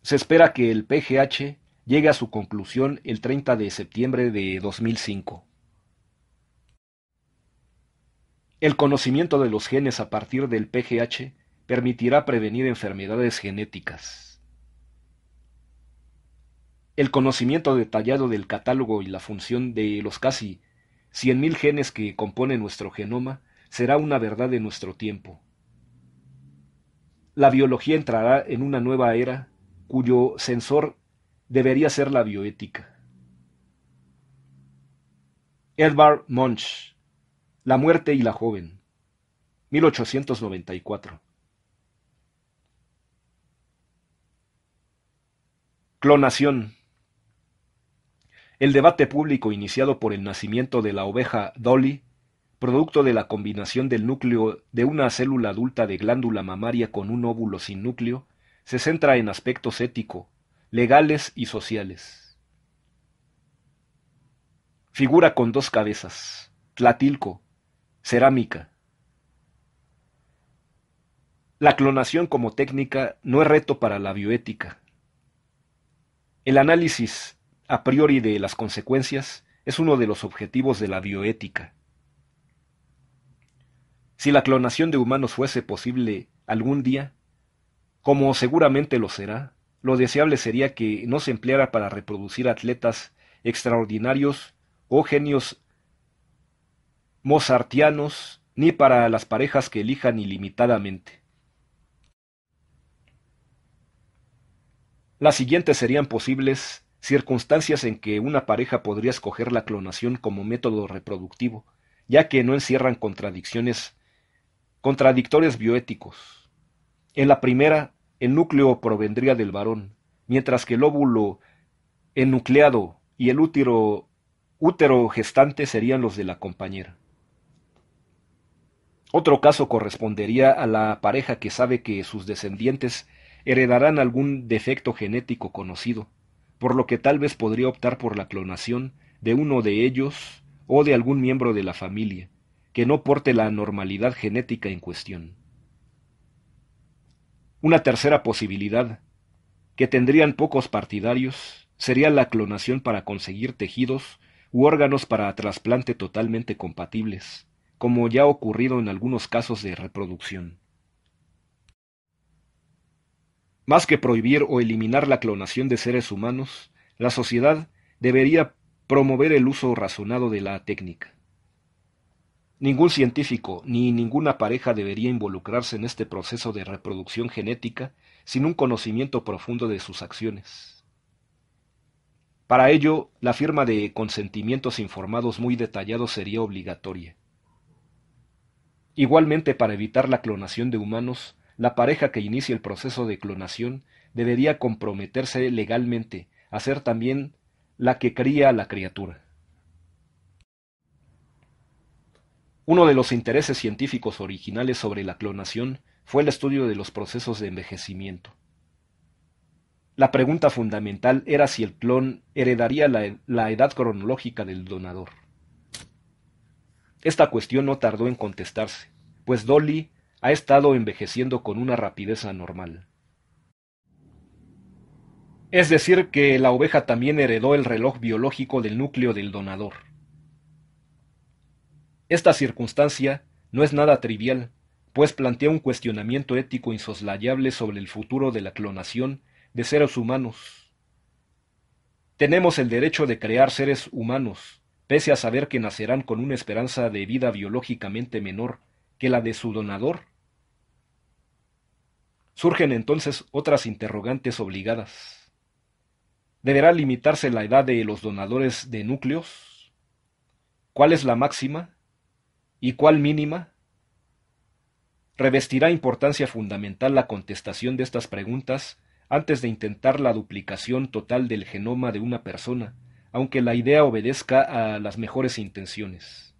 Se espera que el PGH llegue a su conclusión el 30 de septiembre de 2005. El conocimiento de los genes a partir del PGH permitirá prevenir enfermedades genéticas. El conocimiento detallado del catálogo y la función de los casi mil genes que componen nuestro genoma será una verdad de nuestro tiempo. La biología entrará en una nueva era cuyo sensor debería ser la bioética. Edvard Munch, La muerte y la joven, 1894. Clonación. El debate público iniciado por el nacimiento de la oveja Dolly, producto de la combinación del núcleo de una célula adulta de glándula mamaria con un óvulo sin núcleo, se centra en aspectos ético, legales y sociales. Figura con dos cabezas, tlatilco, cerámica. La clonación como técnica no es reto para la bioética. El análisis a priori de las consecuencias es uno de los objetivos de la bioética. Si la clonación de humanos fuese posible algún día, como seguramente lo será, lo deseable sería que no se empleara para reproducir atletas extraordinarios o genios mozartianos, ni para las parejas que elijan ilimitadamente. Las siguientes serían posibles circunstancias en que una pareja podría escoger la clonación como método reproductivo, ya que no encierran contradicciones contradictores bioéticos. En la primera, el núcleo provendría del varón, mientras que el óvulo enucleado y el útero, útero gestante serían los de la compañera. Otro caso correspondería a la pareja que sabe que sus descendientes heredarán algún defecto genético conocido, por lo que tal vez podría optar por la clonación de uno de ellos o de algún miembro de la familia, que no porte la anormalidad genética en cuestión. Una tercera posibilidad, que tendrían pocos partidarios, sería la clonación para conseguir tejidos u órganos para trasplante totalmente compatibles, como ya ha ocurrido en algunos casos de reproducción. Más que prohibir o eliminar la clonación de seres humanos, la sociedad debería promover el uso razonado de la técnica. Ningún científico ni ninguna pareja debería involucrarse en este proceso de reproducción genética sin un conocimiento profundo de sus acciones. Para ello, la firma de consentimientos informados muy detallados sería obligatoria. Igualmente, para evitar la clonación de humanos, la pareja que inicia el proceso de clonación debería comprometerse legalmente a ser también la que cría a la criatura. Uno de los intereses científicos originales sobre la clonación fue el estudio de los procesos de envejecimiento. La pregunta fundamental era si el clon heredaría la, la, edad cronológica del donador. Esta cuestión no tardó en contestarse, pues Dolly ha estado envejeciendo con una rapidez anormal. Es decir, que la oveja también heredó el reloj biológico del núcleo del donador. Esta circunstancia no es nada trivial, pues plantea un cuestionamiento ético insoslayable sobre el futuro de la clonación de seres humanos. Tenemos el derecho de crear seres humanos, pese a saber que nacerán con una esperanza de vida biológicamente menor que la de su donador, Surgen entonces otras interrogantes obligadas. ¿Deberá limitarse la edad de los donadores de núcleos? ¿Cuál es la máxima? ¿Y cuál mínima? Revestirá importancia fundamental la contestación de estas preguntas antes de intentar la duplicación total del genoma de una persona, aunque la idea obedezca a las mejores intenciones.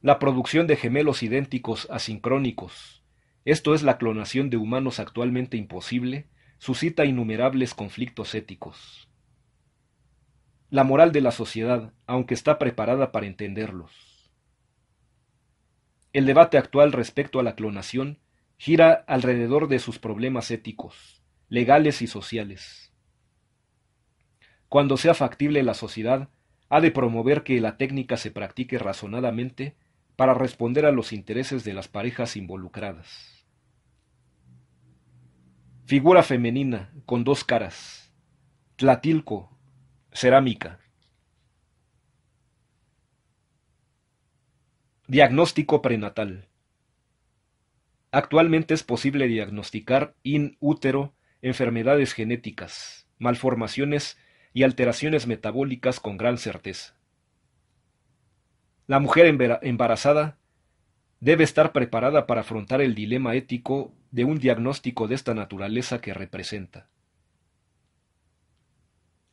La producción de gemelos idénticos asincrónicos, esto es la clonación de humanos actualmente imposible, suscita innumerables conflictos éticos. La moral de la sociedad, aunque está preparada para entenderlos. El debate actual respecto a la clonación gira alrededor de sus problemas éticos, legales y sociales. Cuando sea factible la sociedad, ha de promover que la técnica se practique razonadamente para responder a los intereses de las parejas involucradas. Figura femenina, con dos caras. Tlatilco, cerámica. Diagnóstico prenatal. Actualmente es posible diagnosticar in útero enfermedades genéticas, malformaciones y alteraciones metabólicas con gran certeza. La mujer embarazada debe estar preparada para afrontar el dilema ético de un diagnóstico de esta naturaleza que representa.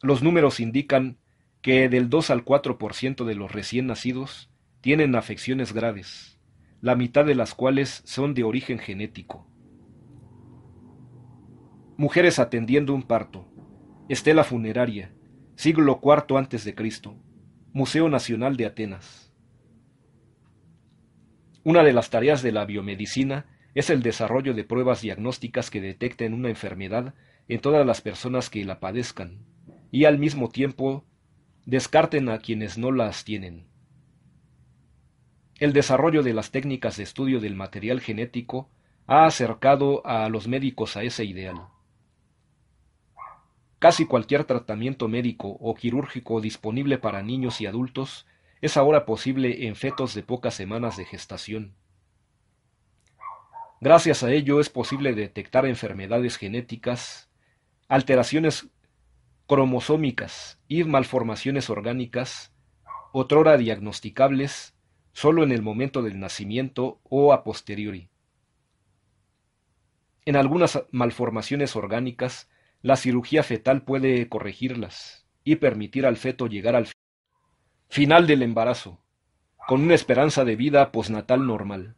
Los números indican que del 2 al 4% de los recién nacidos tienen afecciones graves, la mitad de las cuales son de origen genético. Mujeres atendiendo un parto, estela funeraria, siglo IV a.C., Museo Nacional de Atenas. Una de las tareas de la biomedicina es el desarrollo de pruebas diagnósticas que detecten una enfermedad en todas las personas que la padezcan y al mismo tiempo descarten a quienes no las tienen. El desarrollo de las técnicas de estudio del material genético ha acercado a los médicos a ese ideal. Casi cualquier tratamiento médico o quirúrgico disponible para niños y adultos es ahora posible en fetos de pocas semanas de gestación. Gracias a ello es posible detectar enfermedades genéticas, alteraciones cromosómicas y malformaciones orgánicas, otrora diagnosticables solo en el momento del nacimiento o a posteriori. En algunas malformaciones orgánicas, la cirugía fetal puede corregirlas y permitir al feto llegar al Final del embarazo, con una esperanza de vida postnatal normal.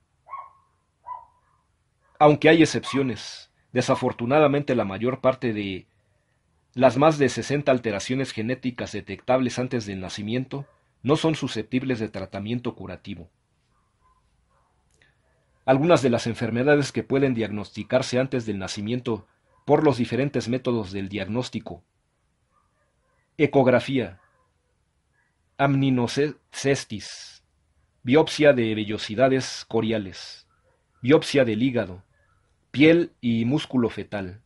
Aunque hay excepciones, desafortunadamente la mayor parte de las más de 60 alteraciones genéticas detectables antes del nacimiento no son susceptibles de tratamiento curativo. Algunas de las enfermedades que pueden diagnosticarse antes del nacimiento por los diferentes métodos del diagnóstico, ecografía, amninocestis, biopsia de vellosidades coriales, biopsia del hígado, piel y músculo fetal.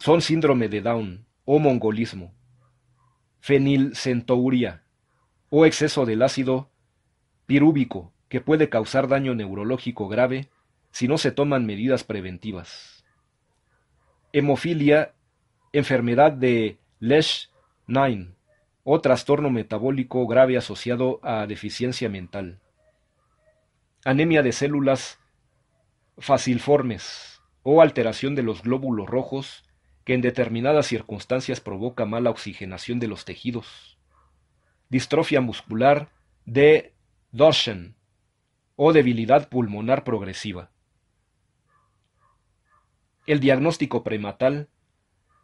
Son síndrome de Down o mongolismo, fenilcentouria o exceso del ácido pirúvico que puede causar daño neurológico grave si no se toman medidas preventivas. Hemofilia, enfermedad de Lesch 9 o trastorno metabólico grave asociado a deficiencia mental. Anemia de células facilformes o alteración de los glóbulos rojos que en determinadas circunstancias provoca mala oxigenación de los tejidos. Distrofia muscular de Duchenne o debilidad pulmonar progresiva. El diagnóstico prematal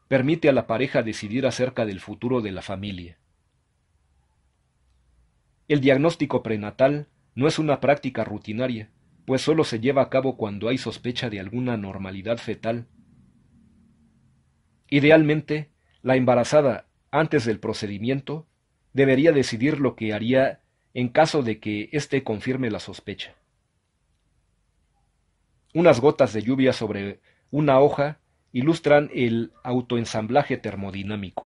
permite a la pareja decidir acerca del futuro de la familia. El diagnóstico prenatal no es una práctica rutinaria, pues solo se lleva a cabo cuando hay sospecha de alguna anormalidad fetal. Idealmente, la embarazada, antes del procedimiento, debería decidir lo que haría en caso de que éste confirme la sospecha. Unas gotas de lluvia sobre una hoja ilustran el autoensamblaje termodinámico.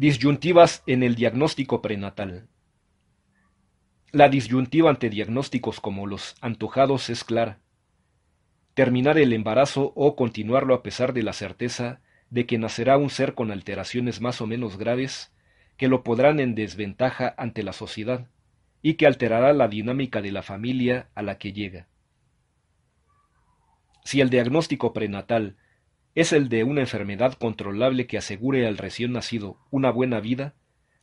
Disyuntivas en el diagnóstico prenatal. La disyuntiva ante diagnósticos como los antojados es clara. Terminar el embarazo o continuarlo a pesar de la certeza de que nacerá un ser con alteraciones más o menos graves que lo podrán en desventaja ante la sociedad y que alterará la dinámica de la familia a la que llega. Si el diagnóstico prenatal es el de una enfermedad controlable que asegure al recién nacido una buena vida,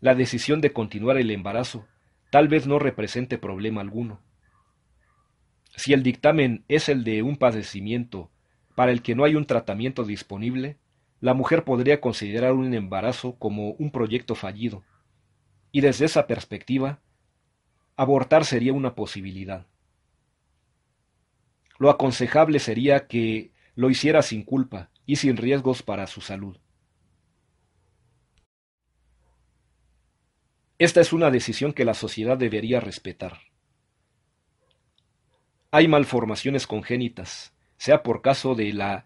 la decisión de continuar el embarazo tal vez no represente problema alguno. Si el dictamen es el de un padecimiento para el que no hay un tratamiento disponible, la mujer podría considerar un embarazo como un proyecto fallido, y desde esa perspectiva, abortar sería una posibilidad. Lo aconsejable sería que lo hiciera sin culpa, y sin riesgos para su salud. Esta es una decisión que la sociedad debería respetar. Hay malformaciones congénitas, sea por caso de la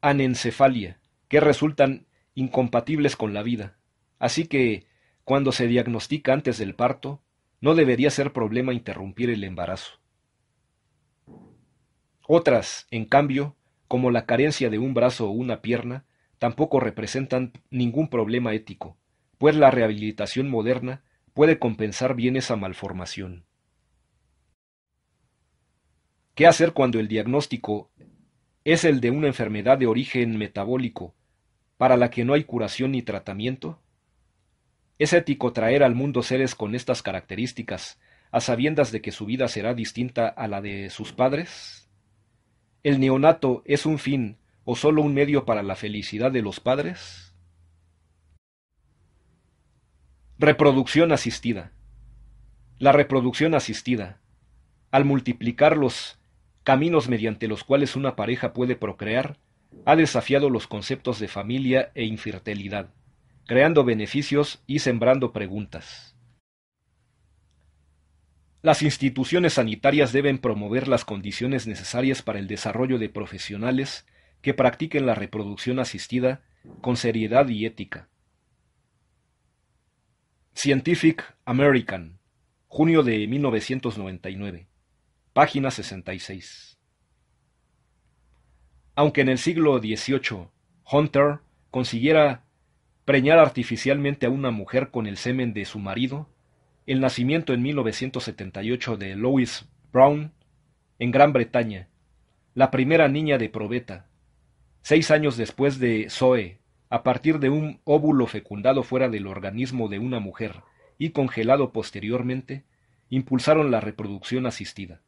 anencefalia, que resultan incompatibles con la vida. Así que, cuando se diagnostica antes del parto, no debería ser problema interrumpir el embarazo. Otras, en cambio, como la carencia de un brazo o una pierna, tampoco representan ningún problema ético, pues la rehabilitación moderna puede compensar bien esa malformación. ¿Qué hacer cuando el diagnóstico es el de una enfermedad de origen metabólico para la que no hay curación ni tratamiento? ¿Es ético traer al mundo seres con estas características, a sabiendas de que su vida será distinta a la de sus padres? ¿El neonato es un fin o solo un medio para la felicidad de los padres? Reproducción asistida. La reproducción asistida, al multiplicar los caminos mediante los cuales una pareja puede procrear, ha desafiado los conceptos de familia e infertilidad, creando beneficios y sembrando preguntas. Las instituciones sanitarias deben promover las condiciones necesarias para el desarrollo de profesionales que practiquen la reproducción asistida con seriedad y ética. Scientific American, junio de 1999, página 66. Aunque en el siglo XVIII Hunter consiguiera preñar artificialmente a una mujer con el semen de su marido, el nacimiento en 1978 de Lois Brown en Gran Bretaña, la primera niña de probeta, seis años después de Zoe, a partir de un óvulo fecundado fuera del organismo de una mujer y congelado posteriormente, impulsaron la reproducción asistida.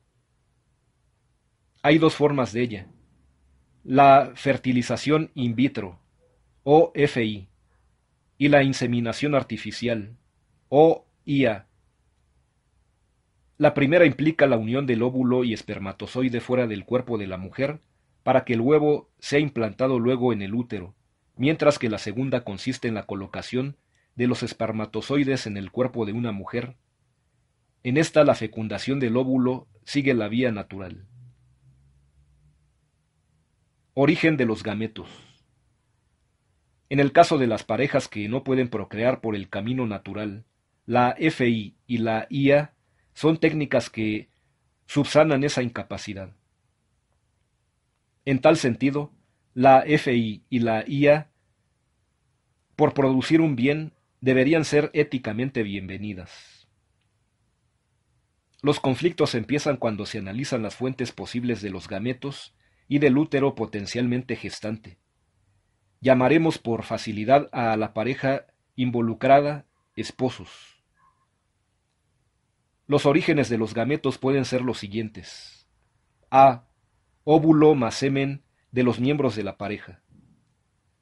Hay dos formas de ella. La fertilización in vitro, o FI, y la inseminación artificial, o IA. La primera implica la unión del óvulo y espermatozoide fuera del cuerpo de la mujer para que el huevo sea implantado luego en el útero, mientras que la segunda consiste en la colocación de los espermatozoides en el cuerpo de una mujer. En esta la fecundación del óvulo sigue la vía natural. Origen de los gametos. En el caso de las parejas que no pueden procrear por el camino natural, la FI y la IA son técnicas que subsanan esa incapacidad. En tal sentido, la FI y la IA, por producir un bien, deberían ser éticamente bienvenidas. Los conflictos empiezan cuando se analizan las fuentes posibles de los gametos y del útero potencialmente gestante. Llamaremos por facilidad a la pareja involucrada esposos. Los orígenes de los gametos pueden ser los siguientes. A. Óvulo más semen de los miembros de la pareja.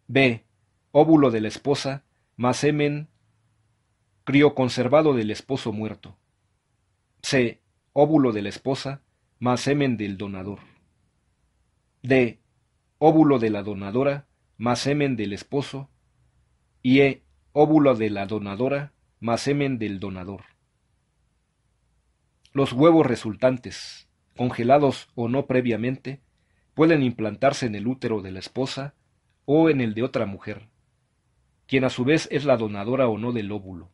B. Óvulo de la esposa más semen conservado del esposo muerto. C. Óvulo de la esposa más semen del donador. D. Óvulo de la donadora más semen del esposo. Y E. Óvulo de la donadora más semen del donador. Los huevos resultantes, congelados o no previamente, pueden implantarse en el útero de la esposa o en el de otra mujer, quien a su vez es la donadora o no del óvulo.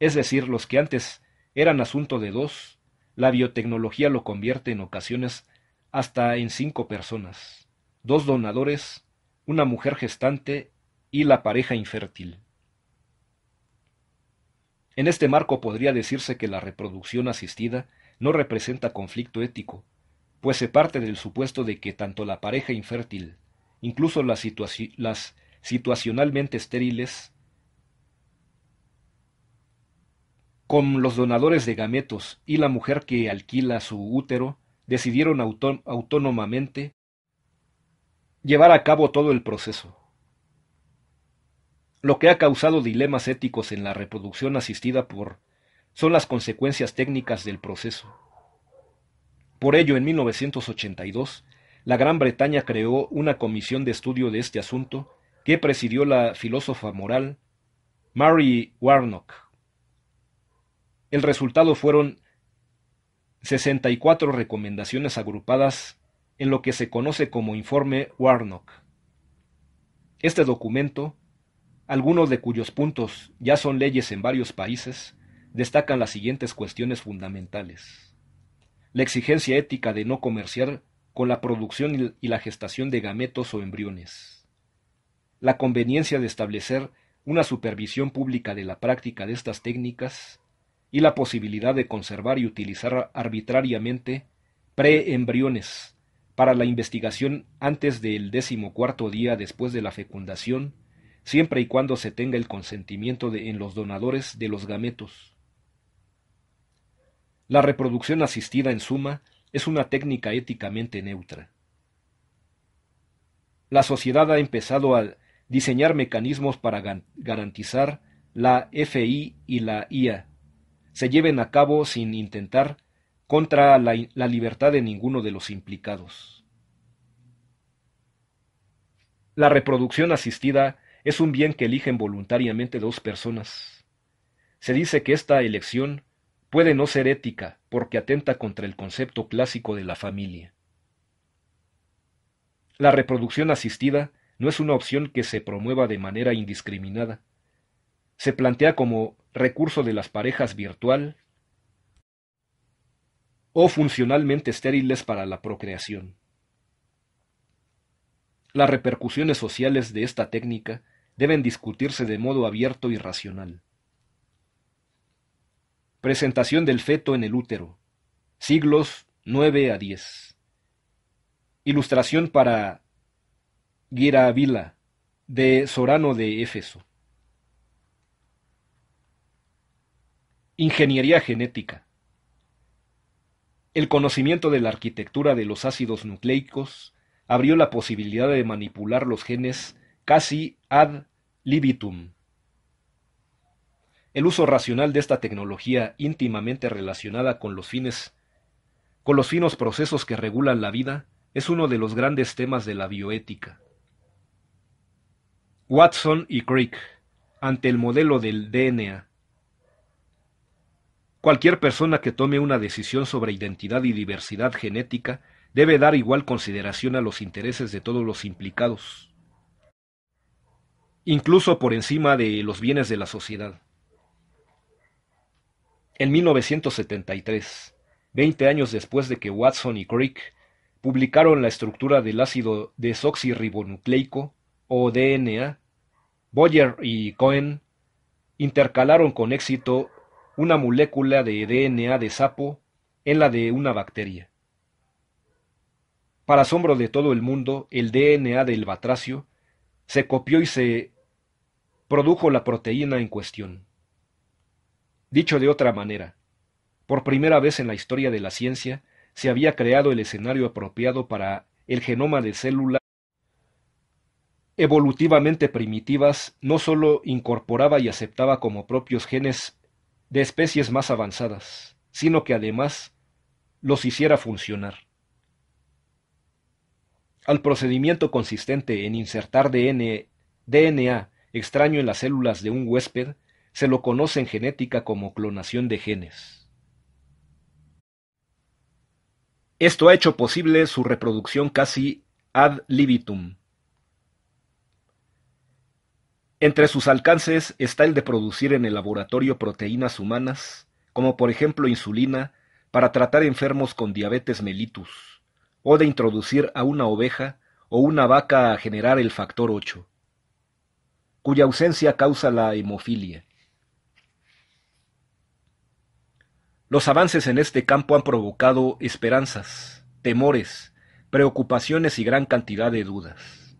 Es decir, los que antes eran asunto de dos, la biotecnología lo convierte en ocasiones hasta en cinco personas, dos donadores, una mujer gestante y la pareja infértil. En este marco podría decirse que la reproducción asistida no representa conflicto ético, pues se parte del supuesto de que tanto la pareja infértil, incluso las, situacionalmente estériles, con los donadores de gametos y la mujer que alquila su útero, decidieron autónomamente llevar a cabo todo el proceso. Lo que ha causado dilemas éticos en la reproducción asistida por son las consecuencias técnicas del proceso. Por ello, en 1982, la Gran Bretaña creó una comisión de estudio de este asunto que presidió la filósofa moral Mary Warnock. El resultado fueron 64 recomendaciones agrupadas en lo que se conoce como Informe Warnock. Este documento algunos de cuyos puntos ya son leyes en varios países, destacan las siguientes cuestiones fundamentales. La exigencia ética de no comerciar con la producción y la gestación de gametos o embriones. La conveniencia de establecer una supervisión pública de la práctica de estas técnicas y la posibilidad de conservar y utilizar arbitrariamente preembriones para la investigación antes del décimo cuarto día después de la fecundación siempre y cuando se tenga el consentimiento de, en los donadores de los gametos. La reproducción asistida en suma es una técnica éticamente neutra. La sociedad ha empezado a diseñar mecanismos para garantizar la FI y la IA se lleven a cabo sin intentar contra la, la libertad de ninguno de los implicados. La reproducción asistida es un bien que eligen voluntariamente dos personas. Se dice que esta elección puede no ser ética porque atenta contra el concepto clásico de la familia. La reproducción asistida no es una opción que se promueva de manera indiscriminada. Se plantea como recurso de las parejas virtual o funcionalmente estériles para la procreación. Las repercusiones sociales de esta técnica deben discutirse de modo abierto y racional. Presentación del feto en el útero. Siglos 9 a 10. Ilustración para ...Giravila... de Sorano de Éfeso. Ingeniería genética. El conocimiento de la arquitectura de los ácidos nucleicos abrió la posibilidad de manipular los genes casi ad libitum. El uso racional de esta tecnología íntimamente relacionada con los fines con los finos procesos que regulan la vida es uno de los grandes temas de la bioética. Watson y Crick, ante el modelo del DNA. Cualquier persona que tome una decisión sobre identidad y diversidad genética debe dar igual consideración a los intereses de todos los implicados incluso por encima de los bienes de la sociedad. En 1973, 20 años después de que Watson y Crick publicaron la estructura del ácido desoxirribonucleico, o DNA, Boyer y Cohen intercalaron con éxito una molécula de DNA de sapo en la de una bacteria. Para asombro de todo el mundo, el DNA del batracio se copió y se produjo la proteína en cuestión. Dicho de otra manera, por primera vez en la historia de la ciencia se había creado el escenario apropiado para el genoma de células evolutivamente primitivas no sólo incorporaba y aceptaba como propios genes de especies más avanzadas, sino que además los hiciera funcionar. Al procedimiento consistente en insertar DNA extraño en las células de un huésped, se lo conoce en genética como clonación de genes. Esto ha hecho posible su reproducción casi ad libitum. Entre sus alcances está el de producir en el laboratorio proteínas humanas, como por ejemplo insulina, para tratar enfermos con diabetes mellitus, o de introducir a una oveja o una vaca a generar el factor 8 cuya ausencia causa la hemofilia. Los avances en este campo han provocado esperanzas, temores, preocupaciones y gran cantidad de dudas.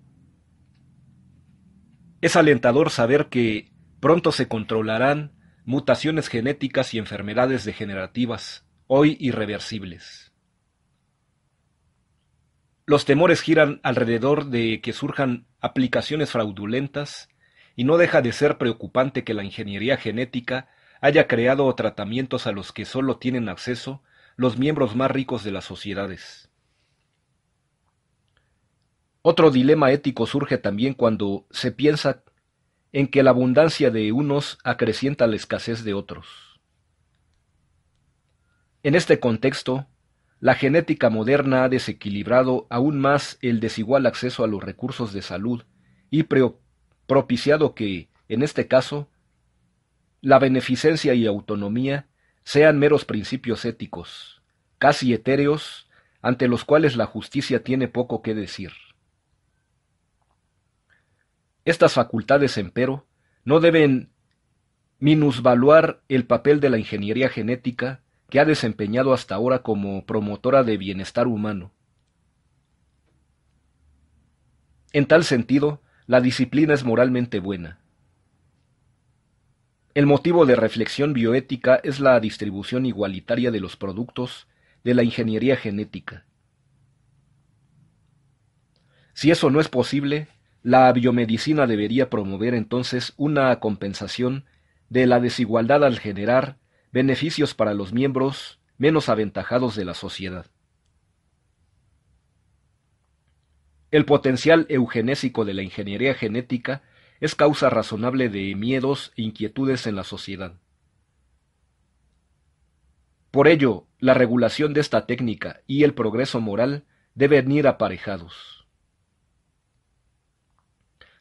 Es alentador saber que pronto se controlarán mutaciones genéticas y enfermedades degenerativas, hoy irreversibles. Los temores giran alrededor de que surjan aplicaciones fraudulentas y no deja de ser preocupante que la ingeniería genética haya creado tratamientos a los que solo tienen acceso los miembros más ricos de las sociedades. Otro dilema ético surge también cuando se piensa en que la abundancia de unos acrecienta la escasez de otros. En este contexto, la genética moderna ha desequilibrado aún más el desigual acceso a los recursos de salud y preocupa propiciado que, en este caso, la beneficencia y autonomía sean meros principios éticos, casi etéreos, ante los cuales la justicia tiene poco que decir. Estas facultades, empero, no deben minusvaluar el papel de la ingeniería genética que ha desempeñado hasta ahora como promotora de bienestar humano. En tal sentido, la disciplina es moralmente buena. El motivo de reflexión bioética es la distribución igualitaria de los productos de la ingeniería genética. Si eso no es posible, la biomedicina debería promover entonces una compensación de la desigualdad al generar beneficios para los miembros menos aventajados de la sociedad. El potencial eugenésico de la ingeniería genética es causa razonable de miedos e inquietudes en la sociedad. Por ello, la regulación de esta técnica y el progreso moral deben ir aparejados.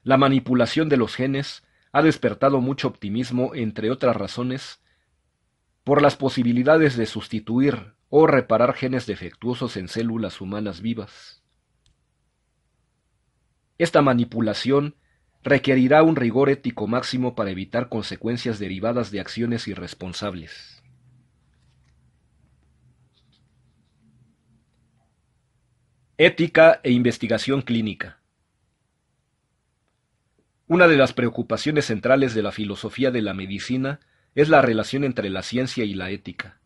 La manipulación de los genes ha despertado mucho optimismo, entre otras razones, por las posibilidades de sustituir o reparar genes defectuosos en células humanas vivas. Esta manipulación requerirá un rigor ético máximo para evitar consecuencias derivadas de acciones irresponsables. Ética e investigación clínica. Una de las preocupaciones centrales de la filosofía de la medicina es la relación entre la ciencia y la ética.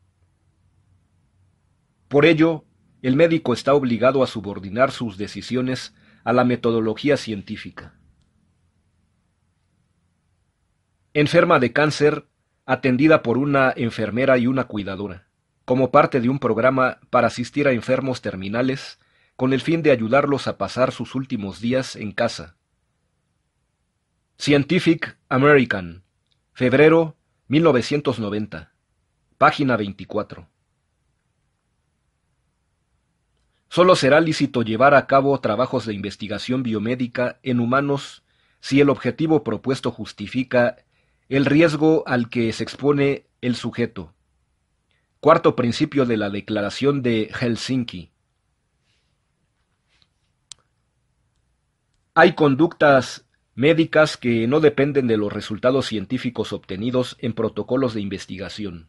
Por ello, el médico está obligado a subordinar sus decisiones a la metodología científica. Enferma de cáncer, atendida por una enfermera y una cuidadora, como parte de un programa para asistir a enfermos terminales, con el fin de ayudarlos a pasar sus últimos días en casa. Scientific American, febrero 1990, página 24. Solo será lícito llevar a cabo trabajos de investigación biomédica en humanos si el objetivo propuesto justifica el riesgo al que se expone el sujeto. Cuarto principio de la Declaración de Helsinki. Hay conductas médicas que no dependen de los resultados científicos obtenidos en protocolos de investigación.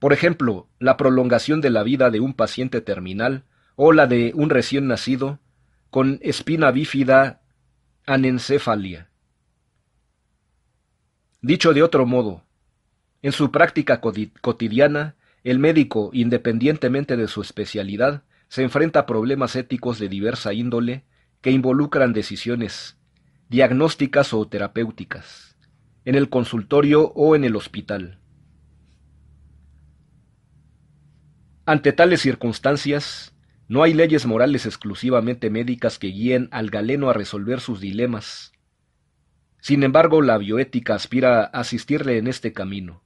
Por ejemplo, la prolongación de la vida de un paciente terminal o la de un recién nacido con espina bífida anencefalia. Dicho de otro modo, en su práctica cotidiana, el médico, independientemente de su especialidad, se enfrenta a problemas éticos de diversa índole que involucran decisiones diagnósticas o terapéuticas, en el consultorio o en el hospital. Ante tales circunstancias, no hay leyes morales exclusivamente médicas que guíen al galeno a resolver sus dilemas. Sin embargo, la bioética aspira a asistirle en este camino.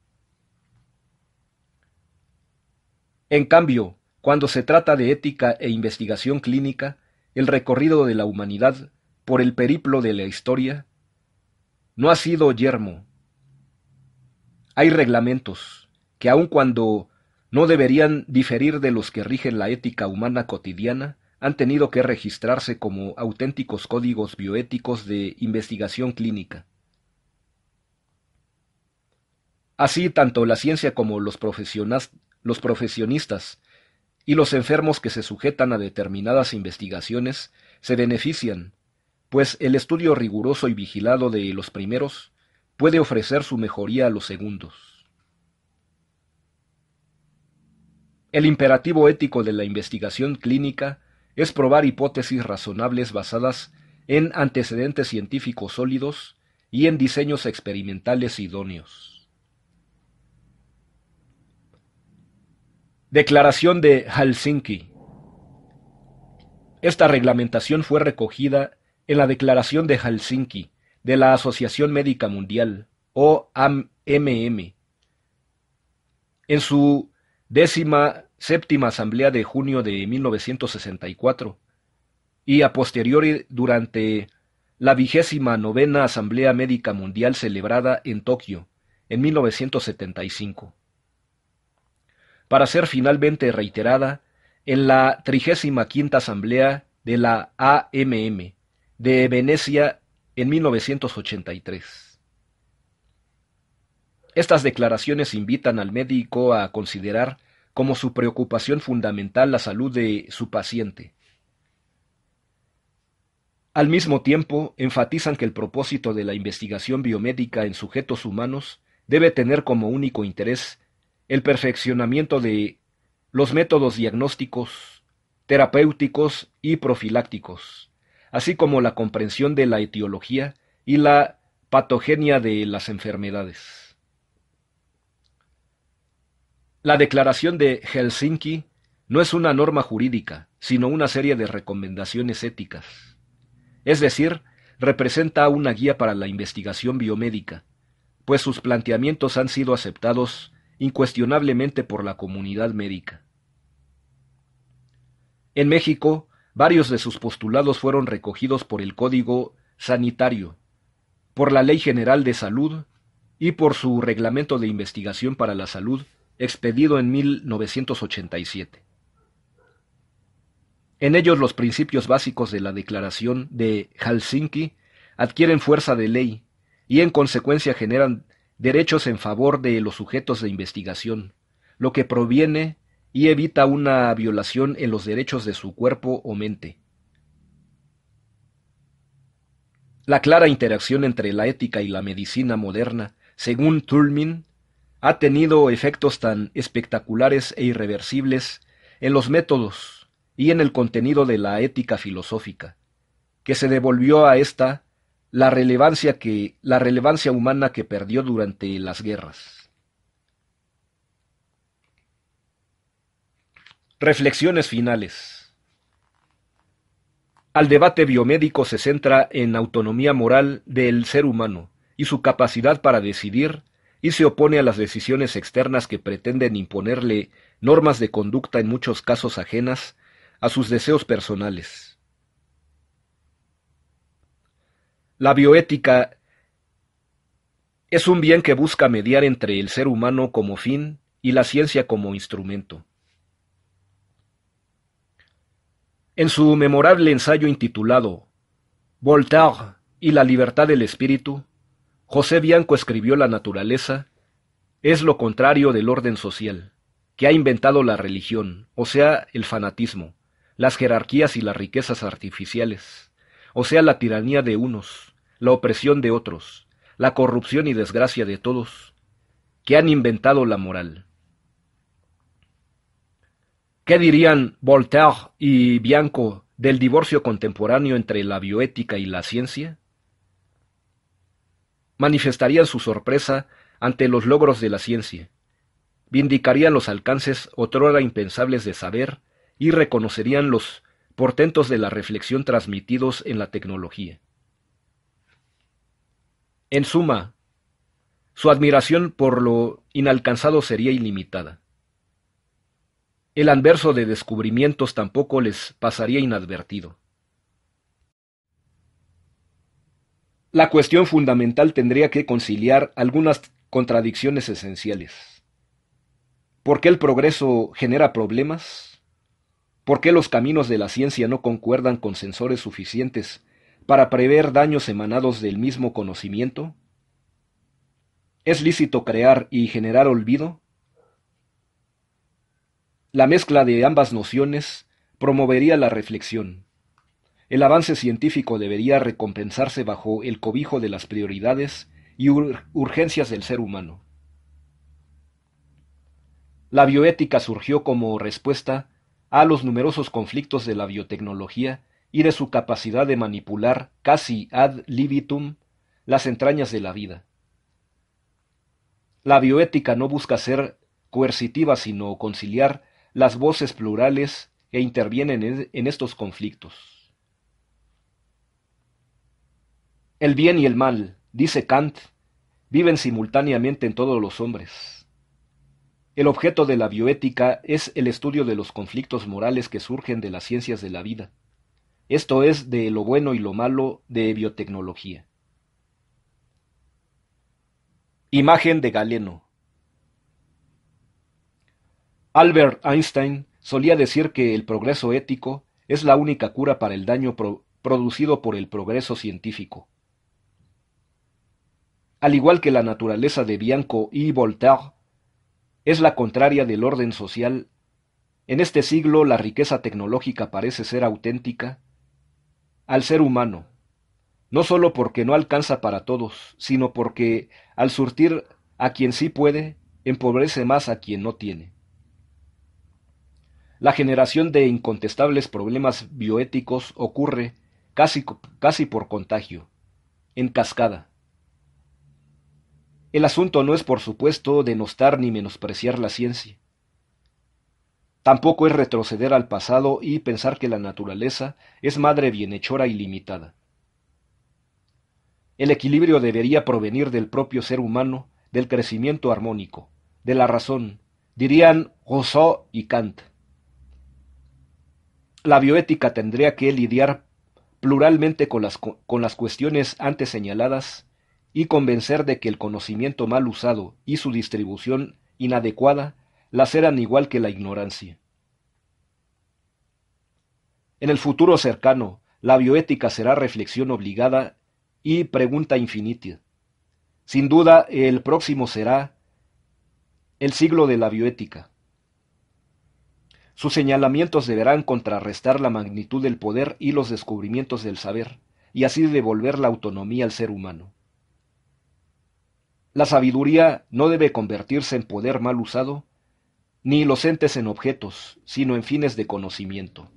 En cambio, cuando se trata de ética e investigación clínica, el recorrido de la humanidad por el periplo de la historia no ha sido yermo. Hay reglamentos que aun cuando no deberían diferir de los que rigen la ética humana cotidiana, han tenido que registrarse como auténticos códigos bioéticos de investigación clínica. Así, tanto la ciencia como los, los profesionistas y los enfermos que se sujetan a determinadas investigaciones se benefician, pues el estudio riguroso y vigilado de los primeros puede ofrecer su mejoría a los segundos. El imperativo ético de la investigación clínica es probar hipótesis razonables basadas en antecedentes científicos sólidos y en diseños experimentales idóneos. Declaración de Helsinki. Esta reglamentación fue recogida en la Declaración de Helsinki de la Asociación Médica Mundial, o AMM, en su décima Séptima Asamblea de junio de 1964 y a posteriori durante la vigésima novena Asamblea Médica Mundial celebrada en Tokio en 1975, para ser finalmente reiterada en la trigésima quinta Asamblea de la AMM de Venecia en 1983. Estas declaraciones invitan al médico a considerar como su preocupación fundamental la salud de su paciente. Al mismo tiempo, enfatizan que el propósito de la investigación biomédica en sujetos humanos debe tener como único interés el perfeccionamiento de los métodos diagnósticos, terapéuticos y profilácticos, así como la comprensión de la etiología y la patogenia de las enfermedades. La Declaración de Helsinki no es una norma jurídica, sino una serie de recomendaciones éticas. Es decir, representa una guía para la investigación biomédica, pues sus planteamientos han sido aceptados incuestionablemente por la comunidad médica. En México, varios de sus postulados fueron recogidos por el Código Sanitario, por la Ley General de Salud y por su Reglamento de Investigación para la Salud expedido en 1987. En ellos los principios básicos de la Declaración de Helsinki adquieren fuerza de ley y en consecuencia generan derechos en favor de los sujetos de investigación, lo que proviene y evita una violación en los derechos de su cuerpo o mente. La clara interacción entre la ética y la medicina moderna, según Tulmin, ha tenido efectos tan espectaculares e irreversibles en los métodos y en el contenido de la ética filosófica, que se devolvió a ésta la relevancia que la relevancia humana que perdió durante las guerras. Reflexiones finales. Al debate biomédico se centra en autonomía moral del ser humano y su capacidad para decidir y se opone a las decisiones externas que pretenden imponerle normas de conducta en muchos casos ajenas a sus deseos personales. La bioética es un bien que busca mediar entre el ser humano como fin y la ciencia como instrumento. En su memorable ensayo intitulado Voltaire y la libertad del espíritu, José Bianco escribió La naturaleza es lo contrario del orden social, que ha inventado la religión, o sea, el fanatismo, las jerarquías y las riquezas artificiales, o sea, la tiranía de unos, la opresión de otros, la corrupción y desgracia de todos, que han inventado la moral. ¿Qué dirían Voltaire y Bianco del divorcio contemporáneo entre la bioética y la ciencia? manifestarían su sorpresa ante los logros de la ciencia, vindicarían los alcances otrora impensables de saber y reconocerían los portentos de la reflexión transmitidos en la tecnología. En suma, su admiración por lo inalcanzado sería ilimitada. El anverso de descubrimientos tampoco les pasaría inadvertido. La cuestión fundamental tendría que conciliar algunas contradicciones esenciales. ¿Por qué el progreso genera problemas? ¿Por qué los caminos de la ciencia no concuerdan con sensores suficientes para prever daños emanados del mismo conocimiento? ¿Es lícito crear y generar olvido? La mezcla de ambas nociones promovería la reflexión. El avance científico debería recompensarse bajo el cobijo de las prioridades y urgencias del ser humano. La bioética surgió como respuesta a los numerosos conflictos de la biotecnología y de su capacidad de manipular casi ad libitum las entrañas de la vida. La bioética no busca ser coercitiva, sino conciliar las voces plurales que intervienen en estos conflictos. El bien y el mal, dice Kant, viven simultáneamente en todos los hombres. El objeto de la bioética es el estudio de los conflictos morales que surgen de las ciencias de la vida, esto es, de lo bueno y lo malo de biotecnología. Imagen de Galeno Albert Einstein solía decir que el progreso ético es la única cura para el daño producido por el progreso científico al igual que la naturaleza de Bianco y Voltaire, es la contraria del orden social. En este siglo la riqueza tecnológica parece ser auténtica al ser humano, no sólo porque no alcanza para todos, sino porque al surtir a quien sí puede, empobrece más a quien no tiene. La generación de incontestables problemas bioéticos ocurre casi, casi por contagio, en cascada el asunto no es, por supuesto, denostar ni menospreciar la ciencia. Tampoco es retroceder al pasado y pensar que la naturaleza es madre bienhechora y limitada. El equilibrio debería provenir del propio ser humano, del crecimiento armónico, de la razón, dirían Rousseau y Kant. La bioética tendría que lidiar pluralmente con las, con las cuestiones antes señaladas y convencer de que el conocimiento mal usado y su distribución inadecuada serán igual que la ignorancia. En el futuro cercano, la bioética será reflexión obligada y pregunta infinita. Sin duda, el próximo será el siglo de la bioética. Sus señalamientos deberán contrarrestar la magnitud del poder y los descubrimientos del saber, y así devolver la autonomía al ser humano. La sabiduría no debe convertirse en poder mal usado, ni los entes en objetos, sino en fines de conocimiento.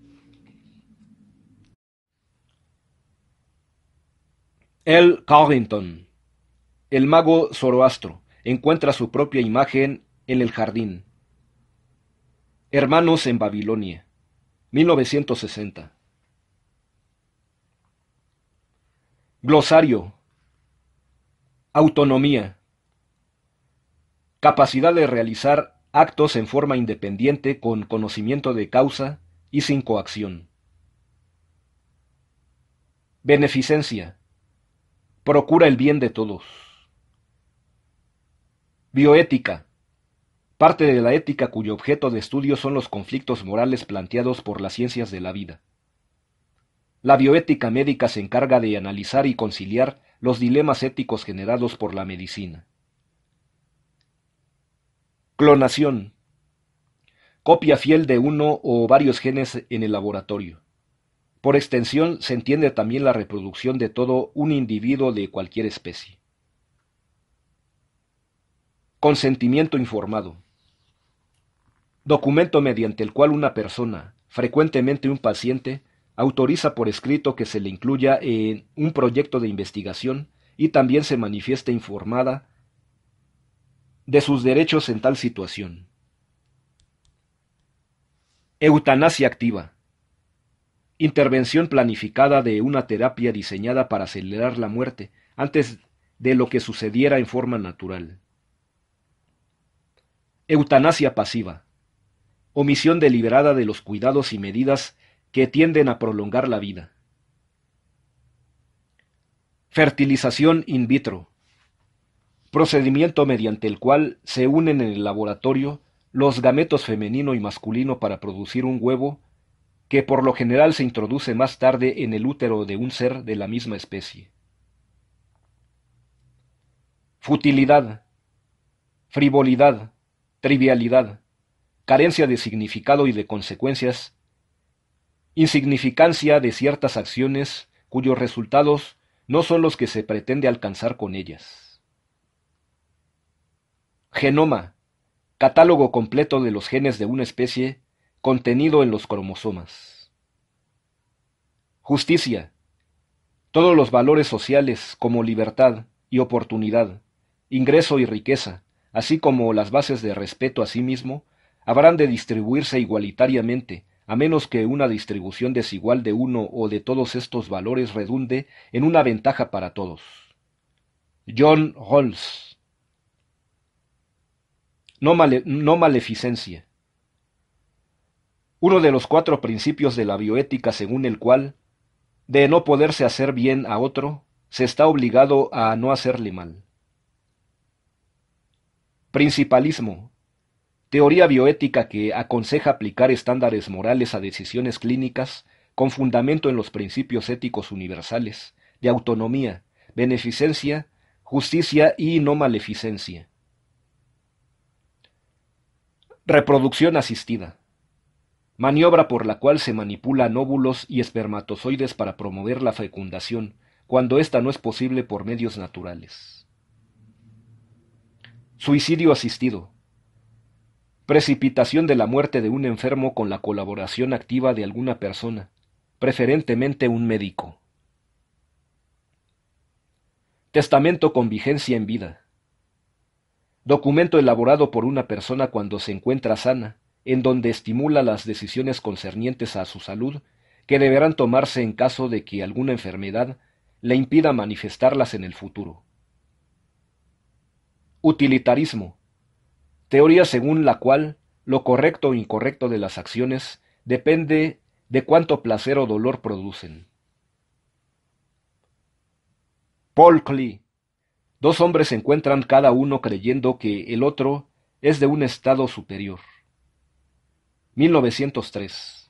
El Carrington, el mago Zoroastro, encuentra su propia imagen en el jardín. Hermanos en Babilonia, 1960. Glosario. Autonomía capacidad de realizar actos en forma independiente con conocimiento de causa y sin coacción. Beneficencia. Procura el bien de todos. Bioética. Parte de la ética cuyo objeto de estudio son los conflictos morales planteados por las ciencias de la vida. La bioética médica se encarga de analizar y conciliar los dilemas éticos generados por la medicina. Clonación. Copia fiel de uno o varios genes en el laboratorio. Por extensión se entiende también la reproducción de todo un individuo de cualquier especie. Consentimiento informado. Documento mediante el cual una persona, frecuentemente un paciente, autoriza por escrito que se le incluya en un proyecto de investigación y también se manifiesta informada de sus derechos en tal situación. Eutanasia activa. Intervención planificada de una terapia diseñada para acelerar la muerte antes de lo que sucediera en forma natural. Eutanasia pasiva. Omisión deliberada de los cuidados y medidas que tienden a prolongar la vida. Fertilización in vitro procedimiento mediante el cual se unen en el laboratorio los gametos femenino y masculino para producir un huevo que por lo general se introduce más tarde en el útero de un ser de la misma especie. Futilidad, frivolidad, trivialidad, carencia de significado y de consecuencias, insignificancia de ciertas acciones cuyos resultados no son los que se pretende alcanzar con ellas. Genoma: catálogo completo de los genes de una especie, contenido en los cromosomas. Justicia: todos los valores sociales como libertad y oportunidad, ingreso y riqueza, así como las bases de respeto a sí mismo, habrán de distribuirse igualitariamente, a menos que una distribución desigual de uno o de todos estos valores redunde en una ventaja para todos. John Rawls no, maleficencia. Uno de los cuatro principios de la bioética según el cual, de no poderse hacer bien a otro, se está obligado a no hacerle mal. Principalismo. Teoría bioética que aconseja aplicar estándares morales a decisiones clínicas con fundamento en los principios éticos universales de autonomía, beneficencia, justicia y no maleficencia. Reproducción asistida. Maniobra por la cual se manipulan óvulos y espermatozoides para promover la fecundación, cuando ésta no es posible por medios naturales. Suicidio asistido. Precipitación de la muerte de un enfermo con la colaboración activa de alguna persona, preferentemente un médico. Testamento con vigencia en vida documento elaborado por una persona cuando se encuentra sana, en donde estimula las decisiones concernientes a su salud, que deberán tomarse en caso de que alguna enfermedad le impida manifestarlas en el futuro. Utilitarismo. Teoría según la cual lo correcto o incorrecto de las acciones depende de cuánto placer o dolor producen. Paul Dos hombres se encuentran cada uno creyendo que el otro es de un estado superior. 1903